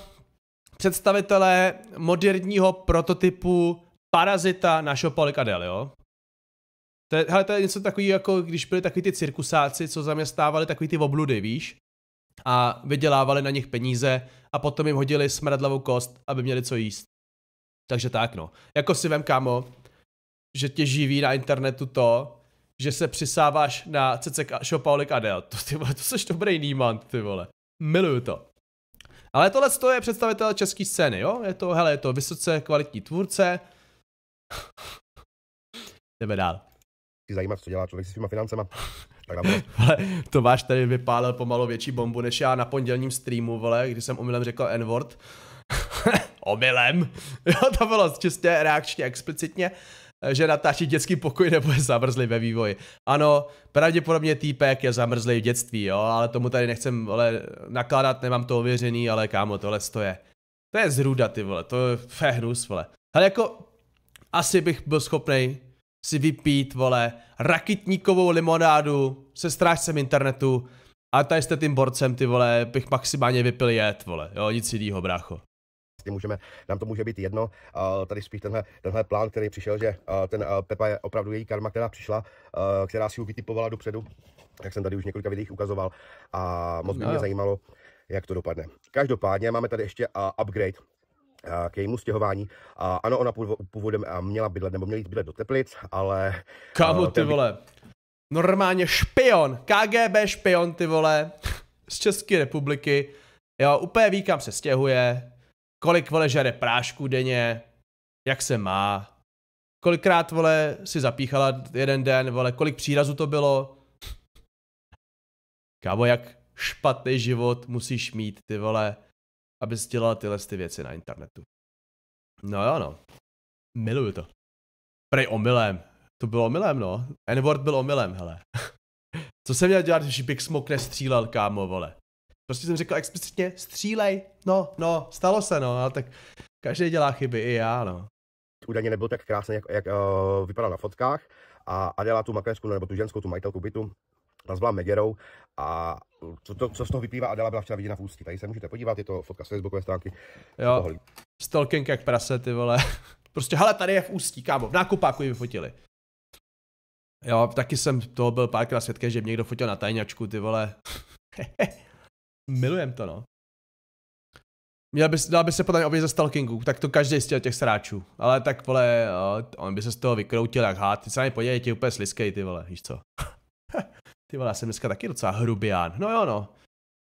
představitele moderního prototypu parazita našeho Polikadel, jo? To je, hele, to je něco takový, jako když byli takový ty cirkusáci, co zaměstnávali takový ty obludy, víš? a vydělávali na nich peníze a potom jim hodili smradlavou kost, aby měli co jíst. Takže tak no. Jako si vem kámo, že tě živí na internetu to, že se přisáváš na CCK Shopaholic Adele. To, ty vole, to seš dobrý nímant, ty vole. Miluju to. Ale tohle to je představitel české scény, jo? Je to, hele, je to vysoce kvalitní tvůrce. Jdeme dál. Zajímavé, co dělá člověk s těma financema. Tak dám Ale tady vypálil pomalu větší bombu než já na pondělním streamu, vole, když jsem omylem řekl n omylem. Jo, to bylo čistě reakčně, explicitně že natáčí dětský pokoj nebo je zamrzlý ve vývoji. Ano, pravděpodobně týpek je zamrzlý v dětství, jo, ale tomu tady nechcem ale nakládat, nemám to ověřený, ale kámo, tohle to je. To je zruda ty vole, to je hnus, vole. Ale jako, asi bych byl schopný si vypít, vole, rakitníkovou limonádu se strážcem internetu a tady jste tím borcem, ty vole, bych maximálně vypil jet, vole, jo, nic jiného, brácho můžeme, nám to může být jedno. Tady spíš tenhle, tenhle plán, který přišel, že ten Pepa je opravdu její karma, která přišla, která si ho vytipovala dopředu, jak jsem tady už několika videích ukazoval a moc by no mě zajímalo, jak to dopadne. Každopádně máme tady ještě upgrade k jejímu stěhování. A ano, ona původem měla bydlet, nebo měla jít bydlet do Teplic, ale... Kámo, eh, ty vole, normálně špion, KGB špion, ty vole, z České republiky, jo, úplně ví, kam se stěhuje, kolik, vole, žere prášku denně, jak se má, kolikrát, vole, si zapíchala jeden den, vole, kolik přírazů to bylo. Kámo, jak špatný život musíš mít, ty vole, abys dělal tyhle ty věci na internetu. No jo, no. Miluju to. Prej omylem. To bylo omylem, no. N-word byl omylem, hele. Co jsem měl dělat, když Big Smoke nestřílel, kámo, vole? Prostě jsem řekl explicitně, střílej, no, no, stalo se, no, ale tak každý dělá chyby, i já, no. Údajně nebyl tak krásný, jak, jak uh, vypadal na fotkách a dělá tu makléřku, nebo tu ženskou, tu majitelku bytu, nazvala Megerou a co, to, co z toho vyplývá, Adela byla včera viděna v ústí. Tady se můžete podívat, je to fotka z facebookové stránky. Jo, stalking jak prase, ty vole. Prostě, hele, tady je v ústí, kámo, v nákupáku ji vyfotili. Jo, taky jsem toho byl párkrát svědkem, že mě někdo fotil na tajňačku, ty vole. Milujem to, no. Měl by, dal by se podle mě ze stalkingu, tak to každý z těch, sráčů. Ale tak vole, on by se z toho vykroutil jak hád. Ty se na ně podívej, ti úplně sliskej, ty vole, víš co. Ty vole, já jsem dneska taky docela hrubián. No jo, no.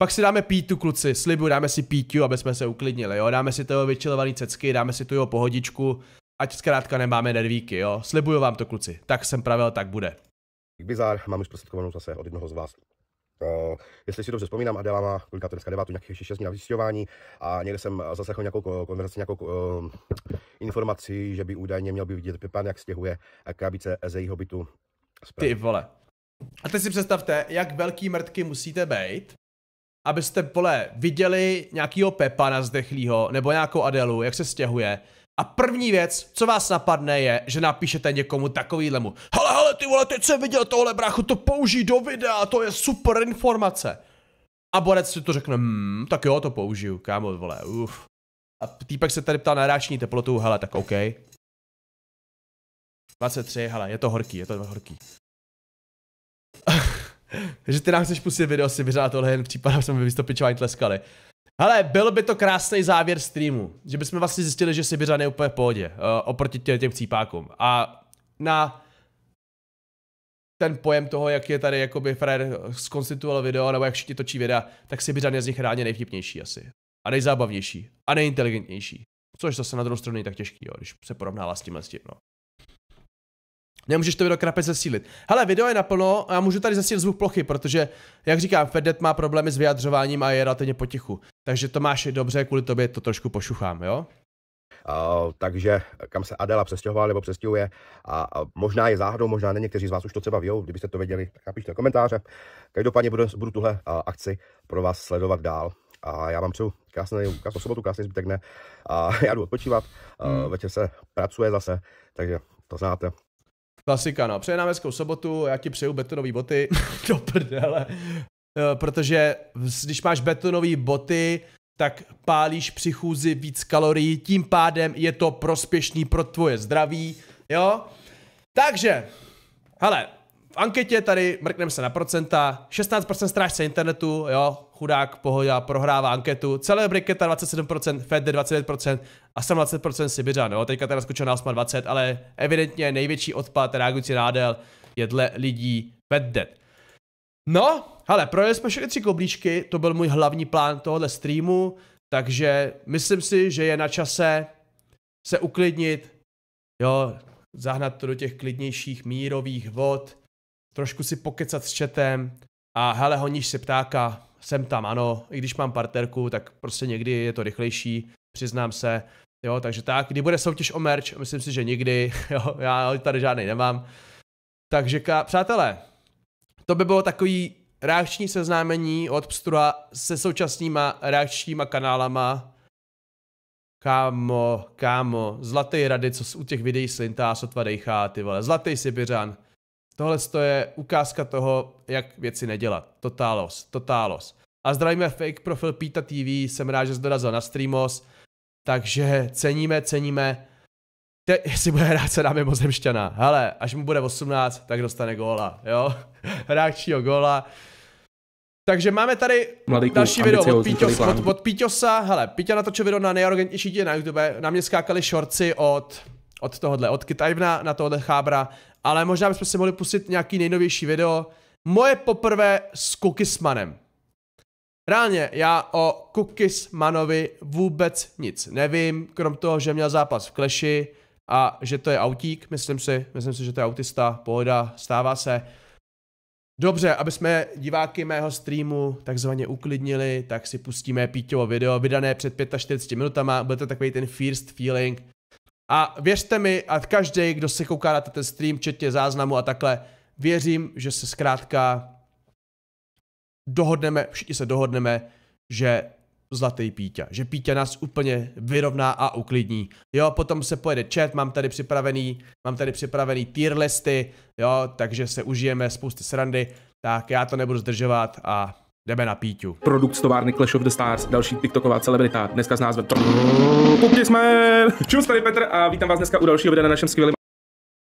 Pak si dáme pítu, kluci, slibu, dáme si pítu, aby jsme se uklidnili, jo. Dáme si toho vyčilovaný cecky, dáme si tu jeho pohodičku, ať zkrátka nemáme nervíky, jo. Slibuju vám to, kluci. Tak jsem pravil, tak bude. Bizar, mám už prostředkovanou zase od jednoho z vás. Uh, jestli si dobře vzpomínám, Adela má kolika to dneska devátu, nějakých 6 dní na vysílování a někde jsem zaslechl jako nějakou konverzaci, nějakou uh, eh, informaci, že by údajně měl by vidět Pepan, jak stěhuje krabice ze jeho bytu. Ty vole. A teď si představte, jak velký mrtky musíte být, abyste, pole, viděli nějakýho Pepa zdechlýho, nebo nějakou Adelu, jak se stěhuje. A první věc, co vás napadne, je, že napíšete někomu takovýhlemu. Hele, hele, ty vole, teď jsem viděl tohle brácho, to použij do videa, to je super informace. A borec si to řekne, hmm, tak jo, to použiju, kámo, vole, uf. A týpek se tady ptá na ráční teplotu, hele, tak OK. 23, hele, je to horký, je to horký. že ty nám chceš pustit video, si vyřádá tohle jen případě, že jsme by vystopičování tleskali. Hele, byl by to krásný závěr streamu, že bychom vlastně zjistili, že si je úplně v pohodě uh, oproti těm, těm cípákům. A na ten pojem toho, jak je tady jakoby Fred skonstituoval video, nebo jak všichni točí videa, tak si je z nich reálně nejvtipnější asi. A nejzábavnější. A nejinteligentnější. Což zase na druhou stranu je tak těžký, jo, když se porovnává s tímhle s tím, no. Nemůžeš to video krapec zesílit. Hele, video je naplno a já můžu tady zesílit zvuk plochy, protože, jak říkám, Fedet má problémy s vyjadřováním a je relativně potichu. Takže to máš dobře, kvůli tobě to trošku pošuchám, jo? Uh, takže kam se Adela přestěhovala nebo přestěhuje a, a možná je záhadou, možná ne, někteří z vás už to třeba vědí, kdybyste to věděli, tak napište komentáře. Každopádně budu, budu tuhle uh, akci pro vás sledovat dál a já vám přeju krásný, krásnou sobotu, krásný zbytek dne a já jdu odpočívat, hmm. uh, večer se pracuje zase, takže to znáte. Klasika, no. Přeje sobotu, já ti přeju betonové boty. Do prdele. Eh, protože když máš betonové boty, tak pálíš při chůzi víc kalorií, tím pádem je to prospěšný pro tvoje zdraví, jo? Takže, hele, v anketě tady mrkneme se na procenta, 16% strážce internetu, jo, chudák, pohoda, prohrává anketu. Celé Briketa 27%, Fed 29% a 27% 20% Sibiřan. Jo? Teďka teda skočil na 8,20, ale evidentně největší odpad reagující rádel je dle lidí Fed No, ale projeli jsme všechny tři koblíčky, to byl můj hlavní plán tohohle streamu, takže myslím si, že je na čase se uklidnit, jo, zahnat to do těch klidnějších mírových vod, trošku si pokecat s chatem a hele, honíš si ptáka, jsem tam, ano, i když mám partnerku, tak prostě někdy je to rychlejší, přiznám se, jo, takže tak, kdy bude soutěž o merch, myslím si, že nikdy, jo, já tady žádný nemám. Takže, ka, přátelé, to by bylo takový reakční seznámení od Pstura se současnýma reakčníma kanálama. Kámo, kámo, zlatý rady, co u těch videí slintá, sotva dejchá, ty vole, zlatý Sibiřan, Tohle je ukázka toho, jak věci nedělat. Totálos, totálos. A zdravíme fake profil Pita TV, jsem rád, že jsi dorazil na Streamos. Takže ceníme, ceníme. Te, jestli bude hrát, se dáme mozemšťana. Hele, až mu bude 18, tak dostane góla, jo? Hráčího góla. Takže máme tady Mladý další video od, Píťos, od, od Píťosa. Hele, Píťa natočil video na nejarrogantnější díle na YouTube. Na mě skákali šorci od, od tohohle, od Kitajvna na tohohle chábra ale možná bychom si mohli pustit nějaký nejnovější video. Moje poprvé s Kukismanem. Reálně, já o Kukismanovi vůbec nic nevím, krom toho, že měl zápas v Kleši a že to je autík, myslím si, myslím si, že to je autista, pohoda, stává se. Dobře, aby jsme diváky mého streamu takzvaně uklidnili, tak si pustíme Píťovo video, vydané před 45 minutama, bude to takový ten first feeling, a věřte mi, a každý, kdo se kouká na ten stream, včetně záznamu a takhle, věřím, že se zkrátka dohodneme, všichni se dohodneme, že zlatý Píťa, že Píťa nás úplně vyrovná a uklidní. Jo, potom se pojede chat, mám tady připravený, mám tady připravený tier listy, jo, takže se užijeme spousty srandy, tak já to nebudu zdržovat a Jdeme na píťu. Produkt z továrny Clash of the Stars, další TikToková celebrita, dneska s názvem Pupni jsme! Čus, tady Petr a vítám vás dneska u dalšího videa na našem skvělém.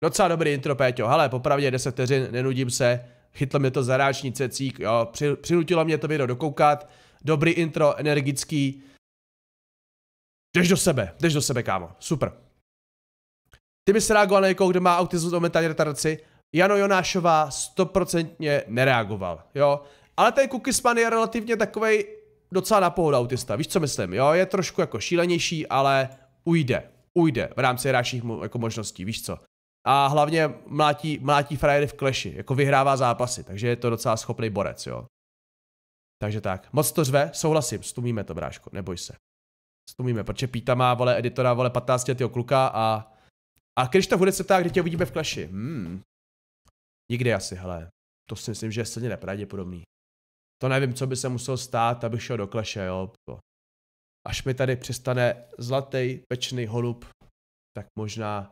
Docela dobrý intro, Péťo. Hele, popravdě 10 vteřin, nenudím se. Chytlo mě to zaráční cecík, jo. Při, přinutilo mě to video dokoukat. Dobrý intro, energický. Jdeš do sebe, jdeš do sebe, kámo. Super. Ty bys reagoval na někoho, kdo má autismus mentální retardaci? Jano Jonášová stoprocentně nereagoval, jo. Ale ten Kukisman je relativně takový docela na pohodu autista, víš co myslím, jo, je trošku jako šílenější, ale ujde, ujde v rámci hráčních jako možností, víš co. A hlavně mlátí, mlátí frajery v kleši, jako vyhrává zápasy, takže je to docela schopný borec, jo. Takže tak, moc to řve, souhlasím, stumíme to, bráško, neboj se. Stumíme, protože Píta má, vole, editora, vole, 15 letého kluka a... A když to bude se tak, kdy tě uvidíme v kleši? Hmm. Nikdy asi, hele. To si myslím, že je silně nepravděpodobný to nevím, co by se musel stát, abych šel do kleše, jo. Až mi tady přestane zlatý pečný holub, tak možná,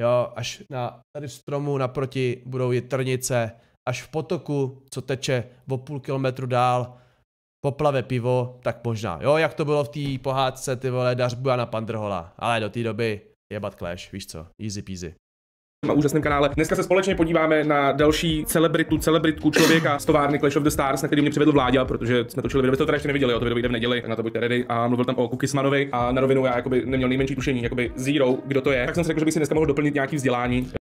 jo, až na, tady stromu naproti budou jitrnice, až v potoku, co teče o půl kilometru dál, poplave pivo, tak možná. Jo, jak to bylo v té pohádce, ty vole, dař na Pandrhola, ale do té doby jebat Clash, víš co, easy peasy na úžasném kanále. Dneska se společně podíváme na další celebritu, celebritku člověka z továrny Clash of the Stars, na který mě přivedl Vláďa, protože jsme točili video, to teda ještě neviděli, jo, to video jde v neděli, na to buďte ready a mluvil tam o Kukismanovi a na rovinu já jakoby neměl nejmenší tušení, jakoby zero, kdo to je. Tak jsem si řekl, že bych si dneska mohl doplnit nějaký vzdělání.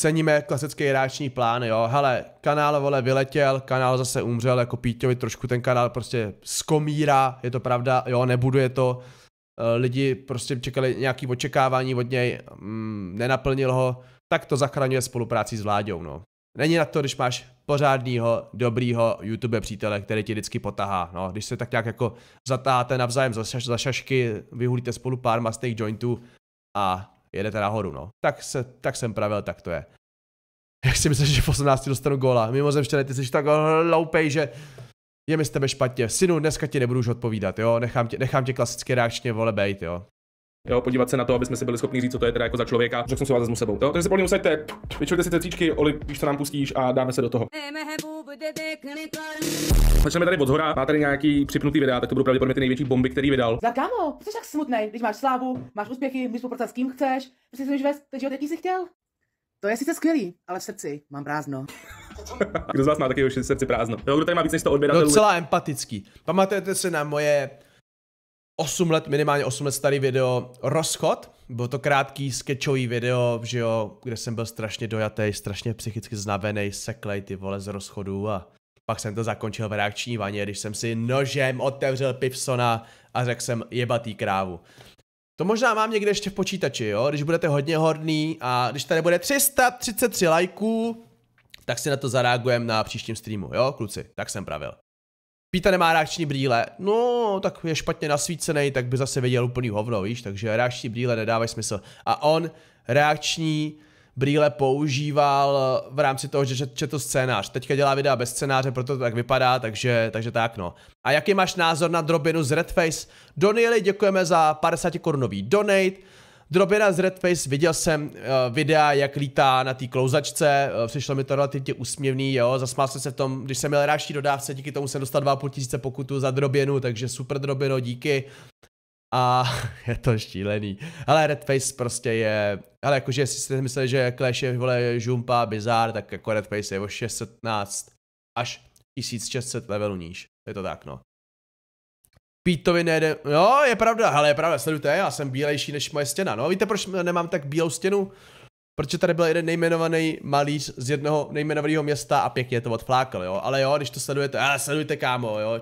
Ceníme klasický reakční plán, jo. Hele, kanál vole vyletěl, kanál zase umřel, jako Píťovi trošku ten kanál prostě skomírá, je to pravda, jo, nebuduje to eh, lidi prostě čekali nějaký očekávání od něj, mm, nenaplnil ho, tak to zachraňuje spolupráci s vládou, no. Není na to, když máš pořádného, dobrýho YouTube přítele, který ti vždycky potahá. No, když se tak nějak jako zatáháte navzájem za, šaš, za šašky, vyhulíte spolu pár mastných jointů a jedete nahoru, no. Tak, se, tak jsem pravil, tak to je. Jak si myslíš, že v 18 dostanu góla? Mimozemštěné, ty jsi tak loupej, že je mi s tebe špatně. Synu, dneska ti nebudu už odpovídat, jo. Nechám tě, nechám tě klasicky reakčně vole bejt, jo. Jo, podívat se na to, aby jsme si byli schopni říct, co to je teda jako za člověka, že jsem si vás vezmu sebou. Jo, takže se podívejte, musíte, vyčujte si tecíčky, Oli, víš, co nám pustíš a dáme se do toho. Začneme tady od zhora, má tady nějaký připnutý videa, tak to budou pravděpodobně ty největší bomby, který vydal. Za kamo, jsi tak smutný, když máš slávu, máš úspěchy, můžeš spolupracovat s kým chceš, prostě si vést, teď jaký jsi chtěl. To je sice skvělý, ale v srdci mám prázdno. kdo z vás má taky už srdci prázdno? Jo, kdo tady má víc než 100 odběratelů? Docela empatický. Pamatujete se na moje 8 let, minimálně 8 let starý video Rozchod. Bylo to krátký sketchový video, že jo, kde jsem byl strašně dojatý, strašně psychicky znavený, seklej ty vole z rozchodu a pak jsem to zakončil v reakční vaně, když jsem si nožem otevřel pivsona a řekl jsem jebatý krávu. To možná mám někde ještě v počítači, jo? Když budete hodně horný a když tady bude 333 lajků, tak si na to zareagujeme na příštím streamu, jo, kluci? Tak jsem pravil. Píta nemá reakční brýle. No, tak je špatně nasvícený, tak by zase věděl úplný hovno, víš, takže reakční brýle nedávají smysl. A on reakční brýle používal v rámci toho, že četl scénář. Teďka dělá videa bez scénáře, proto to tak vypadá, takže, takže tak no. A jaký máš názor na drobinu z Redface? Donieli, děkujeme za 50 korunový donate. Drobina z Redface, viděl jsem uh, videa, jak lítá na té klouzačce, uh, přišlo mi to relativně úsměvný, jo, zasmál jsem se v tom, když jsem měl ráští dodávce, díky tomu jsem dostal 2,5 tisíce pokutu za droběnu, takže super droběno, díky. A je to štílený. Ale Redface prostě je, ale jakože jestli jste mysleli, že Clash je vole žumpa, bizar, tak jako Redface je o 16 až 1600 levelů níž. Je to tak no. Pítovi nejde, jo, je pravda, ale je pravda, sledujte, já jsem bílejší než moje stěna, no, víte, proč nemám tak bílou stěnu? Protože tady byl jeden nejmenovaný malíř z jednoho nejmenovaného města a pěkně to odflákal, jo, ale jo, když to sledujete, ale sledujte, kámo, jo,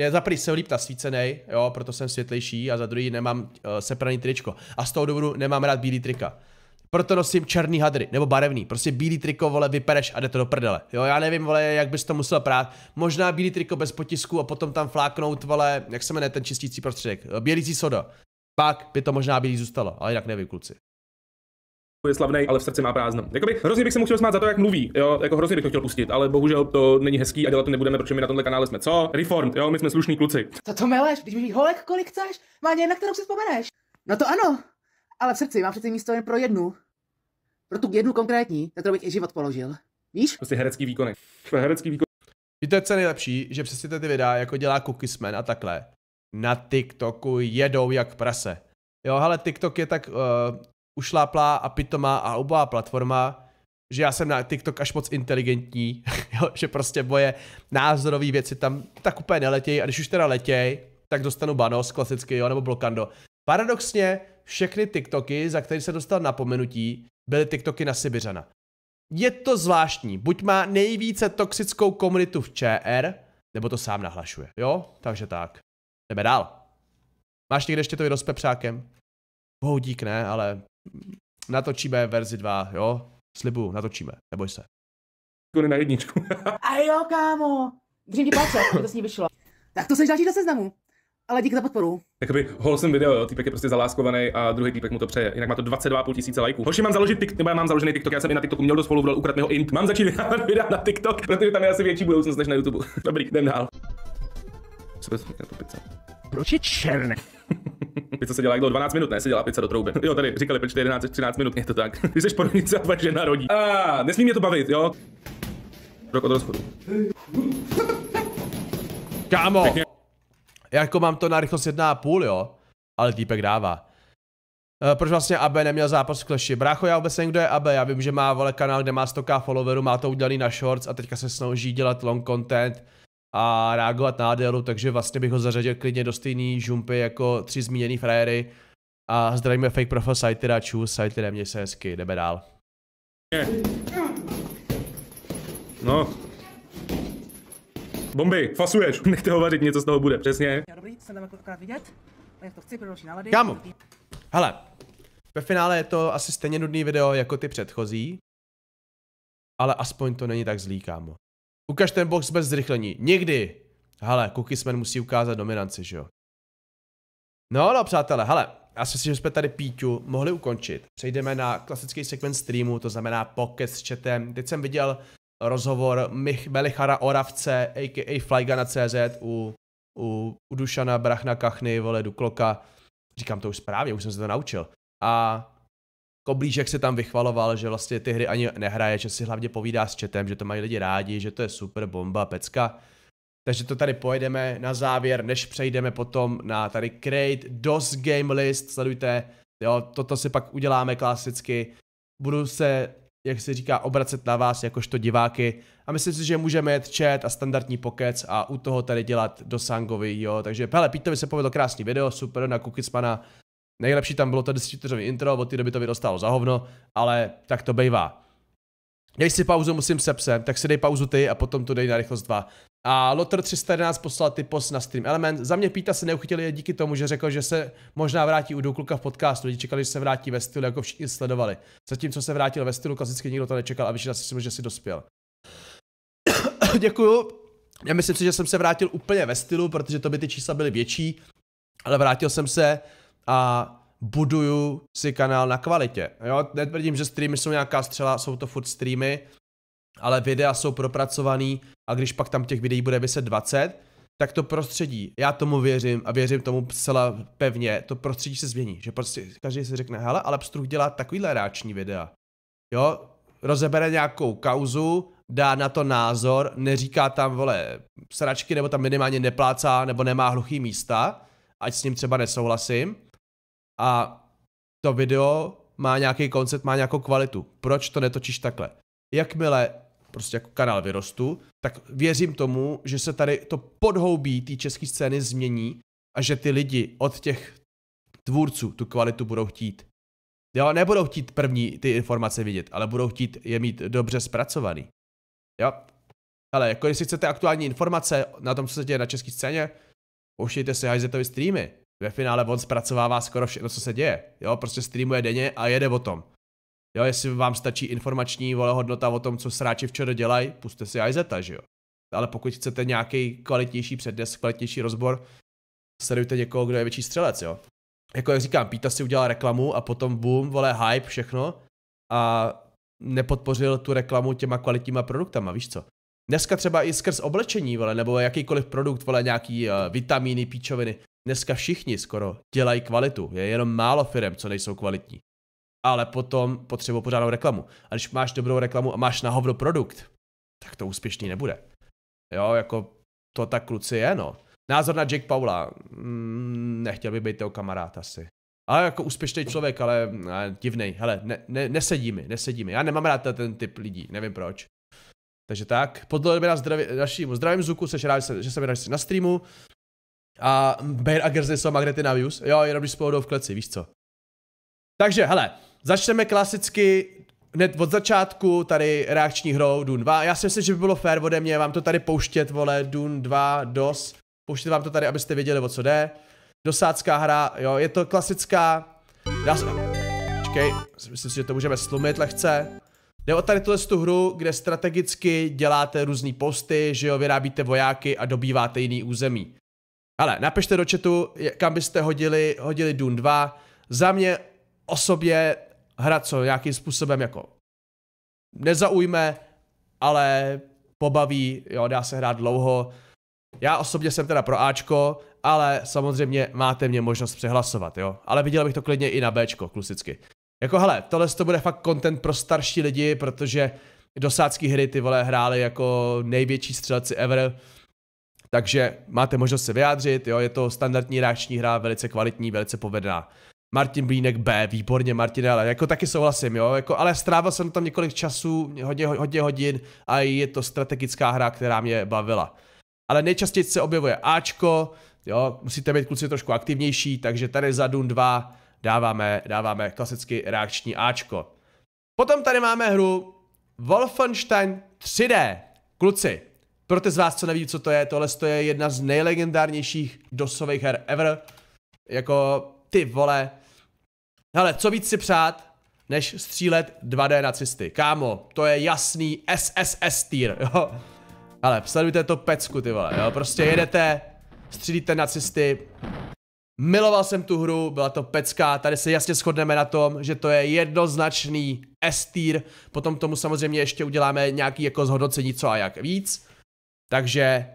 je za prvý jsem líp nasvícený, jo, proto jsem světlejší a za druhý nemám uh, sepraný tričko. A z toho důvodu nemám rád bílý trika. Proto nosím černý hadry, nebo barevný, prostě bílý triko, vole, vypereš a jde to do prdele. Jo, já nevím, vole, jak bys to musel prát. Možná bílý triko bez potisku a potom tam fláknout, vole, jak se jmenuje ten čistící prostředek, eh, bělící soda. Pak by to možná bílý zůstalo, ale jinak nevím, kluci je slavný, ale v srdci má prázdno. Jakoby, hrozně bych se musel smát za to, jak mluví. Jo? Jako hrozně bych to chtěl pustit, ale bohužel to není hezký a dělat to nebudeme, protože my na tomhle kanále jsme co? Reform. jo, my jsme slušní kluci. Co to meleš? Když mi holek kolik chceš, má ně, na kterou si vzpomeneš. No to ano, ale v srdci mám přece místo jen pro jednu. Pro tu jednu konkrétní, na kterou bych i život položil. Víš? Prostě herecký výkony. Herecký výkon. Víte, co je nejlepší? Že přesně ty videa, jako dělá Cookiesman a takhle, na TikToku jedou jak prase. Jo, ale TikTok je tak uh, ušláplá a pitomá a obá platforma, že já jsem na TikTok až moc inteligentní, jo, že prostě moje názorové věci tam tak úplně neletějí a když už teda letějí, tak dostanu banos klasicky, jo, nebo blokando. Paradoxně všechny TikToky, za které se dostal napomenutí, byly TikToky na Sibiřana. Je to zvláštní, buď má nejvíce toxickou komunitu v ČR, nebo to sám nahlašuje, jo? Takže tak. Jdeme dál. Máš někde ještě to video s pepřákem? Bohu dík ne, ale natočíme verzi 2, jo? Slibu, natočíme, neboj se. Kudy na jedničku. A jo, kámo! Dřív ti palce, to s ní vyšlo. Tak to seš další do seznamu ale díky za podporu. Jakoby hol jsem video, jo, týpek je prostě zaláskovaný a druhý týpek mu to přeje. Jinak má to 22,5 tisíce lajků. Hoši, mám založit TikTok, nebo já mám založený TikTok, já jsem i na TikToku měl dost followerů, ukrad mi ho int. Mám začít vydávat videa na TikTok, protože tam je asi větší budoucnost než na YouTube. Dobrý, jdem dál. Co bys to pizza? Proč je černý? Pizza se dělá jak 12 minut, ne? Se dělá pizza do trouby. Jo, tady říkali, proč 11 až 13 minut, je to tak. Když jsi porodnice a tvoje žena rodí. A, nesmí mě to bavit, jo? Rok od rozchodu. Kámo! Pěkně. Já jako mám to na rychlost 1,5, jo, ale týpek dává. E, proč vlastně AB neměl zápas v kleši? Brácho, já vůbec nevím, kdo je AB, já vím, že má vole kanál, kde má 100k followerů, má to udělaný na shorts a teďka se snaží dělat long content a reagovat na ADLu, takže vlastně bych ho zařadil klidně do stejný žumpy jako tři zmíněný frajery. A zdravíme fake profil Saitera, čus, Saitera, měj se hezky, jdeme dál. No, Bomby, fasuješ. Nechte ho vařit, něco z toho bude, přesně. Já dobrý, jsem tam jako akorát vidět. Já to chci pro další nálady. Kámo, hele, ve finále je to asi stejně nudný video jako ty předchozí, ale aspoň to není tak zlý, kámo. Ukaž ten box bez zrychlení. Nikdy. Hele, Kukisman musí ukázat dominanci, že jo. No, no, přátelé, hele, já si myslím, že jsme tady píťu mohli ukončit. Přejdeme na klasický segment streamu, to znamená pokec s chatem. Teď jsem viděl, rozhovor Mich- Melichara Oravce, a.k.a. Flyga na CZ u, u, u Dušana Brachna Kachny, vole Dukloka. Říkám to už správně, už jsem se to naučil. A Koblížek se tam vychvaloval, že vlastně ty hry ani nehraje, že si hlavně povídá s četem, že to mají lidi rádi, že to je super, bomba, pecka. Takže to tady pojedeme na závěr, než přejdeme potom na tady Create DOS Game List, sledujte, jo, toto si pak uděláme klasicky. Budu se jak se říká, obracet na vás jakožto diváky a myslím si, že můžeme jet chat a standardní pokec a u toho tady dělat dosangovi, jo, takže hele, Pítovi se povedlo krásný video, super, na Kukicmana, nejlepší tam bylo to 10 intro, od té doby to vydostalo za hovno, ale tak to bejvá. Dej si pauzu, musím se psem, tak si dej pauzu ty a potom to dej na rychlost 2. A Lotr 311 poslal ty post na Stream Element. Za mě Píta se neuchytili díky tomu, že řekl, že se možná vrátí u Dukluka v podcastu. Lidi čekali, že se vrátí ve stylu, jako všichni sledovali. Zatímco se vrátil ve stylu, klasicky nikdo to nečekal a vyšel si myslím, že si dospěl. Děkuju. Já myslím si, že jsem se vrátil úplně ve stylu, protože to by ty čísla byly větší, ale vrátil jsem se a buduju si kanál na kvalitě. Jo, netvrdím, že streamy jsou nějaká střela, jsou to furt streamy, ale videa jsou propracovaný a když pak tam těch videí bude vyset 20, tak to prostředí, já tomu věřím a věřím tomu celá pevně, to prostředí se změní, že prostě každý si řekne, hele, ale Pstruh dělá takovýhle reační videa. Jo, rozebere nějakou kauzu, dá na to názor, neříká tam, vole, sračky, nebo tam minimálně neplácá, nebo nemá hluchý místa, ať s ním třeba nesouhlasím. A to video má nějaký koncept, má nějakou kvalitu. Proč to netočíš takhle? Jakmile prostě jako kanál vyrostu, tak věřím tomu, že se tady to podhoubí té české scény změní a že ty lidi od těch tvůrců tu kvalitu budou chtít. Jo, nebudou chtít první ty informace vidět, ale budou chtít je mít dobře zpracovaný. Jo, ale jako jestli chcete aktuální informace na tom, co se děje na české scéně, pouštějte si Hajzetovi streamy. Ve finále on zpracovává skoro všechno, co se děje. Jo, prostě streamuje denně a jede o tom. Jo, jestli vám stačí informační vole hodnota o tom, co sráči včera dělají, puste si IZeta, že jo. Ale pokud chcete nějaký kvalitnější přednes, kvalitnější rozbor, sledujte někoho, kdo je větší střelec, jo. Jako jak říkám, Píta si udělal reklamu a potom boom, vole hype, všechno a nepodpořil tu reklamu těma kvalitníma produktama, víš co. Dneska třeba i skrz oblečení, vole, nebo jakýkoliv produkt, vole, nějaký uh, vitamíny, píčoviny. Dneska všichni skoro dělají kvalitu. Je jenom málo firm, co nejsou kvalitní ale potom potřebuje pořádnou reklamu. A když máš dobrou reklamu a máš na hovno produkt, tak to úspěšný nebude. Jo, jako to tak kluci je, no. Názor na Jake Paula. Mm, nechtěl by být jeho kamarád asi. Ale jako úspěšný člověk, ale divný. Hele, ne, ne, nesedí mi, nesedí mi. Já nemám rád ten typ lidí, nevím proč. Takže tak, podle na zdraví, našímu zdravím zvuku, seš rád, že jsem rád, na streamu. A Bear a Grzy jsou magnety na views. Jo, jenom když spolu jdou v kleci, víš co. Takže, hele, Začneme klasicky hned od začátku tady reakční hrou Dune 2. Já si myslím, že by bylo fair ode mě vám to tady pouštět, vole, Dune 2, DOS. Pouštět vám to tady, abyste věděli, o co jde. Dosácká hra, jo, je to klasická... Já se... Počkej, myslím si, že to můžeme slumit lehce. Jde o tady tuhle tu hru, kde strategicky děláte různé posty, že jo, vyrábíte vojáky a dobýváte jiný území. Ale napište do chatu, kam byste hodili, hodili Dune 2. Za mě osobně hra, co nějakým způsobem jako nezaujme, ale pobaví, jo, dá se hrát dlouho. Já osobně jsem teda pro Ačko, ale samozřejmě máte mě možnost přehlasovat, jo. Ale viděl bych to klidně i na Bčko, klusicky. Jako hele, tohle to bude fakt content pro starší lidi, protože dosácký hry ty vole hráli jako největší střelci ever. Takže máte možnost se vyjádřit, jo, je to standardní reakční hra, velice kvalitní, velice povedená. Martin Blínek B, výborně Martin, ale jako taky souhlasím, jo, jako, ale strávil jsem tam několik času, hodně, hodně hodin a je to strategická hra, která mě bavila. Ale nejčastěji se objevuje Ačko, jo, musíte být kluci trošku aktivnější, takže tady za Dun 2 dáváme, dáváme klasicky reakční Ačko. Potom tady máme hru Wolfenstein 3D. Kluci, pro ty z vás, co neví, co to je, tohle je jedna z nejlegendárnějších dosových her ever. Jako ty vole. Hele, co víc si přát, než střílet 2D nacisty. Kámo, to je jasný SSS tier, jo. Ale sledujte to pecku, ty vole, jo. Prostě jedete, střílíte nacisty. Miloval jsem tu hru, byla to pecka, tady se jasně shodneme na tom, že to je jednoznačný S-tier, potom tomu samozřejmě ještě uděláme nějaký jako zhodnocení co a jak víc. Takže,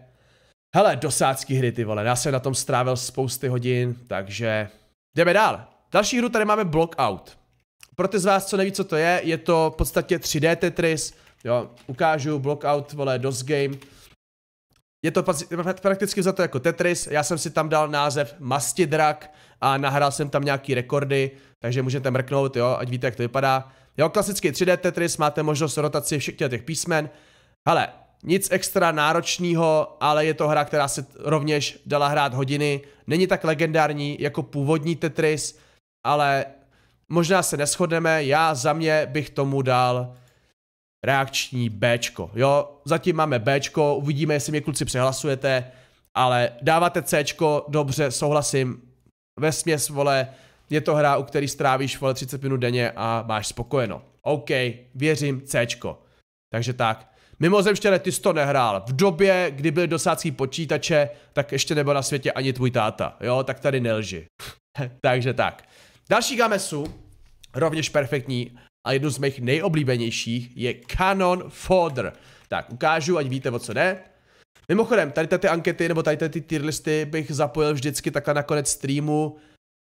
hele, dosácky hry ty vole, já jsem na tom strávil spousty hodin, takže Jdeme dál. Další hru tady máme Blockout. Pro ty z vás, co neví, co to je, je to v podstatě 3D Tetris. Jo, ukážu Blockout, vole, DOS Game. Je to prakticky za to jako Tetris, já jsem si tam dal název Mastidrak a nahrál jsem tam nějaký rekordy, takže můžete mrknout, jo, ať víte, jak to vypadá. Jo, klasický 3D Tetris, máte možnost rotaci všech těch písmen. Hele, nic extra náročného, ale je to hra, která se rovněž dala hrát hodiny. Není tak legendární jako původní Tetris, ale možná se neschodneme. Já za mě bych tomu dal reakční Bčko. Jo, zatím máme Bčko, uvidíme, jestli mě kluci přehlasujete, ale dáváte Cčko, dobře, souhlasím. Ve směs, vole, je to hra, u který strávíš, vole, 30 minut denně a máš spokojeno. OK, věřím, Cčko. Takže tak, Mimozemštěne, ty jsi to nehrál. V době, kdy byly dosácí počítače, tak ještě nebyl na světě ani tvůj táta. Jo, tak tady nelži. Takže tak. Další gamesu, rovněž perfektní a jednu z mých nejoblíbenějších, je Canon Fodder. Tak, ukážu, ať víte, o co jde. Mimochodem, tady ty ankety nebo tady ty tier listy bych zapojil vždycky takhle na konec streamu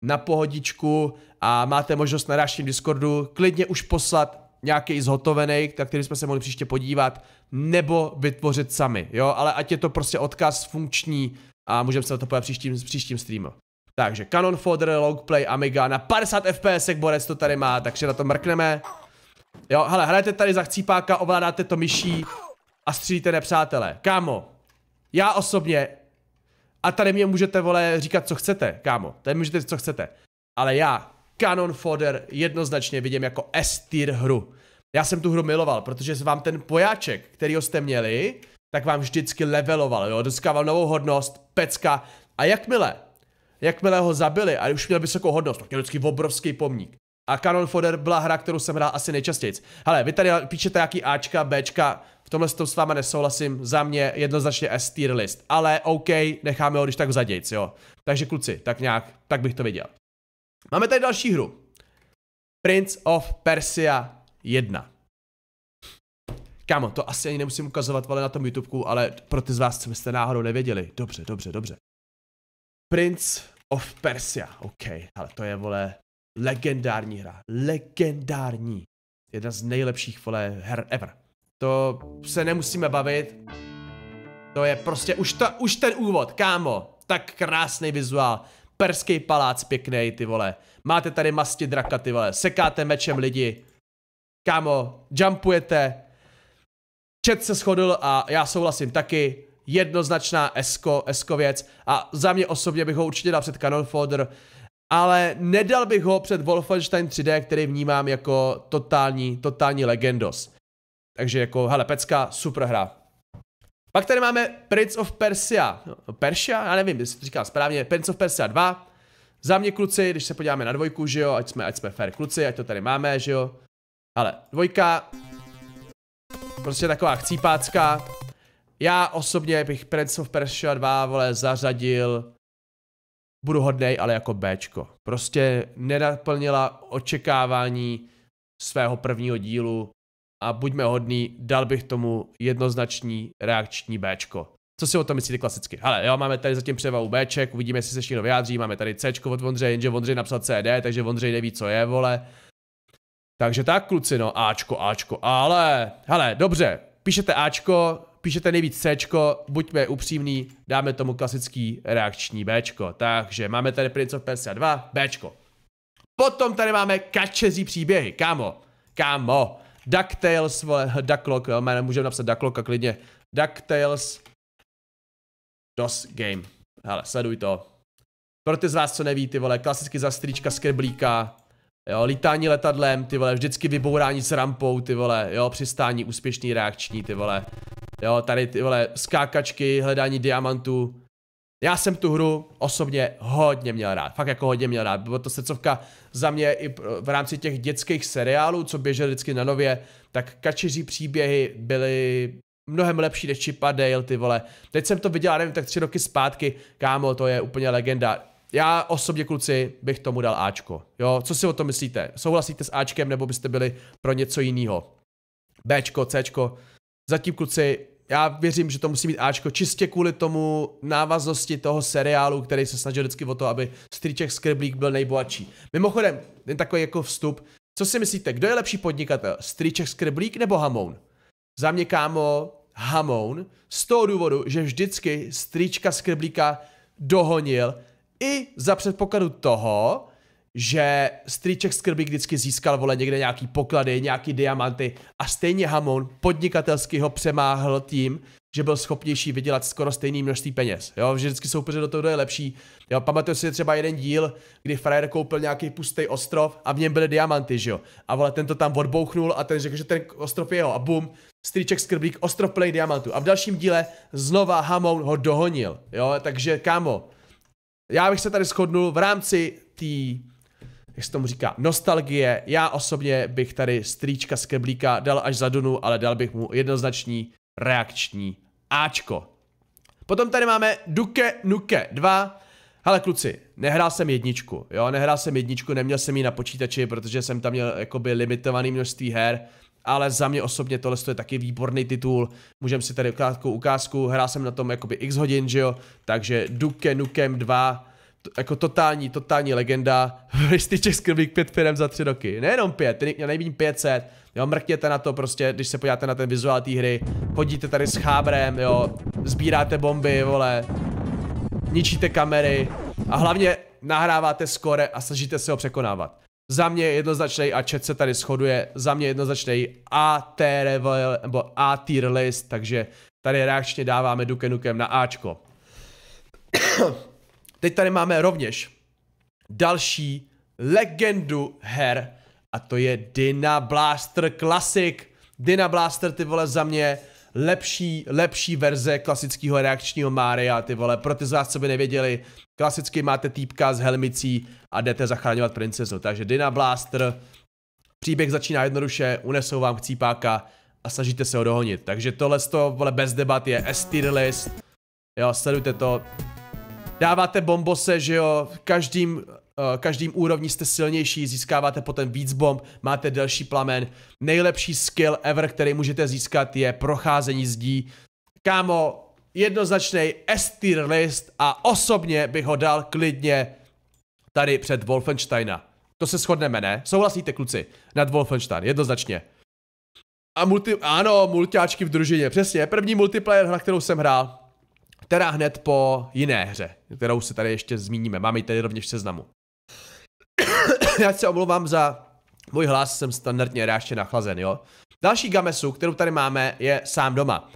na pohodičku a máte možnost na našem Discordu klidně už poslat nějaký zhotovený, na který jsme se mohli příště podívat, nebo vytvořit sami, jo, ale ať je to prostě odkaz funkční a můžeme se na to podívat příštím, příštím streamu. Takže Canon Fodder, Longplay, Amiga na 50 fps borec to tady má, takže na to mrkneme. Jo, hele, hrajete tady za chcípáka, ovládáte to myší a střílíte nepřátelé. Kámo, já osobně, a tady mě můžete, vole, říkat, co chcete, kámo, tady můžete, co chcete, ale já Canon Fodder jednoznačně vidím jako S-tier hru. Já jsem tu hru miloval, protože vám ten pojáček, který jste měli, tak vám vždycky leveloval, jo, dostával novou hodnost, pecka a jakmile, jakmile ho zabili a už měl vysokou hodnost, tak měl vždycky obrovský pomník. A Canon Fodder byla hra, kterou jsem hrál asi nejčastěji. Hele, vy tady píšete jaký Ačka, Bčka, v tomhle s váma nesouhlasím, za mě jednoznačně S tier list, ale OK, necháme ho když tak vzadějc, jo. Takže kluci, tak nějak, tak bych to viděl. Máme tady další hru. Prince of Persia 1. Kámo, to asi ani nemusím ukazovat, ale na tom YouTubeku, ale pro ty z vás, co byste náhodou nevěděli. Dobře, dobře, dobře. Prince of Persia, OK, ale to je, vole, legendární hra. Legendární. Jedna z nejlepších, vole, her ever. To se nemusíme bavit. To je prostě, už, ta, už ten úvod, kámo. Tak krásný vizuál perský palác pěkný, ty vole. Máte tady masti draka, ty vole. Sekáte mečem lidi. Kámo, jumpujete. Čet se shodl a já souhlasím taky. Jednoznačná esko, esko věc. A za mě osobně bych ho určitě dal před Canon Fodder. Ale nedal bych ho před Wolfenstein 3D, který vnímám jako totální, totální legendos. Takže jako, hele, pecka, super hra. Pak tady máme Prince of Persia. No, Persia? Já nevím, jestli to říká správně. Prince of Persia 2. Za mě kluci, když se podíváme na dvojku, že jo, ať jsme, ať jsme fair kluci, ať to tady máme, že jo. Ale dvojka, prostě taková chcípácká. Já osobně bych Prince of Persia 2, vole, zařadil, budu hodnej, ale jako Bčko. Prostě nenaplnila očekávání svého prvního dílu a buďme hodný, dal bych tomu jednoznačný reakční Bčko. Co si o tom myslíte klasicky? Ale jo, máme tady zatím převahu Bček, uvidíme, jestli se ještě vyjádří, máme tady Cčko od Vondře, jenže Vondřej napsal CD, takže Vondřej neví, co je, vole. Takže tak, kluci, no, Ačko, Ačko, ale, hele, dobře, píšete Ačko, píšete nejvíc Cčko, buďme upřímní, dáme tomu klasický reakční Bčko. Takže máme tady Prince of Persia 2, Bčko. Potom tady máme kačezí příběhy, kámo, kámo. DuckTales, Ducklock, jméno můžeme napsat Ducklock a klidně. DuckTales DOS Game. Hele, sleduj to. Pro ty z vás, co neví, ty vole, klasicky za strýčka z kreblíka, jo, lítání letadlem, ty vole, vždycky vybourání s rampou, ty vole, jo, přistání úspěšný reakční, ty vole, jo, tady ty vole, skákačky, hledání diamantů, já jsem tu hru osobně hodně měl rád, fakt jako hodně měl rád. Byla to srdcovka za mě i v rámci těch dětských seriálů, co běžely vždycky na nově, tak kačeří příběhy byly mnohem lepší než Chip a Dale, ty vole. Teď jsem to viděl, nevím, tak tři roky zpátky, kámo, to je úplně legenda. Já osobně, kluci, bych tomu dal Ačko. Jo, co si o tom myslíte? Souhlasíte s Ačkem, nebo byste byli pro něco jiného? Bčko, Cčko? Zatím, kluci, já věřím, že to musí být Ačko, čistě kvůli tomu návaznosti toho seriálu, který se snažil vždycky o to, aby Strýček Skrblík byl nejbohatší. Mimochodem, jen takový jako vstup, co si myslíte, kdo je lepší podnikatel, Strýček Skrblík nebo Hamoun? Za mě, kámo, Hamoun, z toho důvodu, že vždycky Strýčka Skrblíka dohonil i za předpokladu toho, že strýček z krbík vždycky získal vole někde nějaký poklady, nějaký diamanty a stejně Hamon podnikatelsky ho přemáhl tím, že byl schopnější vydělat skoro stejný množství peněz, jo, že vždycky soupeře do toho, kdo je lepší, jo, pamatuju si třeba jeden díl, kdy frajer koupil nějaký pustý ostrov a v něm byly diamanty, že jo, a vole, ten to tam odbouchnul a ten řekl, že ten ostrov je jeho a bum, strýček skrblík, ostrov plný diamantů a v dalším díle znova Hamon ho dohonil, jo, takže kámo, já bych se tady shodnul v rámci té jak se tomu říká, nostalgie. Já osobně bych tady strýčka z keblíka dal až za Dunu, ale dal bych mu jednoznačný reakční Ačko. Potom tady máme Duke Nuke 2. Hele kluci, nehrál jsem jedničku, jo, nehrál jsem jedničku, neměl jsem ji na počítači, protože jsem tam měl jakoby limitovaný množství her, ale za mě osobně tohle je taky výborný titul, můžeme si tady krátkou ukázku, hrál jsem na tom jakoby x hodin, že jo, takže Duke Nukem 2, jako totální, totální legenda. listy Skrblík pět firm za tři roky. Nejenom pět, ten měl nejméně 500. Jo, mrkněte na to prostě, když se podíváte na ten vizuál té hry. Chodíte tady s chábrem, jo. Sbíráte bomby, vole. Ničíte kamery. A hlavně nahráváte skore a snažíte se ho překonávat. Za mě jednoznačný a chat se tady shoduje, za mě jednoznačný A tier nebo A tier list, takže tady reakčně dáváme Duke Nukem na Ačko. Teď tady máme rovněž další legendu her a to je Dyna Blaster Classic. Dyna Blaster, ty vole, za mě lepší, lepší verze klasického reakčního Mária, ty vole. Pro ty z vás, co by nevěděli, klasicky máte týpka s helmicí a jdete zachraňovat princeznu. Takže Dyna Blaster, příběh začíná jednoduše, unesou vám chcípáka a snažíte se ho dohonit. Takže tohle to, vole, bez debat je S-tier list. Jo, sledujte to, dáváte bombose, že jo, každým, uh, každým úrovni jste silnější, získáváte potom víc bomb, máte delší plamen. Nejlepší skill ever, který můžete získat, je procházení zdí. Kámo, jednoznačný s list a osobně bych ho dal klidně tady před Wolfensteina. To se shodneme, ne? Souhlasíte, kluci? Nad Wolfenstein, jednoznačně. A multi, ano, multiáčky v družině, přesně. První multiplayer na kterou jsem hrál teda hned po jiné hře, kterou si tady ještě zmíníme. Máme ji tady rovněž v seznamu. Já se omlouvám za můj hlas, jsem standardně ráště nachlazen, jo. Další gamesu, kterou tady máme, je Sám doma.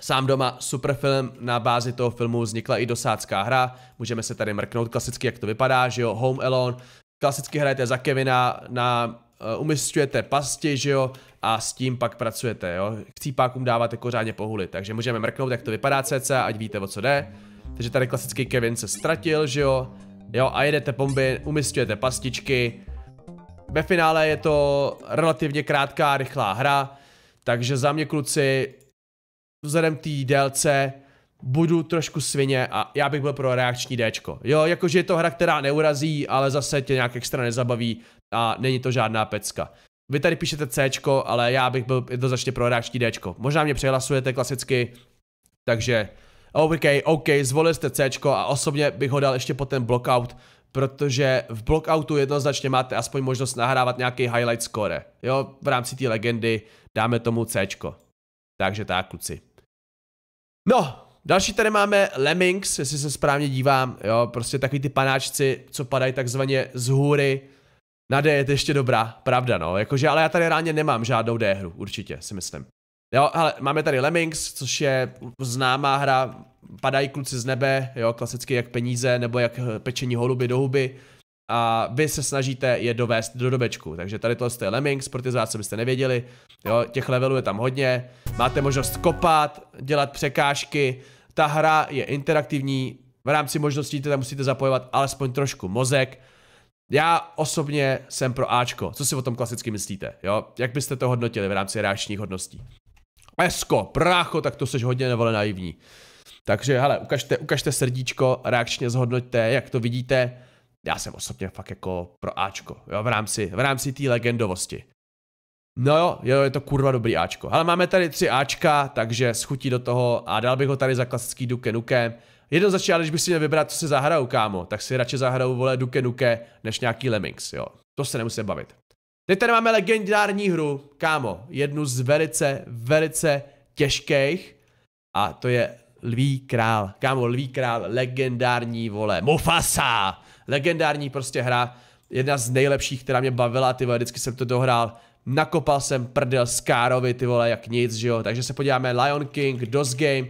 Sám doma, super film, na bázi toho filmu vznikla i dosádská hra, můžeme se tady mrknout klasicky, jak to vypadá, že jo, Home Alone, klasicky hrajete za Kevina, na, uh, eh, umistujete pasti, že jo, a s tím pak pracujete, jo. Chcípákům dáváte kořádně pohuly, takže můžeme mrknout, jak to vypadá CC ať víte, o co jde. Takže tady klasický Kevin se ztratil, že jo. Jo, a jedete bomby, umistujete pastičky. Ve finále je to relativně krátká, rychlá hra, takže za mě kluci, vzhledem té délce, budu trošku svině a já bych byl pro reakční Dčko. Jo, jakože je to hra, která neurazí, ale zase tě nějak extra nezabaví a není to žádná pecka. Vy tady píšete C, ale já bych byl jednoznačně pro hráčtí D. Možná mě přehlasujete klasicky, takže OK, OK, zvolili jste C a osobně bych ho dal ještě po ten blockout, protože v blockoutu jednoznačně máte aspoň možnost nahrávat nějaký highlight score. Jo, v rámci té legendy dáme tomu C. Takže tak, kluci. No, další tady máme Lemmings, jestli se správně dívám, jo, prostě takový ty panáčci, co padají takzvaně z hůry, na D je to ještě dobrá, pravda no, jakože, ale já tady ráně nemám žádnou D hru, určitě, si myslím. Jo, ale máme tady Lemmings, což je známá hra, padají kluci z nebe, jo, klasicky jak peníze, nebo jak pečení holuby do huby. A vy se snažíte je dovést do dobečku, takže tady tohle je Lemmings, pro ty z vás, co byste nevěděli, jo, těch levelů je tam hodně, máte možnost kopat, dělat překážky, ta hra je interaktivní, v rámci možností tam musíte zapojovat alespoň trošku mozek, já osobně jsem pro Ačko. Co si o tom klasicky myslíte? Jo? Jak byste to hodnotili v rámci reakčních hodností? Esko, prácho, tak to seš hodně nevole naivní. Takže hele, ukažte, ukažte srdíčko, reakčně zhodnoťte, jak to vidíte. Já jsem osobně fakt jako pro Ačko, jo, v rámci, v rámci té legendovosti. No jo, jo, je to kurva dobrý Ačko. Ale máme tady tři Ačka, takže schutí do toho a dal bych ho tady za klasický Duke Nukem. Jednoznačně, ale když bych si měl vybrat, co si zahraju, kámo, tak si radši zahraju vole Duke Nuke než nějaký Lemmings, jo. To se nemusí bavit. Teď tady máme legendární hru, kámo, jednu z velice, velice těžkých a to je Lví král, kámo, Lví král, legendární vole, Mufasa, legendární prostě hra, jedna z nejlepších, která mě bavila, ty vole, vždycky jsem to dohrál, nakopal jsem prdel Skárovi, ty vole, jak nic, že jo, takže se podíváme Lion King, DOS Game,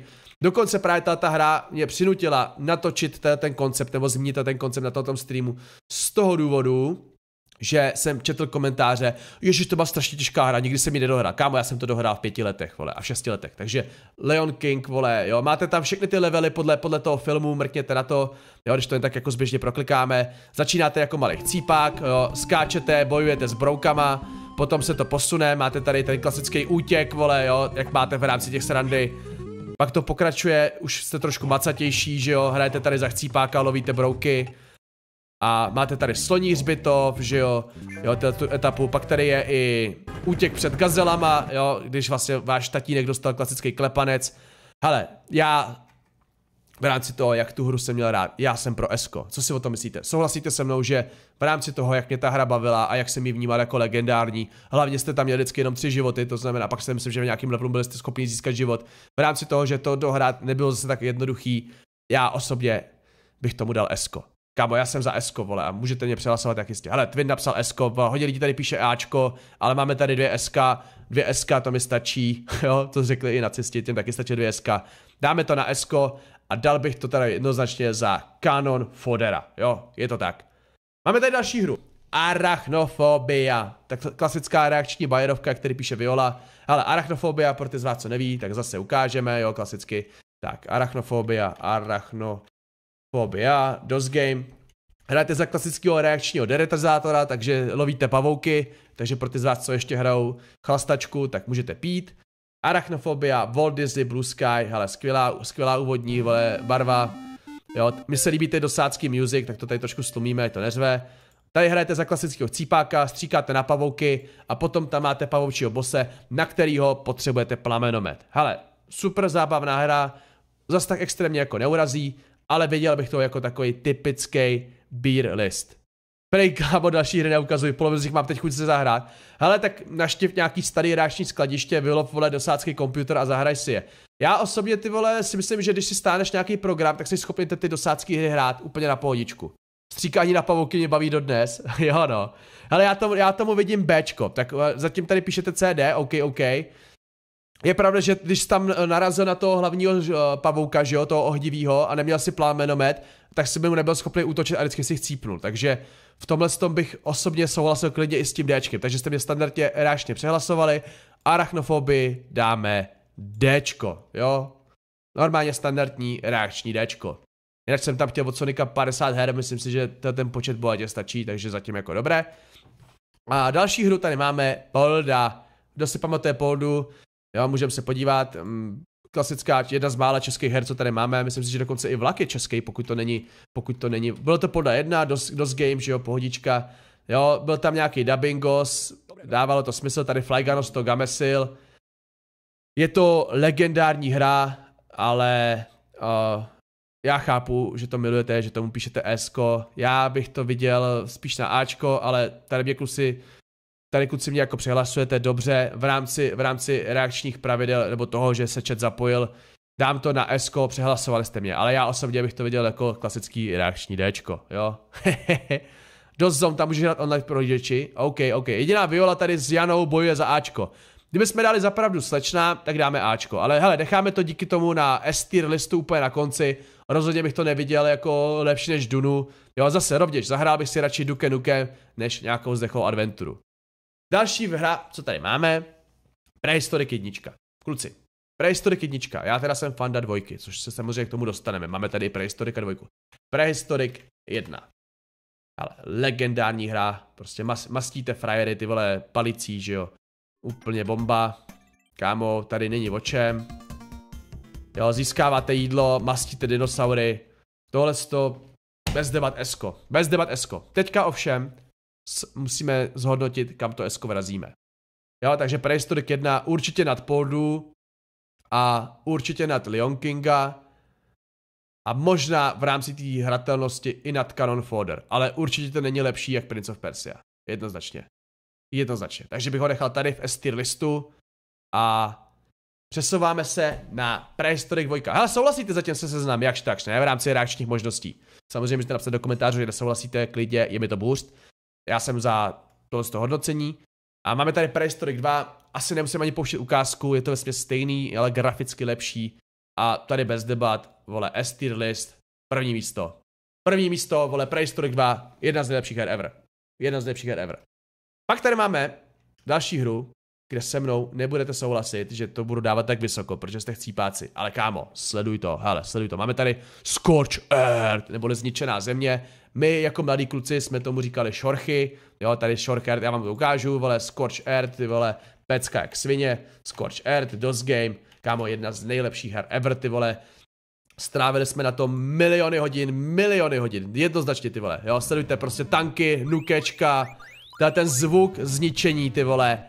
Dokonce právě ta hra mě přinutila natočit ten koncept nebo zmínit ten koncept na tom streamu z toho důvodu, že jsem četl komentáře, že to má strašně těžká hra, nikdy se mi nedohrá. Kámo, já jsem to dohrál v pěti letech, vole, a v šesti letech. Takže Leon King, vole, jo, máte tam všechny ty levely podle, podle toho filmu, mrkněte na to, jo, když to jen tak jako zběžně proklikáme. Začínáte jako malý chcípák, jo, skáčete, bojujete s broukama, potom se to posune, máte tady ten klasický útěk, vole, jo, jak máte v rámci těch srandy pak to pokračuje, už jste trošku macatější, že jo, hrajete tady za chcípáka, lovíte brouky. A máte tady sloní hřbitov, že jo, jo, tu etapu, pak tady je i útěk před gazelama, jo, když vlastně váš tatínek dostal klasický klepanec. Hele, já v rámci toho, jak tu hru jsem měl rád. Já jsem pro Esko. Co si o tom myslíte? Souhlasíte se mnou, že v rámci toho, jak mě ta hra bavila a jak jsem ji vnímal jako legendární, hlavně jste tam měli vždycky jenom tři životy, to znamená, pak si myslím, že v nějakým levelu byli jste schopni získat život. V rámci toho, že to dohrát nebylo zase tak jednoduchý, já osobně bych tomu dal Esko. Kámo, já jsem za Esko, vole, a můžete mě přihlasovat, jak jistě. Ale Twin napsal Esko, hodně lidí tady píše Ačko, ale máme tady dvě SK, dvě SK, to mi stačí, jo, to řekli i nacisti, těm taky stačí dvě SK. Dáme to na Esko a dal bych to teda jednoznačně za kanon Fodera, jo, je to tak. Máme tady další hru. Arachnofobia. Tak klasická reakční bajerovka, který píše Viola. Ale arachnofobia, pro ty z vás, co neví, tak zase ukážeme, jo, klasicky. Tak, arachnofobia, arachnofobia, DOS game. Hrajete za klasického reakčního deretrzátora, takže lovíte pavouky, takže pro ty z vás, co ještě hrajou chlastačku, tak můžete pít. Arachnofobia, Walt Disney, Blue Sky, hele, skvělá, skvělá úvodní vole, barva. Jo, mi se líbí ten dosácký music, tak to tady trošku stlumíme, to neřve. Tady hrajete za klasického cípáka, stříkáte na pavouky a potom tam máte pavoučího bose, na kterýho potřebujete plamenomet. Hele, super zábavná hra, zas tak extrémně jako neurazí, ale viděl bych to jako takový typický beer list. Prej, kámo, další hry neukazuj, polovinu z nich mám teď chuť se zahrát. Hele, tak naštěv nějaký starý hráční skladiště, vylov, vole dosácký komputer a zahraj si je. Já osobně ty vole si myslím, že když si stáneš nějaký program, tak jsi schopný ty dosácké hry hrát úplně na pohodičku. Stříkání na pavouky mě baví dodnes, jo no. Hele, já tomu, já tomu vidím Bčko, tak eh, zatím tady píšete CD, OK, OK. Je pravda, že když tam eh, narazil na toho hlavního eh, pavouka, že jo, toho ohdivýho a neměl si plámenomet, tak tak by mu nebyl schopný útočit a vždycky si chcípnul, takže v tomhle tom bych osobně souhlasil klidně i s tím Dčkem, takže jste mě standardně rášně přehlasovali. Arachnofobii dáme Dčko, jo? Normálně standardní reakční Dčko. Jinak jsem tam chtěl od Sonika 50 her, myslím si, že ten počet bohatě stačí, takže zatím jako dobré. A další hru tady máme, Polda. Kdo si pamatuje Poldu, jo, můžeme se podívat, mm, klasická, jedna z mála českých her, co tady máme, myslím si, že dokonce i vlak je český, pokud to není, pokud to není, bylo to poda jedna, DOS, DOS Game, že jo, pohodička, jo, byl tam nějaký dubbingos, dávalo to smysl, tady Flyganos to gamesil, je to legendární hra, ale uh, já chápu, že to milujete, že tomu píšete S, já bych to viděl spíš na Ačko, ale tady mě kluci Tady si mě jako přihlasujete dobře v rámci, v rámci reakčních pravidel nebo toho, že se chat zapojil. Dám to na S, přehlasovali jste mě, ale já osobně bych to viděl jako klasický reakční D, jo. Dost zom, tam může hrát online pro děti. OK, OK. Jediná Viola tady s Janou bojuje za Ačko. Kdyby jsme dali zapravdu slečná, tak dáme Ačko. Ale hele, necháme to díky tomu na S tier listu úplně na konci. Rozhodně bych to neviděl jako lepší než Dunu. Jo, zase rovněž, zahrál bych si radši Duke Nuke, než nějakou zdechou adventuru. Další hra, co tady máme, Prehistoric jednička. Kluci, Prehistoric jednička, Já teda jsem fanda dvojky, což se samozřejmě k tomu dostaneme. Máme tady i a dvojku. Prehistoric jedna. Ale legendární hra, prostě mas, mastíte frajery, ty vole palicí, že jo. Úplně bomba. Kámo, tady není o čem. Jo, získáváte jídlo, mastíte dinosaury. Tohle to bez debat esko. Bez debat esko. Teďka ovšem, musíme zhodnotit, kam to esko vrazíme. Jo, takže Prehistoric 1 určitě nad Poldu a určitě nad Lion Kinga a možná v rámci té hratelnosti i nad Canon Fodder, ale určitě to není lepší jak Prince of Persia. Jednoznačně. Jednoznačně. Takže bych ho nechal tady v s listu a přesouváme se na Prehistoric 2. Hele, souhlasíte zatím se seznam, jakž takž, ne? V rámci reakčních možností. Samozřejmě můžete napsat do komentářů, že nesouhlasíte, klidně, je mi to boost. Já jsem za tohle z toho hodnocení. A máme tady Prehistoric 2, asi nemusím ani pouštět ukázku, je to vlastně stejný, ale graficky lepší. A tady bez debat, vole, S list, první místo. První místo, vole, Prehistoric 2, jedna z nejlepších her ever. Jedna z nejlepších her ever. Pak tady máme další hru, kde se mnou nebudete souhlasit, že to budu dávat tak vysoko, protože jste chcípáci. Ale kámo, sleduj to, hele, sleduj to. Máme tady Scorch Earth, neboli Zničená země, my jako mladí kluci jsme tomu říkali šorchy, jo, tady šorch Earth, já vám to ukážu, vole, scorch Earth, ty vole, pecka jak svině, scorch Earth, DOS game, kámo, jedna z nejlepších her ever, ty vole, strávili jsme na to miliony hodin, miliony hodin, jednoznačně ty vole, jo, sledujte prostě tanky, nukečka, ten zvuk zničení, ty vole,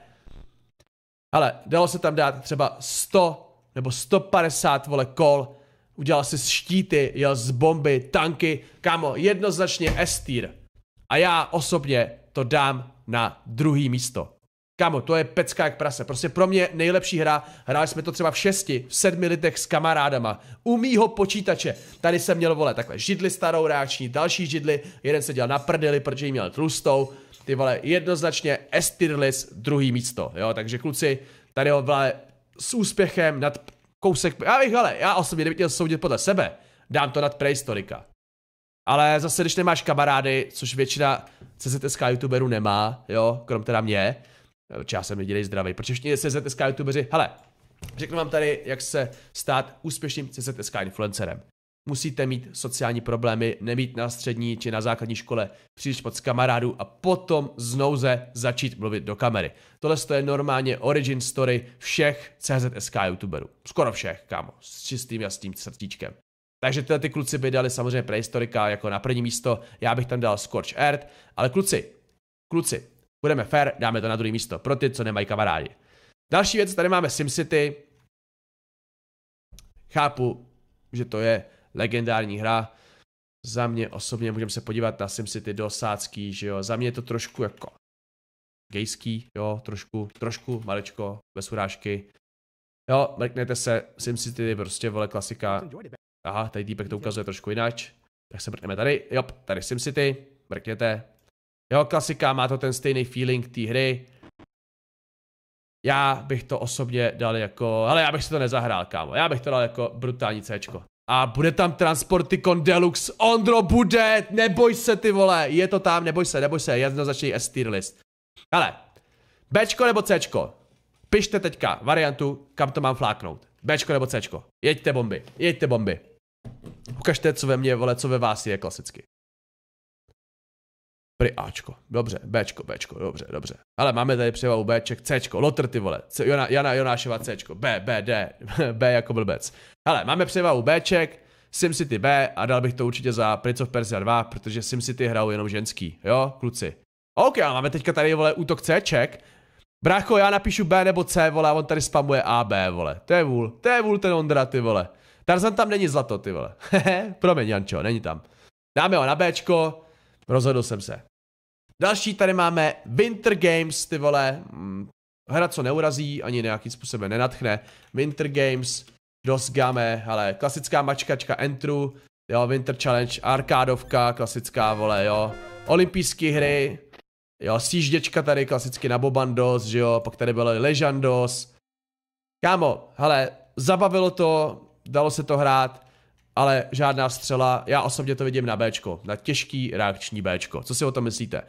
ale dalo se tam dát třeba 100 nebo 150 vole kol udělal si štíty, jel z bomby, tanky, kamo, jednoznačně S-tier. A já osobně to dám na druhý místo. Kamo, to je pecka jak prase. Prostě pro mě nejlepší hra. Hráli jsme to třeba v šesti, v sedmi litech s kamarádama. U mýho počítače. Tady jsem měl vole takhle židli starou reakční, další židli. Jeden se dělal na prdeli, protože jí měl tlustou. Ty vole, jednoznačně Estirlis druhý místo. Jo, takže kluci, tady ho vole s úspěchem nad kousek, já bych, ale já osobně, kdybych chtěl soudit podle sebe, dám to nad prehistorika. Ale zase, když nemáš kamarády, což většina CZSK youtuberů nemá, jo, krom teda mě, protože já jsem nedělej zdravý, protože všichni CZSK youtuberi, hele, řeknu vám tady, jak se stát úspěšným CZSK influencerem musíte mít sociální problémy, nemít na střední či na základní škole příliš moc kamarádů a potom znouze začít mluvit do kamery. Tohle je normálně origin story všech CZSK youtuberů. Skoro všech, kámo, s čistým jasným srdíčkem. Takže tyhle ty kluci by dali samozřejmě prehistorika jako na první místo, já bych tam dal Scorch Earth, ale kluci, kluci, budeme fair, dáme to na druhé místo pro ty, co nemají kamarádi. Další věc, tady máme SimCity. Chápu, že to je legendární hra. Za mě osobně můžeme se podívat na SimCity dosácký, že jo. Za mě je to trošku jako gejský, jo, trošku, trošku, malečko, bez urážky. Jo, mrknete se, SimCity je prostě vole klasika. Aha, tady týpek to ukazuje trošku jináč. Tak se mrkneme tady, jo, tady SimCity, mrkněte. Jo, klasika, má to ten stejný feeling té hry. Já bych to osobně dal jako, ale já bych si to nezahrál, kámo. Já bych to dal jako brutální Cčko. A bude tam Transporticon Deluxe. Ondro bude, neboj se ty vole, je to tam, neboj se, neboj se, jednoznačný S tier list. Ale, Bčko nebo Cčko? Pište teďka variantu, kam to mám fláknout. Bčko nebo Cčko. Jeďte bomby, jeďte bomby. Ukažte, co ve mně, vole, co ve vás je klasicky. Prý Ačko, dobře, Bčko, Bčko, dobře, dobře. Ale máme tady převahu Bček, Cčko, Lotr ty vole, C, Jona, Jana Jonášova Cčko, B, B, D, B jako blbec. Hele, máme převahu Bček, SimCity B a dal bych to určitě za Prince of Persia 2, protože SimCity hrajou jenom ženský, jo, kluci. OK, ale máme teďka tady, vole, útok Cček. Brácho, já napíšu B nebo C, vole, a on tady spamuje A, B, vole. To je vůl, to je vůl ten Ondra, ty vole. Tarzan tam není zlato, ty vole. Promiň, Jančo, není tam. Dáme ho na Bčko, rozhodl jsem se. Další tady máme Winter Games, ty vole. Mm, hra, co neurazí, ani nějakým způsobem nenatchne. Winter Games, Dosgame, ale klasická mačkačka Entru, jo, Winter Challenge, arkádovka, klasická, vole, jo. Olympijské hry, jo, sjížděčka tady klasicky na Bobandos, že jo, pak tady byly Ležandos. Kámo, hele, zabavilo to, dalo se to hrát, ale žádná střela, já osobně to vidím na Bčko, na těžký reakční Bčko. Co si o tom myslíte?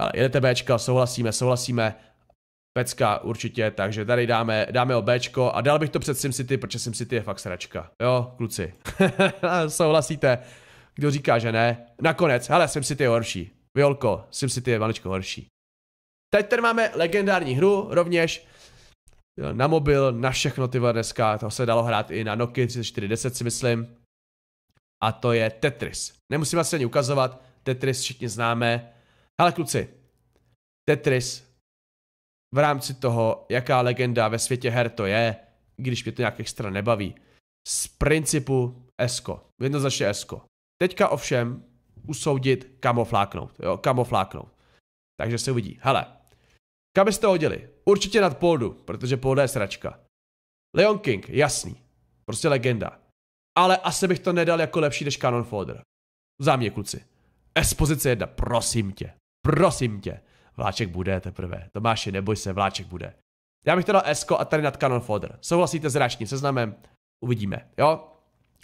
ale jedete Bčka, souhlasíme, souhlasíme, pecka určitě, takže tady dáme, dáme o Bčko a dal bych to před SimCity, protože SimCity je fakt sračka. Jo, kluci, souhlasíte, kdo říká, že ne. Nakonec, hele, SimCity je horší. Violko, SimCity je maličko horší. Teď tady máme legendární hru rovněž, na mobil, na všechno ty dneska, to se dalo hrát i na Nokia 3410 si myslím. A to je Tetris. Nemusím asi ani ukazovat, Tetris všichni známe, Hele kluci, Tetris v rámci toho, jaká legenda ve světě her to je, když mě to nějak extra nebaví. Z principu Esko, jednoznačně Esko. Teďka ovšem usoudit, kam ho fláknout, jo, kam ho fláknout. Takže se uvidí. Hele, kam byste hodili? Určitě nad Poldu, protože Polda je sračka. Leon King, jasný. Prostě legenda. Ale asi bych to nedal jako lepší než Canon Fodder. Za mě, kluci. Expozice jedna, prosím tě. Prosím tě. Vláček bude teprve. Tomáši, neboj se, vláček bude. Já bych to dal Esko a tady nad Canon Fodder. Souhlasíte s hráčním seznamem? Uvidíme, jo?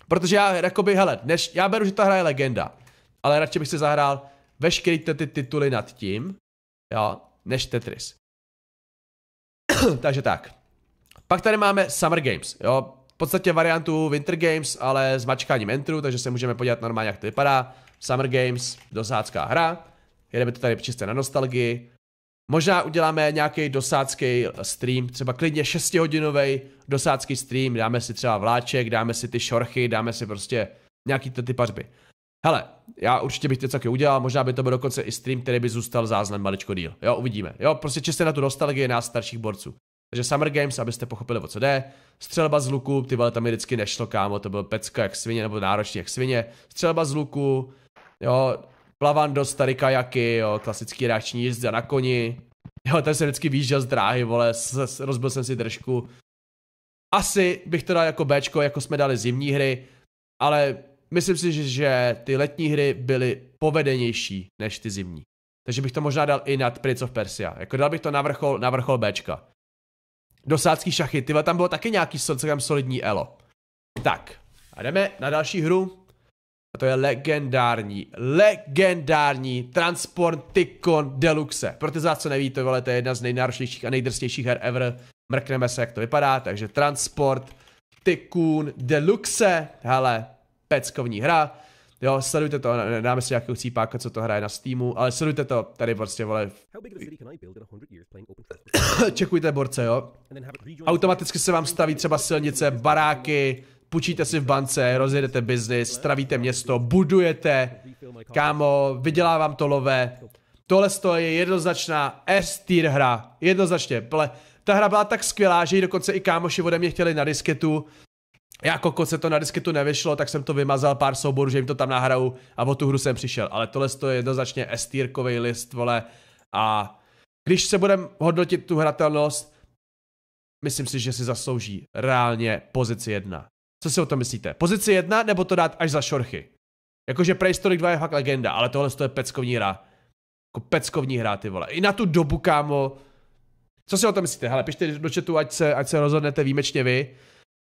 Protože já, jakoby, hele, než, já beru, že ta hra je legenda, ale radši bych si zahrál veškerý ty, ty tituly nad tím, jo, než Tetris. Takže tak. Pak tady máme Summer Games, jo, v podstatě variantu Winter Games, ale s mačkáním entru, takže se můžeme podívat normálně, jak to vypadá. Summer Games, dosádská hra jedeme to tady čistě na nostalgii. Možná uděláme nějaký dosádský stream, třeba klidně 6 hodinový dosádský stream, dáme si třeba vláček, dáme si ty šorchy, dáme si prostě nějaký ty pařby. Hele, já určitě bych něco taky udělal, možná by to byl dokonce i stream, který by zůstal záznam maličko díl. Jo, uvidíme. Jo, prostě čistě na tu nostalgii nás starších borců. Takže Summer Games, abyste pochopili, o co jde. Střelba z luku, ty vole, tam mi vždycky nešlo, kámo, to byl pecka jak svině, nebo náročný jak svině. Střelba z luku, jo, Lavandos, starý kajaky, jo, klasický reakční jízda na koni. Jo, ten se vždycky výjížděl z dráhy, vole, s, s, rozbil jsem si držku. Asi bych to dal jako B, jako jsme dali zimní hry, ale myslím si, že, že ty letní hry byly povedenější než ty zimní. Takže bych to možná dal i nad Prince of Persia. Jako dal bych to na vrchol, na vrchol Bčka. Dosádský šachy, tyhle tam bylo taky nějaký solidní elo. Tak, a jdeme na další hru, a to je legendární, legendární Transporticon Deluxe. Pro ty z vás, co neví, to je jedna z nejnáročnějších a nejdrstějších her ever. Mrkneme se, jak to vypadá, takže Transport Tycoon Deluxe, hele, peckovní hra. Jo, sledujte to, dáme si nějakého cípáka, co to hraje na Steamu, ale sledujte to, tady prostě, vole. Čekujte borce, jo. Automaticky se vám staví třeba silnice, baráky, půjčíte si v bance, rozjedete biznis, stravíte město, budujete, kámo, vydělávám to lové. Tohle je jednoznačná S-tier hra, jednoznačně. Ple, ta hra byla tak skvělá, že ji dokonce i kámoši ode mě chtěli na disketu. Já koko jako se to na disketu nevyšlo, tak jsem to vymazal pár souborů, že jim to tam nahraju a o tu hru jsem přišel. Ale tohle je jednoznačně S-tierkový list, vole. A když se budeme hodnotit tu hratelnost, myslím si, že si zaslouží reálně pozici jedna. Co si o tom myslíte? Pozici jedna nebo to dát až za šorchy? Jakože Prehistoric 2 je fakt legenda, ale tohle je peckovní hra. Jako peckovní hra, ty vole. I na tu dobu, kámo. Co si o tom myslíte? Hele, pište do chatu, ať se, ať se rozhodnete výjimečně vy.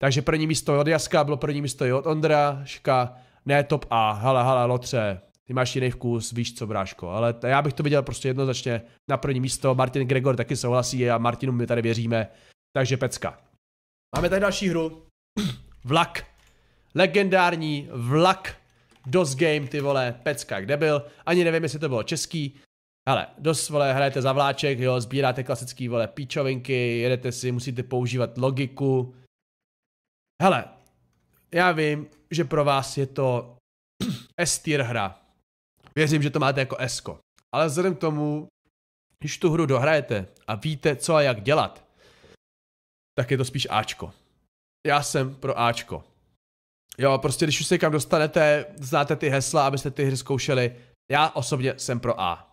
Takže první místo od Jaska, bylo první místo i od Ška. Ne, top A. Hele, hele, Lotře, ty máš jiný vkus, víš co, bráško. Ale já bych to viděl prostě jednoznačně na první místo. Martin Gregor taky souhlasí a Martinu my tady věříme. Takže pecka. Máme tady další hru. Vlak. Legendární vlak. DOS game, ty vole, pecka, kde byl. Ani nevím, jestli to bylo český. Ale DOS, vole, hrajete za vláček, jo, sbíráte klasický, vole, píčovinky, jedete si, musíte používat logiku. Hele, já vím, že pro vás je to S tier hra. Věřím, že to máte jako S. -ko. Ale vzhledem k tomu, když tu hru dohrajete a víte, co a jak dělat, tak je to spíš Ačko já jsem pro Ačko. Jo, prostě když už se kam dostanete, znáte ty hesla, abyste ty hry zkoušeli. Já osobně jsem pro A.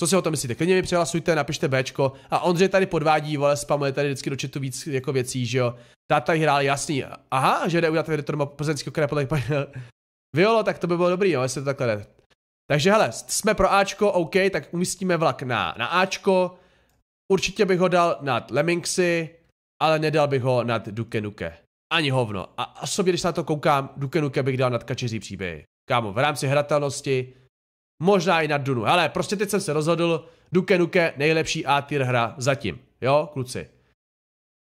Co si o tom myslíte? Klidně mi přihlasujte, napište Bčko. A Ondřej tady podvádí, vole, spamuje tady vždycky do chatu víc jako věcí, že jo. tady hrál, jasný. Aha, že jde udělat editor plzeňského kraje tak Violo, tak to by bylo dobrý, jo, no, jestli to takhle jde. Takže hele, jsme pro Ačko, OK, tak umístíme vlak na, na Ačko. Určitě bych ho dal nad Lemmingsy, ale nedal bych ho nad Duke Nuke. Ani hovno. A, osobně, když na to koukám, Duke Nuke bych dal nad kačeří příběhy. Kámo, v rámci hratelnosti, možná i nad Dunu. Ale prostě teď jsem se rozhodl, Duke Nuke nejlepší A tier hra zatím. Jo, kluci.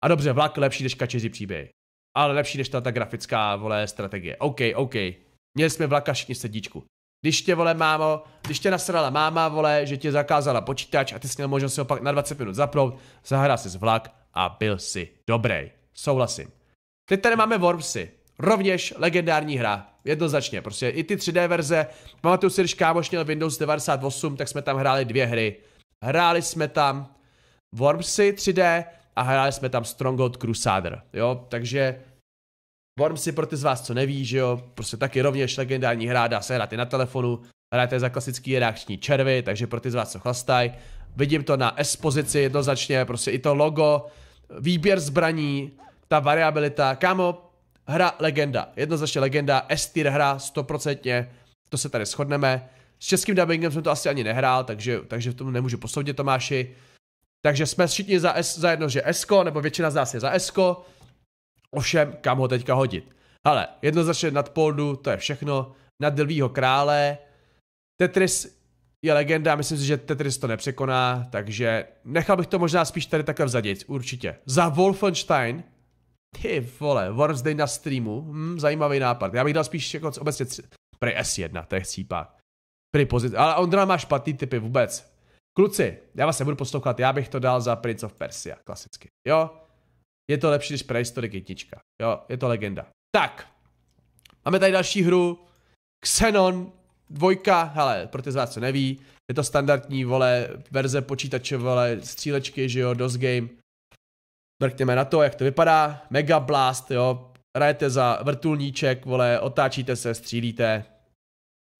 A dobře, vlak lepší než kačeří příběhy. Ale lepší než ta, ta grafická, vole, strategie. OK, OK. Měli jsme vlaka všichni sedíčku. Když tě, vole, mámo, když tě nasrala máma, vole, že tě zakázala počítač a ty jsi měl možnost si ho pak na 20 minut zapnout, zahrá si z vlak a byl si dobrý. Souhlasím. Teď tady máme Wormsy. Rovněž legendární hra. Jednoznačně. Prostě i ty 3D verze. Pamatuju si, když kámoš měl Windows 98, tak jsme tam hráli dvě hry. Hráli jsme tam Wormsy 3D a hráli jsme tam Stronghold Crusader. Jo, takže Wormsy pro ty z vás, co neví, že jo, prostě taky rovněž legendární hra, dá se hrát i na telefonu, hrajete za klasický reakční červy, takže pro ty z vás, co chlastaj, vidím to na S pozici jednoznačně, prostě i to logo, výběr zbraní, ta variabilita, kámo, hra legenda, jednoznačně legenda, s hra, stoprocentně, to se tady shodneme. S českým dubbingem jsem to asi ani nehrál, takže, takže v tom nemůžu posoudit Tomáši. Takže jsme všichni za, S, za jedno, že Esko, nebo většina z nás je za Esko. Ovšem, kam ho teďka hodit? Ale jednoznačně nad Poldu, to je všechno. Nad Dlvýho krále. Tetris je legenda, myslím si, že Tetris to nepřekoná, takže nechal bych to možná spíš tady takhle vzadit, určitě. Za Wolfenstein, ty vole, day na streamu, hmm, zajímavý nápad. Já bych dal spíš jako obecně pre S1, to je chcípák. Pre pozit... ale Ondra má špatný typy vůbec. Kluci, já vás nebudu poslouchat, já bych to dal za Prince of Persia, klasicky. Jo, je to lepší než Prehistoric jednička. Jo, je to legenda. Tak, máme tady další hru. Xenon Dvojka, hele, pro ty z vás, co neví, je to standardní, vole, verze počítače, vole, střílečky, že jo, DOS game. Mrkněme na to, jak to vypadá. Mega Blast, jo, hrajete za vrtulníček, vole, otáčíte se, střílíte.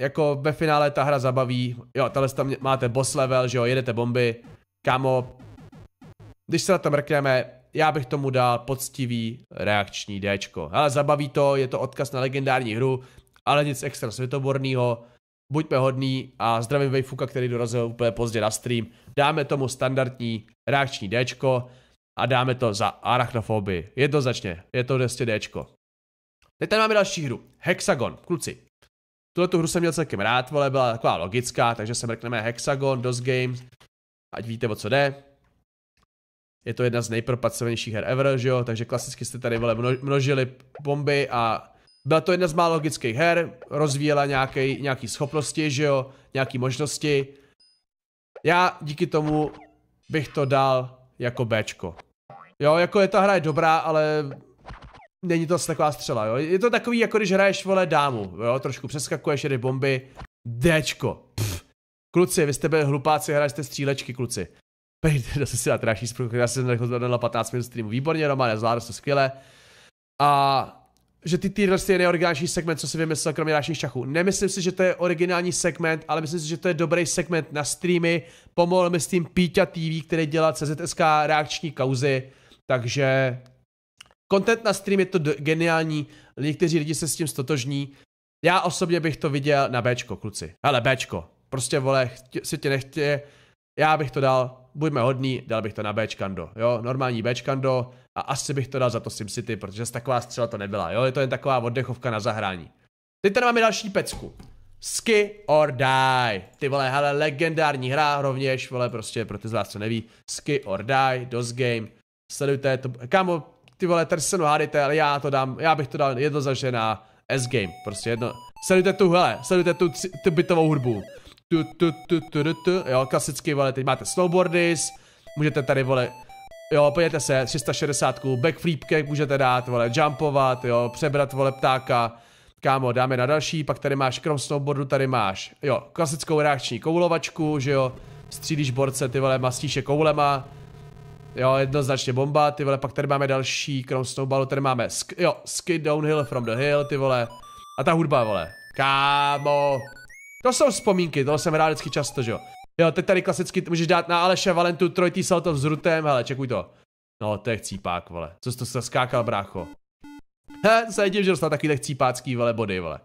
Jako ve finále ta hra zabaví, jo, tady tam máte boss level, že jo, jedete bomby. Kamo, když se na to mrkneme, já bych tomu dal poctivý reakční Dčko. Ale zabaví to, je to odkaz na legendární hru, ale nic extra světoborného buďme hodný a zdravím Vejfuka, který dorazil úplně pozdě na stream. Dáme tomu standardní reakční D a dáme to za arachnofobii. Jednoznačně, je to vlastně prostě D. Teď tady máme další hru. Hexagon, kluci. Tuhle tu hru jsem měl celkem rád, vole, byla taková logická, takže se mrkneme Hexagon, DOS Games, ať víte o co jde. Je to jedna z nejpropacovanějších her ever, že jo, takže klasicky jste tady vole množili bomby a byla to jedna z málo logických her, rozvíjela nějaký, nějaký schopnosti, že jo, nějaký možnosti. Já díky tomu bych to dal jako Bčko. Jo, jako je ta hra je dobrá, ale není to taková střela, jo. Je to takový, jako když hraješ, vole, dámu, jo, trošku přeskakuješ, jedy bomby. Dčko. Pff. Kluci, vy jste byli hlupáci, hrajete jste střílečky, kluci. Pejte, zase si natráší já jsem na 15 minut streamu. Výborně, Romane, zvládl to skvěle. A že ty tier list je neoriginální segment, co si vymyslel kromě dalších šachů. Nemyslím si, že to je originální segment, ale myslím si, že to je dobrý segment na streamy. Pomohl mi s tím Píťa TV, který dělá CZSK reakční kauzy, takže content na stream je to geniální, někteří lidi se s tím stotožní. Já osobně bych to viděl na Bčko, kluci. Hele, Bčko. Prostě, vole, chtě, si tě nechtě, já bych to dal buďme hodní, dal bych to na Bčkando, jo, normální Bčkando a asi bych to dal za to SimCity, protože taková střela to nebyla, jo, je to jen taková oddechovka na zahrání. Teď tady máme další pecku. Ski or Die. Ty vole, hele, legendární hra rovněž, vole, prostě pro ty z vás, co neví. Ski or Die, DOS Game. Sledujte to, kámo, ty vole, tady se hádejte, ale já to dám, já bych to dal jednoznačně na S-Game, prostě jedno. Sledujte tu, hele, sledujte tu, tu bytovou hudbu. Tu, tu, tu, tu, tu, tu. Jo, klasicky, vole, teď máte snowboardy, můžete tady, vole, jo, pojďte se, 360, cake můžete dát, vole, jumpovat, jo, přebrat, vole, ptáka, kámo, dáme na další, pak tady máš, krom snowboardu, tady máš, jo, klasickou reakční koulovačku, že jo, střílíš borce, ty vole, mastíše koulema, jo, jednoznačně bomba, ty vole, pak tady máme další, krom snowballu, tady máme, sk jo, skid downhill from the hill, ty vole, a ta hudba, vole, kámo, to jsou vzpomínky, To jsem rád vždycky často, že jo. Jo, teď tady klasicky můžeš dát na Aleše Valentu trojitý salto s rutem, hele, čekuj to. No, to je chcípák, vole. Co jsi to skákal, brácho? He, to se nedivím, že dostal takový chcípácký, vole, body, vole.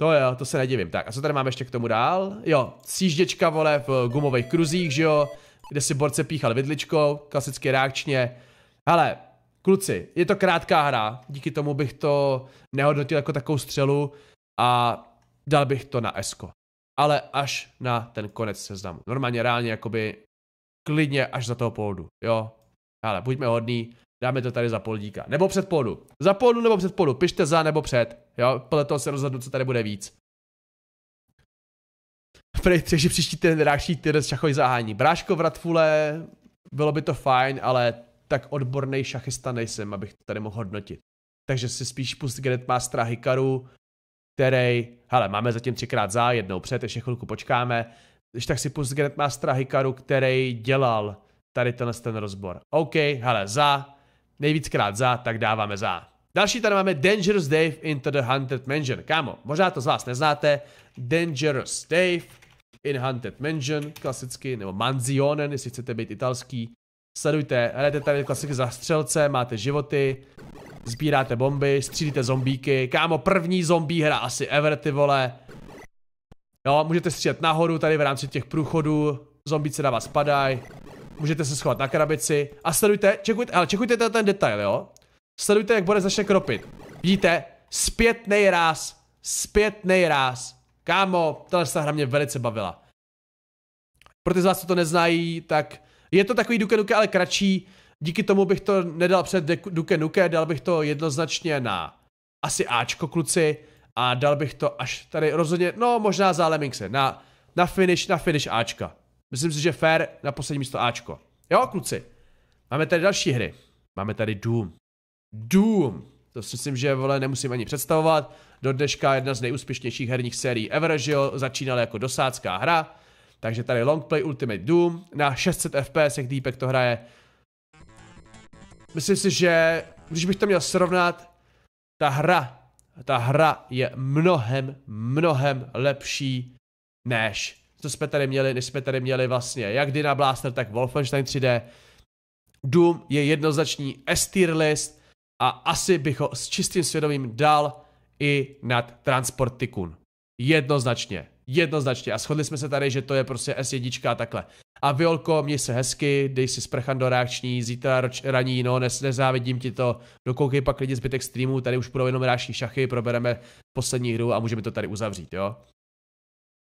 To jo, to se nedivím. Tak, a co tady máme ještě k tomu dál? Jo, sjížděčka, vole, v eh, gumových kruzích, že jo, kde si borce píchal vidličkou, klasicky reakčně. Hele, kluci, je to krátká hra, díky tomu bych to nehodnotil jako takovou střelu a dal bych to na Esko. Ale až na ten konec seznamu. Normálně reálně jakoby klidně až za toho poldu, jo. Ale buďme hodní, dáme to tady za poldíka. Nebo před poldu, Za poldu nebo před poldu. Pište za nebo před. Jo, podle toho se rozhodnu, co tady bude víc. Prej že příští ten další týden z šachových zahání. Bráško v Radfule, bylo by to fajn, ale tak odborný šachista nejsem, abych to tady mohl hodnotit. Takže si spíš pust Grandmastera Hikaru který, hele, máme zatím třikrát za, jednou před, ještě chvilku počkáme, když tak si pust Grandmastera Hikaru, který dělal tady tenhle ten rozbor. OK, hele, za, nejvíckrát za, tak dáváme za. Další tady máme Dangerous Dave into the Haunted Mansion. Kámo, možná to z vás neznáte. Dangerous Dave in Haunted Mansion, klasicky, nebo Manzionen, jestli chcete být italský. Sledujte, hrajete tady klasicky za střelce, máte životy, sbíráte bomby, střílíte zombíky. Kámo, první zombí hra asi ever, ty vole. Jo, můžete střílet nahoru tady v rámci těch průchodů. Zombíci na vás padají. Můžete se schovat na krabici. A sledujte, čekujte, ale čekujte ten detail, jo. Sledujte, jak bude začne kropit. Vidíte? Zpětnej ráz. Zpětnej ráz. Kámo, se hra mě velice bavila. Pro ty z vás, co to neznají, tak je to takový Duke duke ale kratší. Díky tomu bych to nedal před Duke Nuke, dal bych to jednoznačně na asi Ačko kluci a dal bych to až tady rozhodně, no možná za Lemmingse, na, na finish, na finish Ačka. Myslím si, že fair na poslední místo Ačko. Jo kluci, máme tady další hry. Máme tady Doom. Doom. To si myslím, že vole nemusím ani představovat. Do dneška jedna z nejúspěšnějších herních sérií ever, že jo? Začínala jako dosádská hra. Takže tady Longplay Ultimate Doom. Na 600 FPS, jak Deepek to hraje, myslím si, že když bych to měl srovnat, ta hra, ta hra je mnohem, mnohem lepší než co jsme tady měli, než jsme tady měli vlastně jak Dina Blaster, tak Wolfenstein 3D. Doom je jednoznačný s list a asi bych ho s čistým svědomím dal i nad Transport Tycoon. Jednoznačně. Jednoznačně. A shodli jsme se tady, že to je prostě S1 a takhle. A Violko, měj se hezky, dej si sprchan do reakční, zítra roč, raní, no, nes nezávidím ti to, dokoukej pak lidi zbytek streamu, tady už budou jenom reakční šachy, probereme poslední hru a můžeme to tady uzavřít, jo.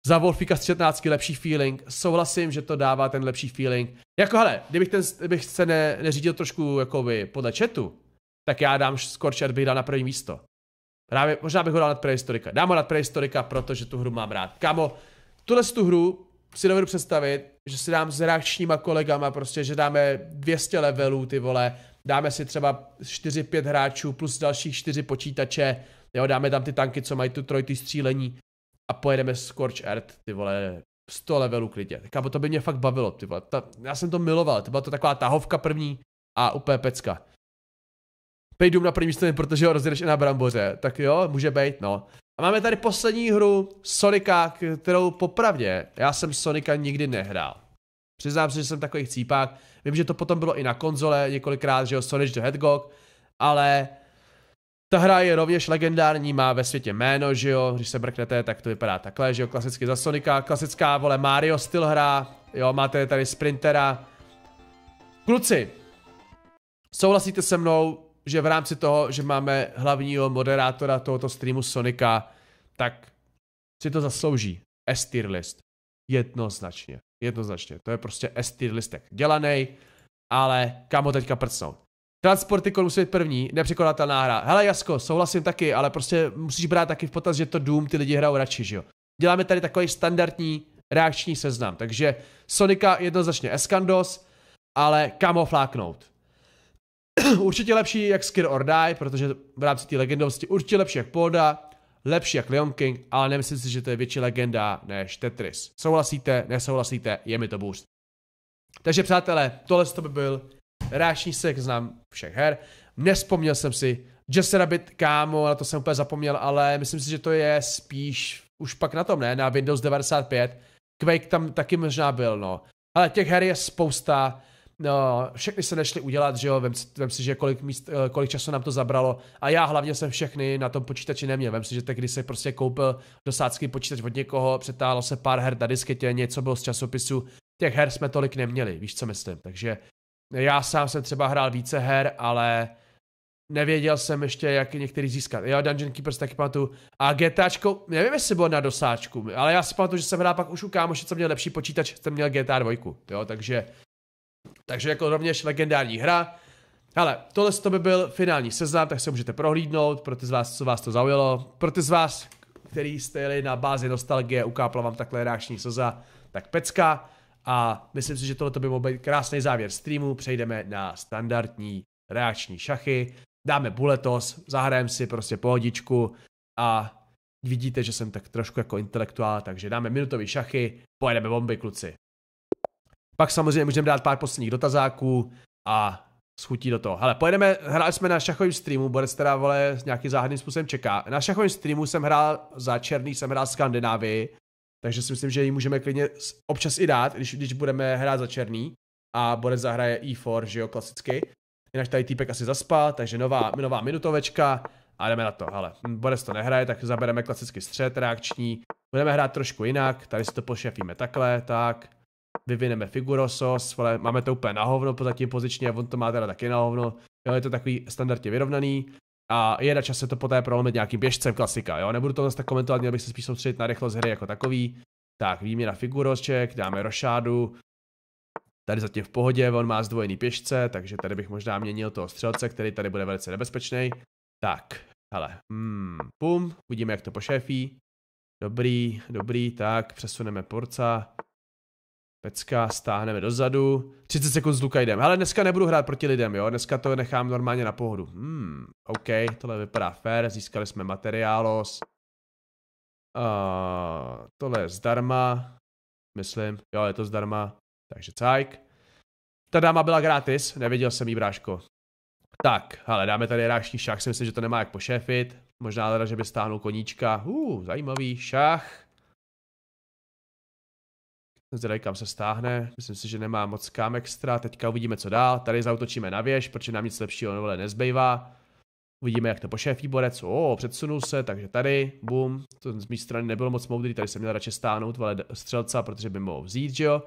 Za Wolfika z 14 lepší feeling, souhlasím, že to dává ten lepší feeling. Jako hele, kdybych, ten, kdybych se ne, neřídil trošku jakoby podle chatu, tak já dám Scorched bych dal na první místo. Právě, možná bych ho dal nad prehistorika. Dám ho nad prehistorika, protože tu hru mám rád. Kamo, tuhle tu hru si dovedu představit, že si dám s reakčníma kolegama, prostě, že dáme 200 levelů, ty vole, dáme si třeba 4-5 hráčů plus dalších 4 počítače, jo, dáme tam ty tanky, co mají tu trojty střílení a pojedeme Scorch Earth, ty vole, 100 levelů klidně. Tak to by mě fakt bavilo, ty vole. Ta, já jsem to miloval, to byla to taková tahovka první a úplně pecka. Pejdu na první straně, protože ho rozjedeš i na bramboře. Tak jo, může být, no. A máme tady poslední hru Sonika, kterou popravdě já jsem Sonika nikdy nehrál. Přiznám se, že jsem takový chcípák. Vím, že to potom bylo i na konzole několikrát, že jo, Sonic the Hedgehog, ale ta hra je rovněž legendární, má ve světě jméno, že jo, když se brknete, tak to vypadá takhle, že jo, klasicky za Sonika, klasická, vole, Mario styl hra, jo, máte tady Sprintera. Kluci, souhlasíte se mnou, že v rámci toho, že máme hlavního moderátora tohoto streamu Sonika, tak si to zaslouží. s list. Jednoznačně. Jednoznačně. To je prostě s listek. Dělaný, ale kam ho teďka prcnout? Transportikon musí být první, nepřekonatelná hra. Hele Jasko, souhlasím taky, ale prostě musíš brát taky v potaz, že to Doom ty lidi hrajou radši, že jo. Děláme tady takový standardní reakční seznam, takže Sonika jednoznačně Eskandos, ale kam ho fláknout? určitě lepší jak Skir or Die, protože v rámci té legendovosti určitě lepší jak Polda, lepší jak Leon King, ale nemyslím si, že to je větší legenda než Tetris. Souhlasíte, nesouhlasíte, je mi to boost. Takže přátelé, tohle to by byl reakční znám všech her. Nespomněl jsem si, Just Rabbit, kámo, na to jsem úplně zapomněl, ale myslím si, že to je spíš už pak na tom, ne? Na Windows 95. Quake tam taky možná byl, no. Ale těch her je spousta no, všechny se nešly udělat, že jo, vem, vem si, že kolik, míst, eh, kolik času nám to zabralo a já hlavně jsem všechny na tom počítači neměl, vem si, že tehdy se prostě koupil dosádský počítač od někoho, přetálo se pár her na disketě, něco bylo z časopisu, těch her jsme tolik neměli, víš co myslím, takže já sám jsem třeba hrál více her, ale nevěděl jsem ještě, jak některý získat. Jo, Dungeon Keepers taky pamatuju. A GTAčko, nevím, jestli bylo na dosáčku, ale já si pamatuju, že jsem hrál pak už u kámoši, co měl lepší počítač, jsem měl GTA 2, jo, takže takže jako rovněž legendární hra. Ale tohle to by byl finální seznam, tak se můžete prohlídnout, pro ty z vás, co vás to zaujalo, pro ty z vás, který jste jeli na bázi nostalgie, ukápla vám takhle reakční slza, tak pecka. A myslím si, že tohle by mohl být krásný závěr streamu. Přejdeme na standardní reakční šachy, dáme buletos, zahrajeme si prostě pohodičku a vidíte, že jsem tak trošku jako intelektuál, takže dáme minutový šachy, pojedeme bomby, kluci. Pak samozřejmě můžeme dát pár posledních dotazáků a schutí do toho. Hele, pojedeme, hráli jsme na šachovém streamu, Borec teda vole nějakým záhadným způsobem čeká. Na šachovém streamu jsem hrál za černý, jsem hrál Skandinávii, takže si myslím, že ji můžeme klidně občas i dát, když, když budeme hrát za černý a Borec zahraje E4, že jo, klasicky. Jinak tady týpek asi zaspal, takže nová, nová minutovečka a jdeme na to, hele. Borec to nehraje, tak zabereme klasický střed reakční. Budeme hrát trošku jinak, tady si to pošefíme takhle, tak vyvineme Figurosos, ale máme to úplně na hovno zatím pozičně, on to má teda taky na hovno, jo, je to takový standardně vyrovnaný a je na čase to poté prolomit nějakým běžcem, klasika, jo, nebudu to zase tak komentovat, měl bych se spíš soustředit na rychlost hry jako takový, tak výměna Figurosček, dáme Rošádu, tady zatím v pohodě, on má zdvojený pěšce, takže tady bych možná měnil toho střelce, který tady bude velice nebezpečný. Tak, hele, hmm, pum, uvidíme, jak to pošéfí. Dobrý, dobrý, tak, přesuneme porca. Pecka, stáhneme dozadu. 30 sekund s Lukajdem. Ale dneska nebudu hrát proti lidem, jo? Dneska to nechám normálně na pohodu. Hmm, OK, tohle vypadá fair. Získali jsme materiálos. Uh, tohle je zdarma. Myslím, jo, je to zdarma. Takže cajk. Ta dáma byla gratis, nevěděl jsem jí, bráško. Tak, ale dáme tady ráští šach, si myslím, že to nemá jak pošéfit. Možná teda, že by stáhnul koníčka. Uh, zajímavý šach. Zvedaj, kam se stáhne. Myslím si, že nemá moc kam extra. Teďka uvidíme, co dál. Tady zautočíme na věž, protože nám nic lepšího vole nezbývá. Uvidíme, jak to pošéfí borec. O, předsunul se, takže tady, bum. To z mé strany nebylo moc moudrý, tady jsem měl radši stáhnout ale střelca, protože by mohl vzít, že jo.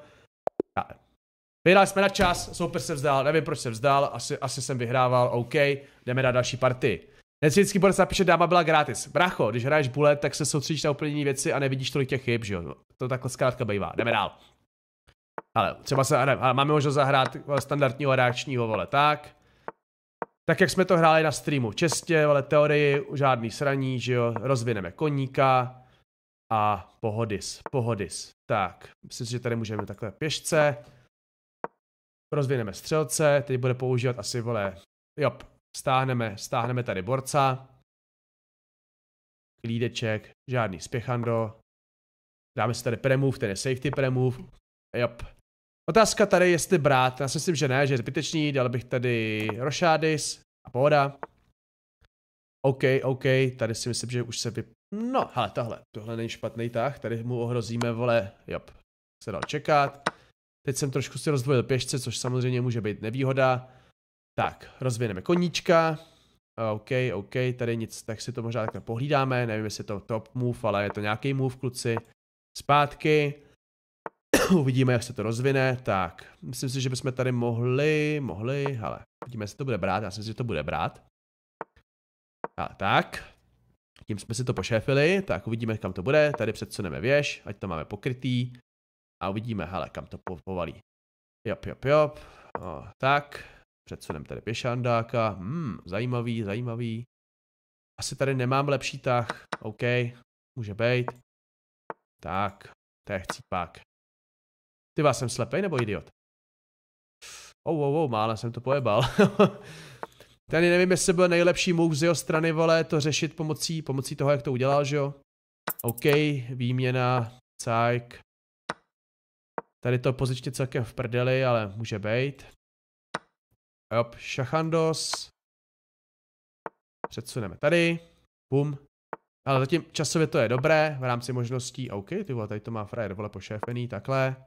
Vyhráli jsme na čas, soupeř se vzdal. nevím proč se vzdal. asi, asi jsem vyhrával, OK, jdeme na další party. Nesvětský bude napíše, dáma byla gratis. Bracho, když hraješ bullet, tak se soustředíš na úplně věci a nevidíš tolik těch chyb, že jo. To takhle zkrátka bývá. Jdeme dál. Ale třeba se, ne, ale máme možnost zahrát standardního reakčního, vole, tak. Tak jak jsme to hráli na streamu, čestě, ale teorii, žádný sraní, že jo, rozvineme koníka a pohodis, pohodis. Tak, myslím si, že tady můžeme takhle pěšce, rozvineme střelce, teď bude používat asi, vole, jo, Stáhneme, stáhneme tady borca. Lídeček, žádný spěchando. Dáme si tady premove, ten je safety premove. Jop. Otázka tady, jestli brát, já si myslím, že ne, že je zbytečný, dal bych tady Rošádis a pohoda. OK, OK, tady si myslím, že už se by... No, hele, tohle, tohle není špatný tah, tady mu ohrozíme, vole, jop, se dal čekat. Teď jsem trošku si rozdvojil pěšce, což samozřejmě může být nevýhoda. Tak, rozvineme koníčka. OK, OK, tady nic, tak si to možná takhle pohlídáme, nevím, jestli je to top move, ale je to nějaký move, kluci. Zpátky. Uvidíme, jak se to rozvine, tak. Myslím si, že bychom tady mohli, mohli, Ale uvidíme, jestli to bude brát, já si myslím, že to bude brát. A tak, tím jsme si to pošéfili, tak uvidíme, kam to bude, tady předsuneme věž, ať to máme pokrytý. A uvidíme, hele, kam to povalí. Jop, jop, jop. O, tak, Předsedem tady pěšandáka. Hmm, zajímavý, zajímavý. Asi tady nemám lepší tah. OK, může být. Tak, to je chcípák. Ty vás jsem slepej nebo idiot? oh, oh, oh, mále jsem to pojebal. Tady nevím, jestli byl nejlepší move z jeho strany, vole, to řešit pomocí, pomocí toho, jak to udělal, že jo? OK, výměna, cajk. Tady to pozičně celkem v prdeli, ale může být. Jop, šachandos. Předsuneme tady. Bum. Ale zatím časově to je dobré, v rámci možností. OK, ty vole, tady to má frajer, vole, pošéfený, takhle.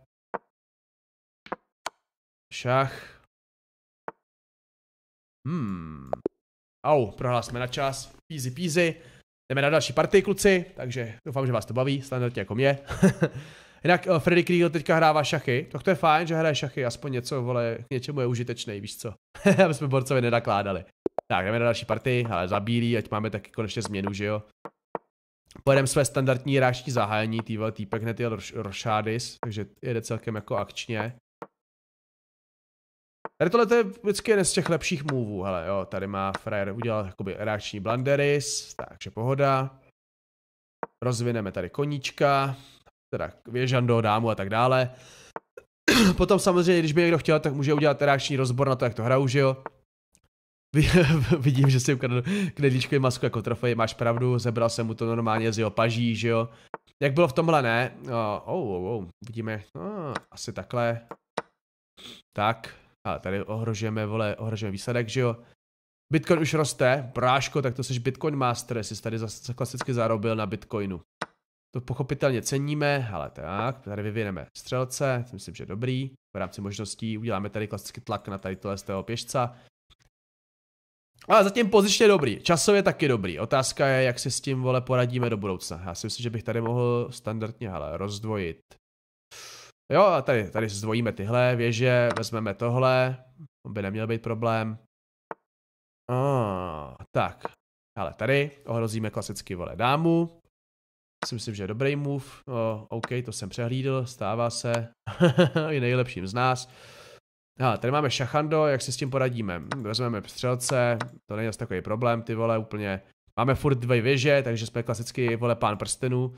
Šach. Hmm. Au, jsme na čas. Easy peasy. Jdeme na další party, kluci, takže doufám, že vás to baví, standardně jako mě. Jinak uh, Freddy Krieger teďka hrává šachy, tak to je fajn, že hraje šachy, aspoň něco, vole, k něčemu je užitečný, víš co. Aby jsme borcovi nedakládali. Tak, jdeme na další party, ale zabílí, ať máme taky konečně změnu, že jo. Pojedeme své standardní hráčtí zahájení, vole, týpek hned jel roš, Rošádis, takže jede celkem jako akčně. Tady tohle to je vždycky jeden z těch lepších můvů, hele jo, tady má frajer udělal jakoby reakční blanderis, takže pohoda. Rozvineme tady koníčka, teda Věžando, dámu a tak dále. Potom samozřejmě, když by někdo chtěl, tak může udělat reakční rozbor na to, jak to hraju, že jo. Vidím, že si ukradl knedlíčkový masku jako trofej, máš pravdu, zebral jsem mu to normálně z jeho paží, že jo. Jak bylo v tomhle, ne? Oh, oh, oh, vidíme, oh, asi takhle. Tak, a tady ohrožujeme, vole, ohrožujeme výsledek, že jo. Bitcoin už roste, bráško, tak to jsi Bitcoin master, jsi tady zase klasicky zarobil na Bitcoinu. To pochopitelně ceníme, ale tak, tady vyvineme střelce, myslím, že dobrý, v rámci možností uděláme tady klasický tlak na tady tohle z toho pěšca. Ale zatím pozičně dobrý, časově taky dobrý, otázka je, jak se s tím vole poradíme do budoucna. Já si myslím, že bych tady mohl standardně hele, rozdvojit. Jo, a tady, tady zdvojíme tyhle věže, vezmeme tohle, by neměl být problém. Ah, tak, ale tady ohrozíme klasicky vole dámu, si myslím, že je dobrý move. O, OK, to jsem přehlídl, stává se i nejlepším z nás. A tady máme šachando, jak si s tím poradíme. Vezmeme střelce, to není takový problém, ty vole, úplně. Máme furt dvě věže, takže jsme klasicky, vole, pán prstenů.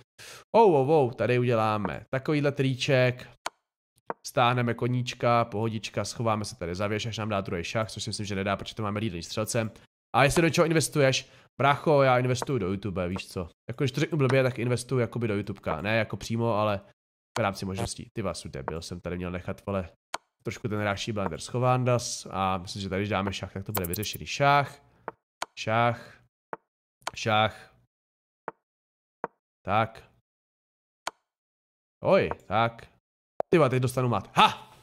Oh, oh, oh, tady uděláme takovýhle triček, stáhneme koníčka, pohodička, schováme se tady za věž, až nám dá druhý šach, což si myslím, že nedá, protože to máme lídný střelce. A jestli do čeho investuješ, Brácho, já investuju do YouTube, víš co. Jako, když to řeknu blbě, tak investuju jakoby do YouTubeka. Ne jako přímo, ale v rámci možností. Ty vás debil, jsem tady měl nechat, ale trošku ten ráší blender schován das a myslím, že tady, když dáme šach, tak to bude vyřešený. Šach, šach, šach. Tak. Oj, tak. Ty teď dostanu mat. Ha!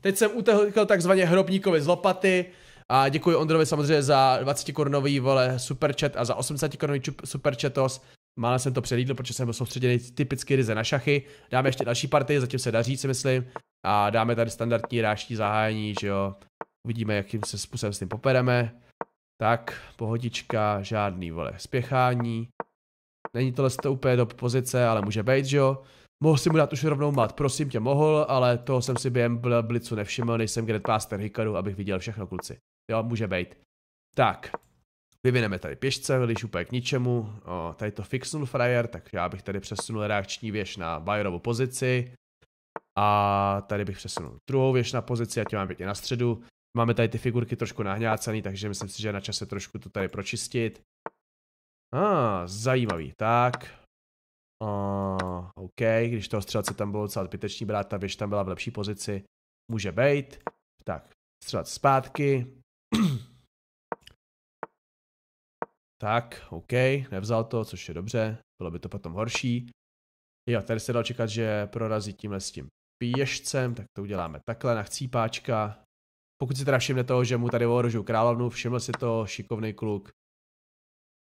Teď jsem utekl takzvaně hrobníkovi z lopaty. A děkuji Ondrovi samozřejmě za 20 korunový vole superchat a za 80 korunový superchatos. Mále jsem to přelídl, protože jsem byl soustředěný typicky ryze na šachy. Dáme ještě další party, zatím se daří, si myslím. A dáme tady standardní ráští zahájení, že jo. Uvidíme, jakým se způsobem s tím popereme. Tak, pohodička, žádný vole spěchání. Není tohle to úplně do pozice, ale může být, že jo. Mohl si mu dát už rovnou mat, prosím tě mohl, ale to jsem si během blicu nevšiml, nejsem Grandmaster Hikaru, abych viděl všechno kluci. Jo, může být. Tak, vyvineme tady pěšce, když úplně k ničemu. O, tady to fixnul frajer, tak já bych tady přesunul reakční věž na Bayerovu pozici. A tady bych přesunul druhou věž na pozici, a tě mám pěkně na středu. Máme tady ty figurky trošku nahňácený, takže myslím si, že je na čase trošku to tady pročistit. A, ah, zajímavý, tak. Uh, OK, když toho střelce tam bylo docela zbytečný brát, ta věž tam byla v lepší pozici. Může být. Tak, střelat zpátky, tak, OK, nevzal to, což je dobře, bylo by to potom horší. Jo, tady se dal čekat, že prorazí tímhle s tím pěšcem, tak to uděláme takhle na chcípáčka. Pokud si teda všimne toho, že mu tady ohrožuju královnu, všiml si to, šikovný kluk.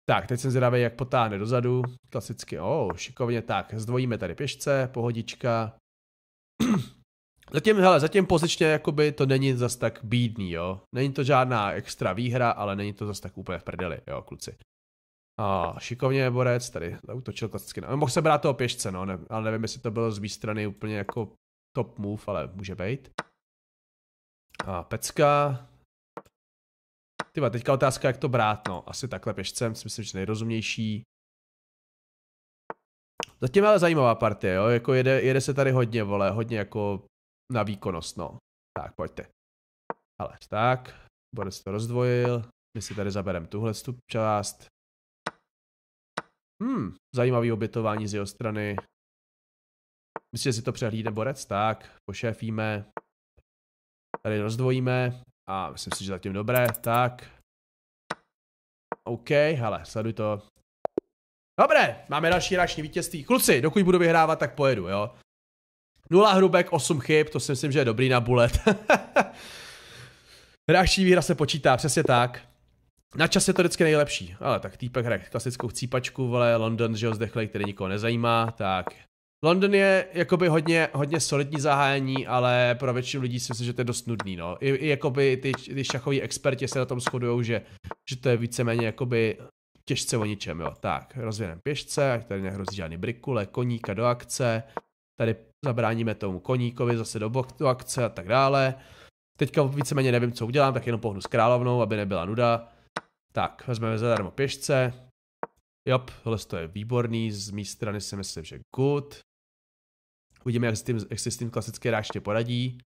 Tak, teď jsem zvědavý, jak potáhne dozadu. Klasicky, oh, šikovně, tak, zdvojíme tady pěšce, pohodička. Zatím, hele, zatím pozičně jakoby to není zas tak bídný, jo. Není to žádná extra výhra, ale není to zas tak úplně v prdeli, jo, kluci. A šikovně je borec tady zautočil klasicky. No, mohl se brát toho pěšce, no, ne, ale nevím, jestli to bylo z mé strany úplně jako top move, ale může být. A pecka. Tyba, teďka otázka, jak to brát, no. Asi takhle pěšcem, si myslím, že nejrozumější. Zatím ale zajímavá partie, jo, jako jede, jede se tady hodně, vole, hodně jako na výkonnost, no. Tak, pojďte. Ale tak, Borec to rozdvojil, my si tady zabereme tuhle část. Hmm, zajímavý obětování z jeho strany. Myslím, že si to přehlídne Borec, tak, pošéfíme. Tady rozdvojíme a myslím si, že zatím dobré, tak. OK, hele, sleduj to. Dobré, máme další rační vítězství. Kluci, dokud budu vyhrávat, tak pojedu, jo. Nula hrubek, 8 chyb, to si myslím, že je dobrý na bullet. Hráčší výhra se počítá, přesně tak. Na čas je to vždycky nejlepší, ale tak týpek hraje klasickou chcípačku, vole, London, že ho zdechlej, který nikoho nezajímá, tak. London je jakoby hodně, hodně solidní zahájení, ale pro většinu lidí si myslím, že to je dost nudný, no. I, i jakoby ty, ty šachoví experti se na tom shodují, že, že to je víceméně jakoby těžce o ničem, jo. Tak, rozvěneme pěšce, tady nehrozí žádný brikule, koníka do akce, tady zabráníme tomu koníkovi zase do, bok, akce a tak dále. Teďka víceméně nevím, co udělám, tak jenom pohnu s královnou, aby nebyla nuda. Tak, vezmeme zadarmo pěšce. Jop, tohle to je výborný, z mé strany si myslím, že good. Uvidíme, jak, tím, jak si s tím klasické ráště poradí.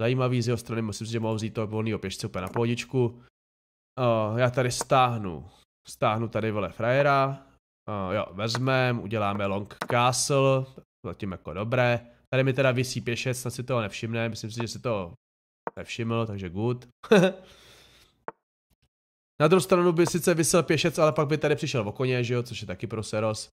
Zajímavý z jeho strany, myslím si, že mohu vzít toho volného pěšce úplně na pohodičku. Uh, já tady stáhnu, stáhnu tady vole frajera. Uh, jo, vezmeme, uděláme long castle, Zatím jako dobré. Tady mi teda vysí pěšec, snad si toho nevšimne. Myslím si, že si to nevšiml, takže good. Na druhou stranu by sice vysel pěšec, ale pak by tady přišel v koně, že jo, což je taky pro Seros.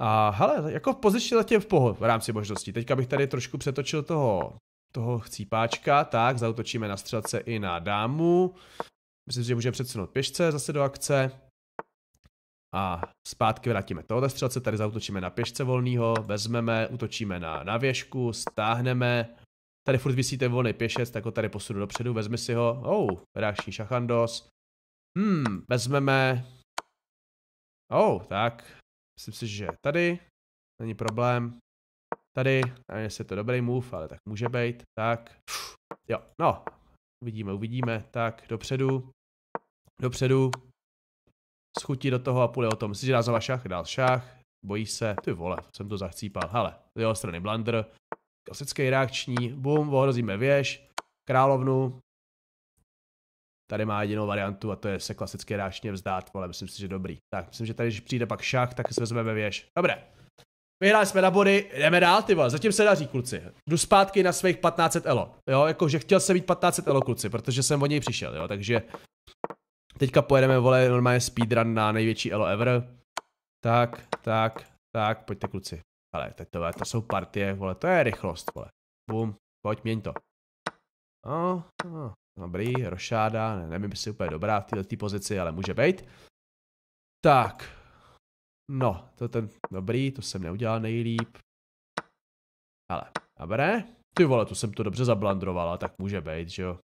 A hele, jako v pozici letě v pohod, v rámci možností. Teďka bych tady trošku přetočil toho, toho chcípáčka, tak, zautočíme na střelce i na dámu. Myslím, že můžeme předsunout pěšce zase do akce a zpátky vrátíme tohoto střelce, tady zautočíme na pěšce volného, vezmeme, utočíme na, navěšku, stáhneme, tady furt vysíte volný pěšec, tak ho tady posunu dopředu, vezmi si ho, oh, reakční šachandos, hmm, vezmeme, oh, tak, myslím si, že tady, není problém, tady, nevím, jestli je to dobrý move, ale tak může být, tak, jo, no, uvidíme, uvidíme, tak, dopředu, dopředu, schutí do toho a půjde o tom. Myslíš, že dá znova šach? Dál šach, bojí se, ty vole, jsem to zachcípal. Hele, z jeho strany blunder, klasický reakční, bum, ohrozíme věž, královnu. Tady má jedinou variantu a to je se klasické reakčně vzdát, ale myslím si, že dobrý. Tak, myslím, že tady, když přijde pak šach, tak se vezmeme věž. Dobré. Vyhráli jsme na body, jdeme dál, ty vole. Zatím se daří, kluci. Jdu zpátky na svých 1500 elo. Jo, jakože chtěl jsem být 1500 elo, kluci, protože jsem o něj přišel, jo. Takže Teďka pojedeme, vole, normálně speedrun na největší elo ever. Tak, tak, tak, pojďte kluci. Ale teď to, to jsou partie, vole, to je rychlost, vole. Bum, pojď, měň to. No, no, dobrý, rošáda, ne, nevím, jestli úplně dobrá v této pozici, ale může být. Tak, no, to ten, dobrý, to jsem neudělal nejlíp. Ale, dobré, ty vole, tu jsem to dobře zablandrovala, tak může být, že jo.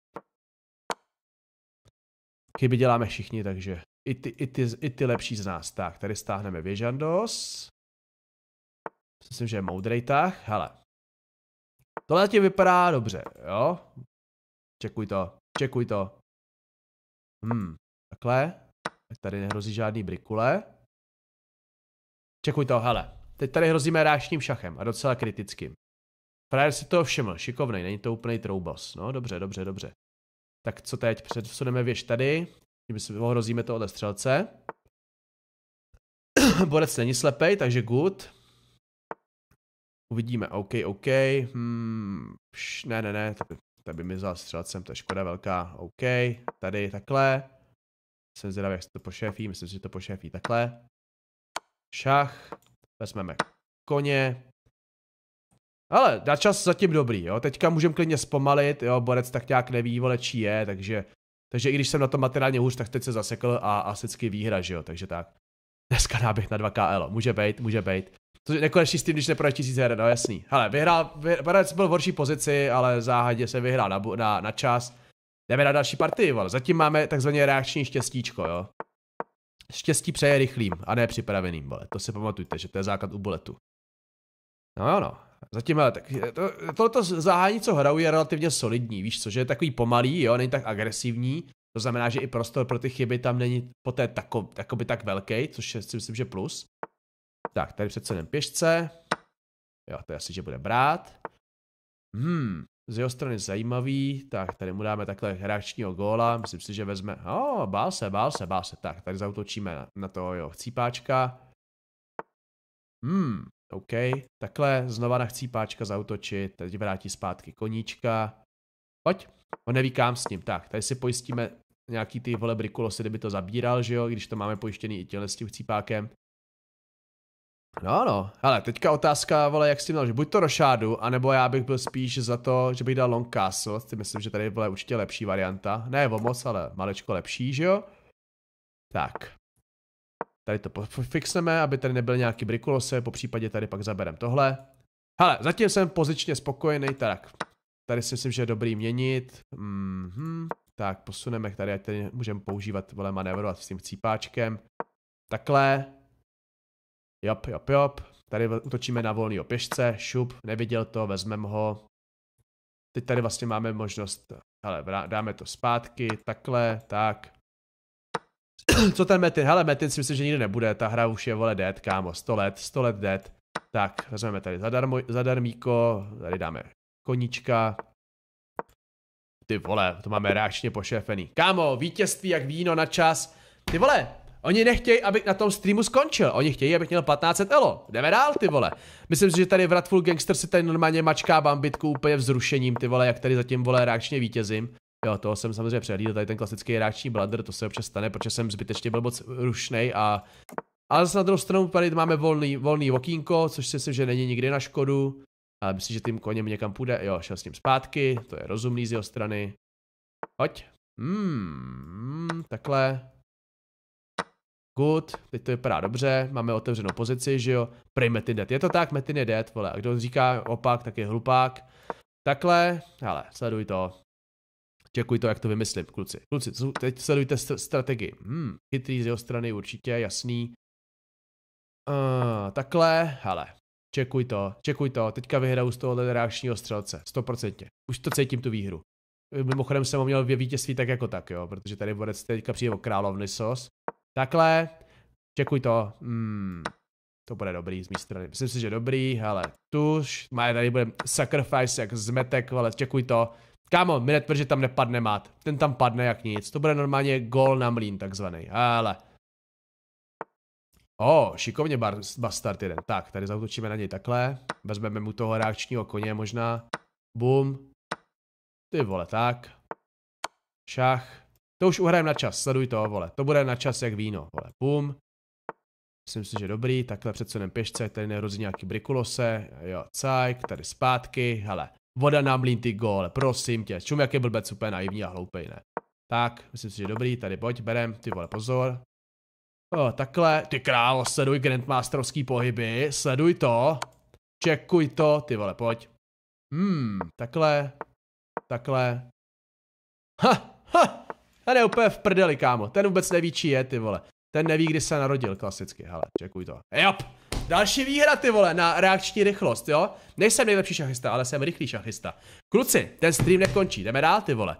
Chyby děláme všichni, takže i ty, i ty, i ty lepší z nás. Tak, tady stáhneme Věžandos. Myslím, že je moudrej tah. Hele. Tohle ti vypadá dobře, jo? Čekuj to, čekuj to. Hmm, takhle. Tady nehrozí žádný brikule. Čekuj to, hele. Teď tady hrozíme rášním šachem a docela kritickým. Frajer si toho všiml, šikovnej, není to úplný troubos. No, dobře, dobře, dobře. Tak co teď? Předsuneme věž tady. Kdyby si ohrozíme to tohle střelce. Borec není slepej, takže good. Uvidíme, OK, OK. Hmm, pš, ne, ne, ne, to by mi vzal střelcem, to je škoda velká. OK, tady takhle. Jsem zvědavý, jak se to pošéfí, myslím si, že to pošéfí takhle. Šach, vezmeme koně, ale na čas zatím dobrý, jo. Teďka můžeme klidně zpomalit, jo, borec tak nějak neví, vole, čí je, takže, takže i když jsem na tom materiálně hůř, tak teď se zasekl a asický výhra, že jo, takže tak. Dneska náběh na 2KL, může být, může být. To je nekonečný s tím, když neprojde 1000 her, no jasný. Hele, vyhrál, borec byl v horší pozici, ale záhadě se vyhrál na, na, na čas. Jdeme na další partii, vole. Zatím máme takzvaně reakční štěstíčko, jo. Štěstí přeje rychlým a ne připraveným, vole. To si pamatujte, že to je základ u boletu. No jo, no. Zatím, ale tak to, tohleto zahání, co hraju, je relativně solidní, víš co, že je takový pomalý, jo, není tak agresivní, to znamená, že i prostor pro ty chyby tam není poté tako, takoby tak velký, což je, si myslím, že plus. Tak, tady přece jen pěšce. Jo, to je asi, že bude brát. Hmm, z jeho strany zajímavý. Tak, tady mu dáme takhle hráčního góla. Myslím si, že vezme... O, oh, bál se, bál se, bál se. Tak, tady zautočíme na, na toho jeho chcípáčka. Hmm, OK, takhle, znova na chcípáčka zautočit, teď vrátí zpátky koníčka. Pojď, on neví kam s ním. Tak, tady si pojistíme nějaký ty vole brikulosy, kdyby to zabíral, že jo, když to máme pojištěný i těle s tím chcípákem. No, no, ale teďka otázka, vole, jak s tím dal, no, že buď to rošádu, anebo já bych byl spíš za to, že bych dal long castle, si myslím, že tady vole určitě lepší varianta, ne o moc, ale malečko lepší, že jo? Tak, Tady to fixneme, aby tady nebyl nějaký brikulose, po případě tady pak zaberem tohle. Hele, zatím jsem pozičně spokojený, tak. Tady si myslím, že je dobrý měnit. Mm-hmm. Tak, posuneme tady, ať tady můžeme používat, vole, manévrovat s tím cípáčkem. Takhle. Jop, jop, jop. Tady utočíme na volný pěšce, šup, neviděl to, vezmeme ho. Teď tady vlastně máme možnost, ale dáme to zpátky, takhle, tak. co ten Metin? Hele, Metin si myslím, že nikdy nebude, ta hra už je, vole, dead, kámo, 100 let, 100 let dead. Tak, vezmeme tady zadarmo, zadarmíko, tady dáme konička. Ty vole, to máme reakčně pošéfený. Kámo, vítězství jak víno na čas. Ty vole, Oni nechtějí, abych na tom streamu skončil. Oni chtějí, abych měl 1500 elo. Jdeme dál, ty vole. Myslím si, že tady Vratful Gangster si tady normálně mačká bambitku úplně vzrušením, ty vole, jak tady zatím, vole, reakčně vítězím. Jo, to jsem samozřejmě přehlídl, tady ten klasický hráční blunder, to se občas stane, protože jsem zbytečně byl moc rušnej a... Ale zase na druhou stranu tady máme volný, volný okýnko, což si myslím, že není nikdy na škodu. A myslím, že tím koněm někam půjde. Jo, šel s ním zpátky, to je rozumný z jeho strany. Hoď. Hmm, takhle. Good, teď to vypadá dobře, máme otevřenou pozici, že jo. Prej Metin dead. Je to tak, Metin je dead, vole. A kdo říká opak, tak je hlupák. Takhle, ale sleduj to. Čekuj to, jak to vymyslím, kluci. Kluci, teď sledujte st- strategii. Hmm, chytrý z jeho strany určitě, jasný. Uh, takhle, hele, čekuj to, čekuj to, teďka vyhraju z tohohle reakčního střelce, 100%. Už to cítím tu výhru. Mimochodem jsem ho měl dvě vítězství tak jako tak, jo, protože tady bude teďka přijde o královny sos. Takhle, čekuj to, hmm, to bude dobrý z mý strany. Myslím si, že dobrý, hele, tuž, má tady bude sacrifice jak zmetek, ale čekuj to, Kámo, mi netvrd, že tam nepadne mat. Ten tam padne jak nic. To bude normálně gol na mlín takzvaný. Ale. O, oh, šikovně bar, bastard jeden. Tak, tady zautočíme na něj takhle. Vezmeme mu toho reakčního koně možná. Bum. Ty vole, tak. Šach. To už uhrajem na čas, sleduj to, vole. To bude na čas jak víno, vole. Bum. Myslím si, že dobrý, takhle jenom pěšce, tady nehrozí nějaký brikulose, jo, cajk, tady zpátky, hele. Voda na mlín, ty gól, prosím tě. Čum, jak je blbec super naivní a hloupej, ne? Tak, myslím si, že dobrý, tady pojď, berem, ty vole, pozor. O, takhle, ty králo, sleduj grandmasterovský pohyby, sleduj to. Čekuj to, ty vole, pojď. Hmm, takhle, takhle. Ha, ha, ten je úplně v prdeli, kámo, ten vůbec neví, či je, ty vole. Ten neví, kdy se narodil, klasicky, hele, čekuj to. Jop, Další výhra, ty vole, na reakční rychlost, jo? Nejsem nejlepší šachista, ale jsem rychlý šachista. Kluci, ten stream nekončí, jdeme dál, ty vole.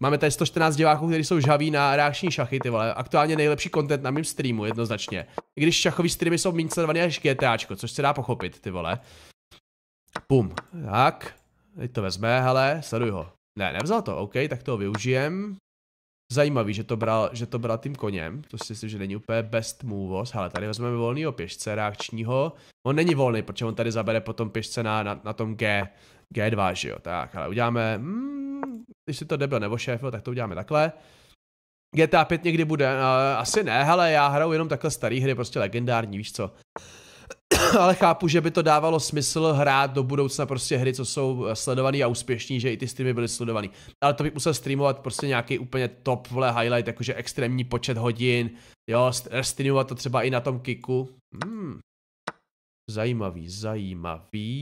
Máme tady 114 diváků, kteří jsou žaví na reakční šachy, ty vole. Aktuálně nejlepší content na mém streamu, jednoznačně. I když šachový streamy jsou méně sledovaný než GTAčko, což se dá pochopit, ty vole. Pum, tak. Teď to vezme, hele, sleduj ho. Ne, nevzal to, OK, tak to využijem. Zajímavý, že to bral, že to bral tím koněm, to si myslím, že není úplně best move, ale tady vezmeme volného pěšce reakčního, on není volný, protože on tady zabere potom pěšce na, na, na tom G, G2, že jo, tak, ale uděláme, mm, když si to debil nebo šéf, tak to uděláme takhle, GTA 5 někdy bude, uh, asi ne, hele, já hraju jenom takhle starý hry, prostě legendární, víš co. ale chápu, že by to dávalo smysl hrát do budoucna prostě hry, co jsou eh, sledované a úspěšní, že i ty streamy byly sledovaný. Ale to bych musel streamovat prostě nějaký úplně top vle highlight, jakože extrémní počet hodin, jo, streamovat to třeba i na tom kiku. Hmm. Zajímavý, zajímavý.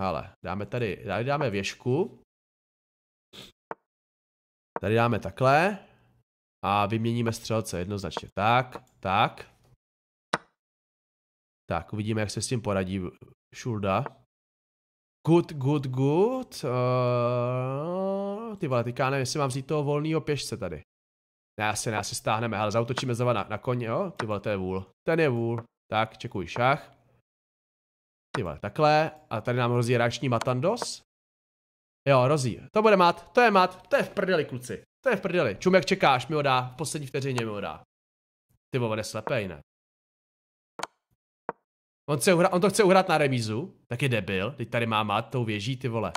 Ale dáme tady, tady dáme věžku. Tady dáme takhle. A vyměníme střelce jednoznačně. Tak, tak. Tak, uvidíme, jak se s tím poradí Šulda. Good, good, good. Uh, ty vole, teďka nevím, jestli mám vzít toho volného pěšce tady. Ne, asi ne, asi stáhneme, ale zautočíme zava na, na koně, jo? Ty vole, to je vůl. Ten je vůl. Tak, čekuj šach. Ty vole, takhle. A tady nám hrozí reakční matandos. Jo, rozí. To bude mat, to je mat, to je v prdeli, kluci. To je v prdeli. Čumek čekáš, mi ho dá, v poslední vteřině mi ho dá. Ty vole, neslepej, ne? On, chce uhrát, on to chce uhrát na remízu, tak je debil, teď tady má mat tou věží, ty vole.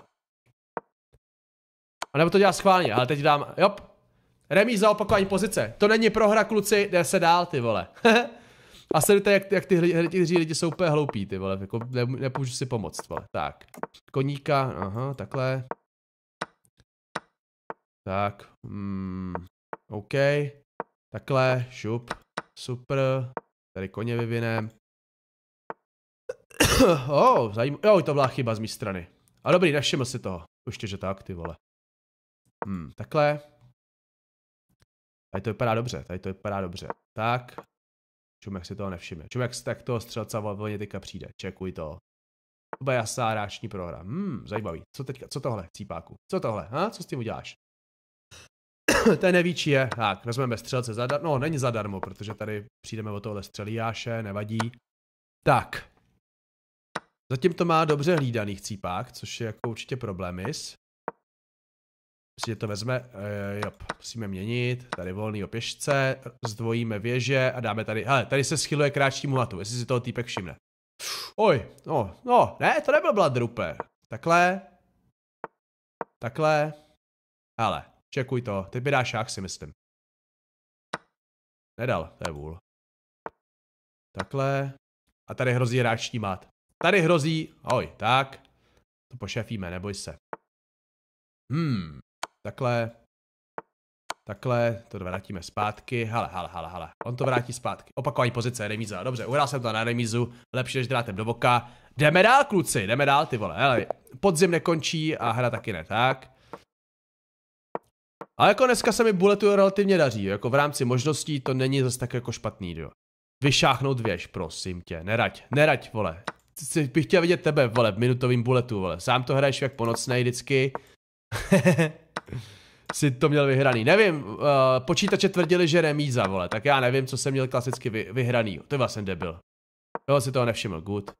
A nebo to dělá schválně, ale teď dám, jop. Remíza opakování pozice. To není prohra, kluci, jde se dál, ty vole. A sledujte, jak, jak ty lidi, lidi jsou úplně hloupí, ty vole, jako ne, nepůžu si pomoct, vole. Tak, koníka, aha, takhle. Tak, hmm, OK. Takhle, šup, super. Tady koně vyvinem. oh, zajímavé. Jo, to byla chyba z mé strany. A dobrý, nevšiml si toho. Ještě, že tak, ty vole. Hmm, takhle. Tady to vypadá dobře, tady to vypadá dobře. Tak. Čumek si toho nevšimne. Čumek tak toho střelca volně teďka přijde. Čekuj to. bude jasná ráční prohra. Hmm, zajímavý. Co teďka, co tohle, cípáku? Co tohle, ha? Co s tím uděláš? Ten nevíčí je. Tak, vezmeme střelce zadarmo. No, není zadarmo, protože tady přijdeme o tohle střeliáše, nevadí. Tak, Zatím to má dobře hlídaný chcípák, což je jako určitě problémis. že to vezme, e, jo, musíme měnit, tady volný pěšce, zdvojíme věže a dáme tady, hele, tady se schyluje kráčtí muhatu, jestli si toho týpek všimne. Oj, no, no, ne, to nebyl bladrupe. Takhle, takhle, ale, čekuj to, teď by dá šák si myslím. Nedal, to je vůl. Takhle, a tady hrozí hráčtí mat. Tady hrozí, oj, tak, to pošefíme, neboj se. Hmm, takhle, takhle, to vrátíme zpátky, hele, hele, hele, hele, on to vrátí zpátky. Opakování pozice, remíza, dobře, uhrál jsem to na remízu, lepší než drátem do boka. Jdeme dál, kluci, jdeme dál, ty vole, hele, podzim nekončí a hra taky ne, tak. Ale jako dneska se mi bulletu relativně daří, jako v rámci možností to není zase tak jako špatný, jo. Vyšáchnout věž, prosím tě, neraď, neraď, vole bych chtěl vidět tebe, vole, v minutovým bulletu, vole. Sám to hraješ jak ponocnej vždycky. si to měl vyhraný. Nevím, uh, počítače tvrdili, že remíza, vole, tak já nevím, co jsem měl klasicky vy, vyhraný. To vlastně debil. Jo, si toho nevšiml, good.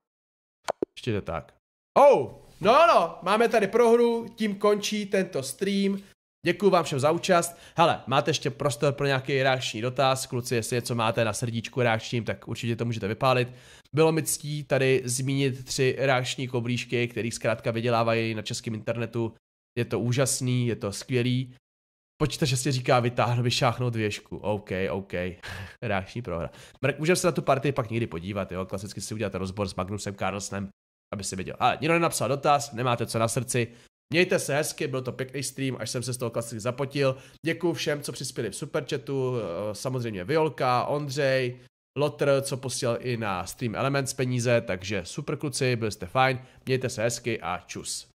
Ještě to tak. Oh, no no, máme tady prohru, tím končí tento stream. Děkuji vám všem za účast. Hele, máte ještě prostor pro nějaký reakční dotaz, kluci, jestli něco máte na srdíčku reakčním, tak určitě to můžete vypálit. Bylo mi ctí tady zmínit tři reakční koblížky, které zkrátka vydělávají na českém internetu. Je to úžasný, je to skvělý. Počítač si říká vytáhnout, vyšáhnout věžku. OK, OK. reakční prohra. Můžeme se na tu partii pak někdy podívat, jo. Klasicky si udělat rozbor s Magnusem Carlsnem, aby si viděl. Ale nikdo nenapsal dotaz, nemáte co na srdci. Mějte se hezky, byl to pěkný stream, až jsem se z toho klasicky zapotil. Děkuji všem, co přispěli v superchatu, samozřejmě Violka, Ondřej, Lotr, co posílal i na Stream Elements peníze, takže super kluci, byli jste fajn, mějte se hezky a čus.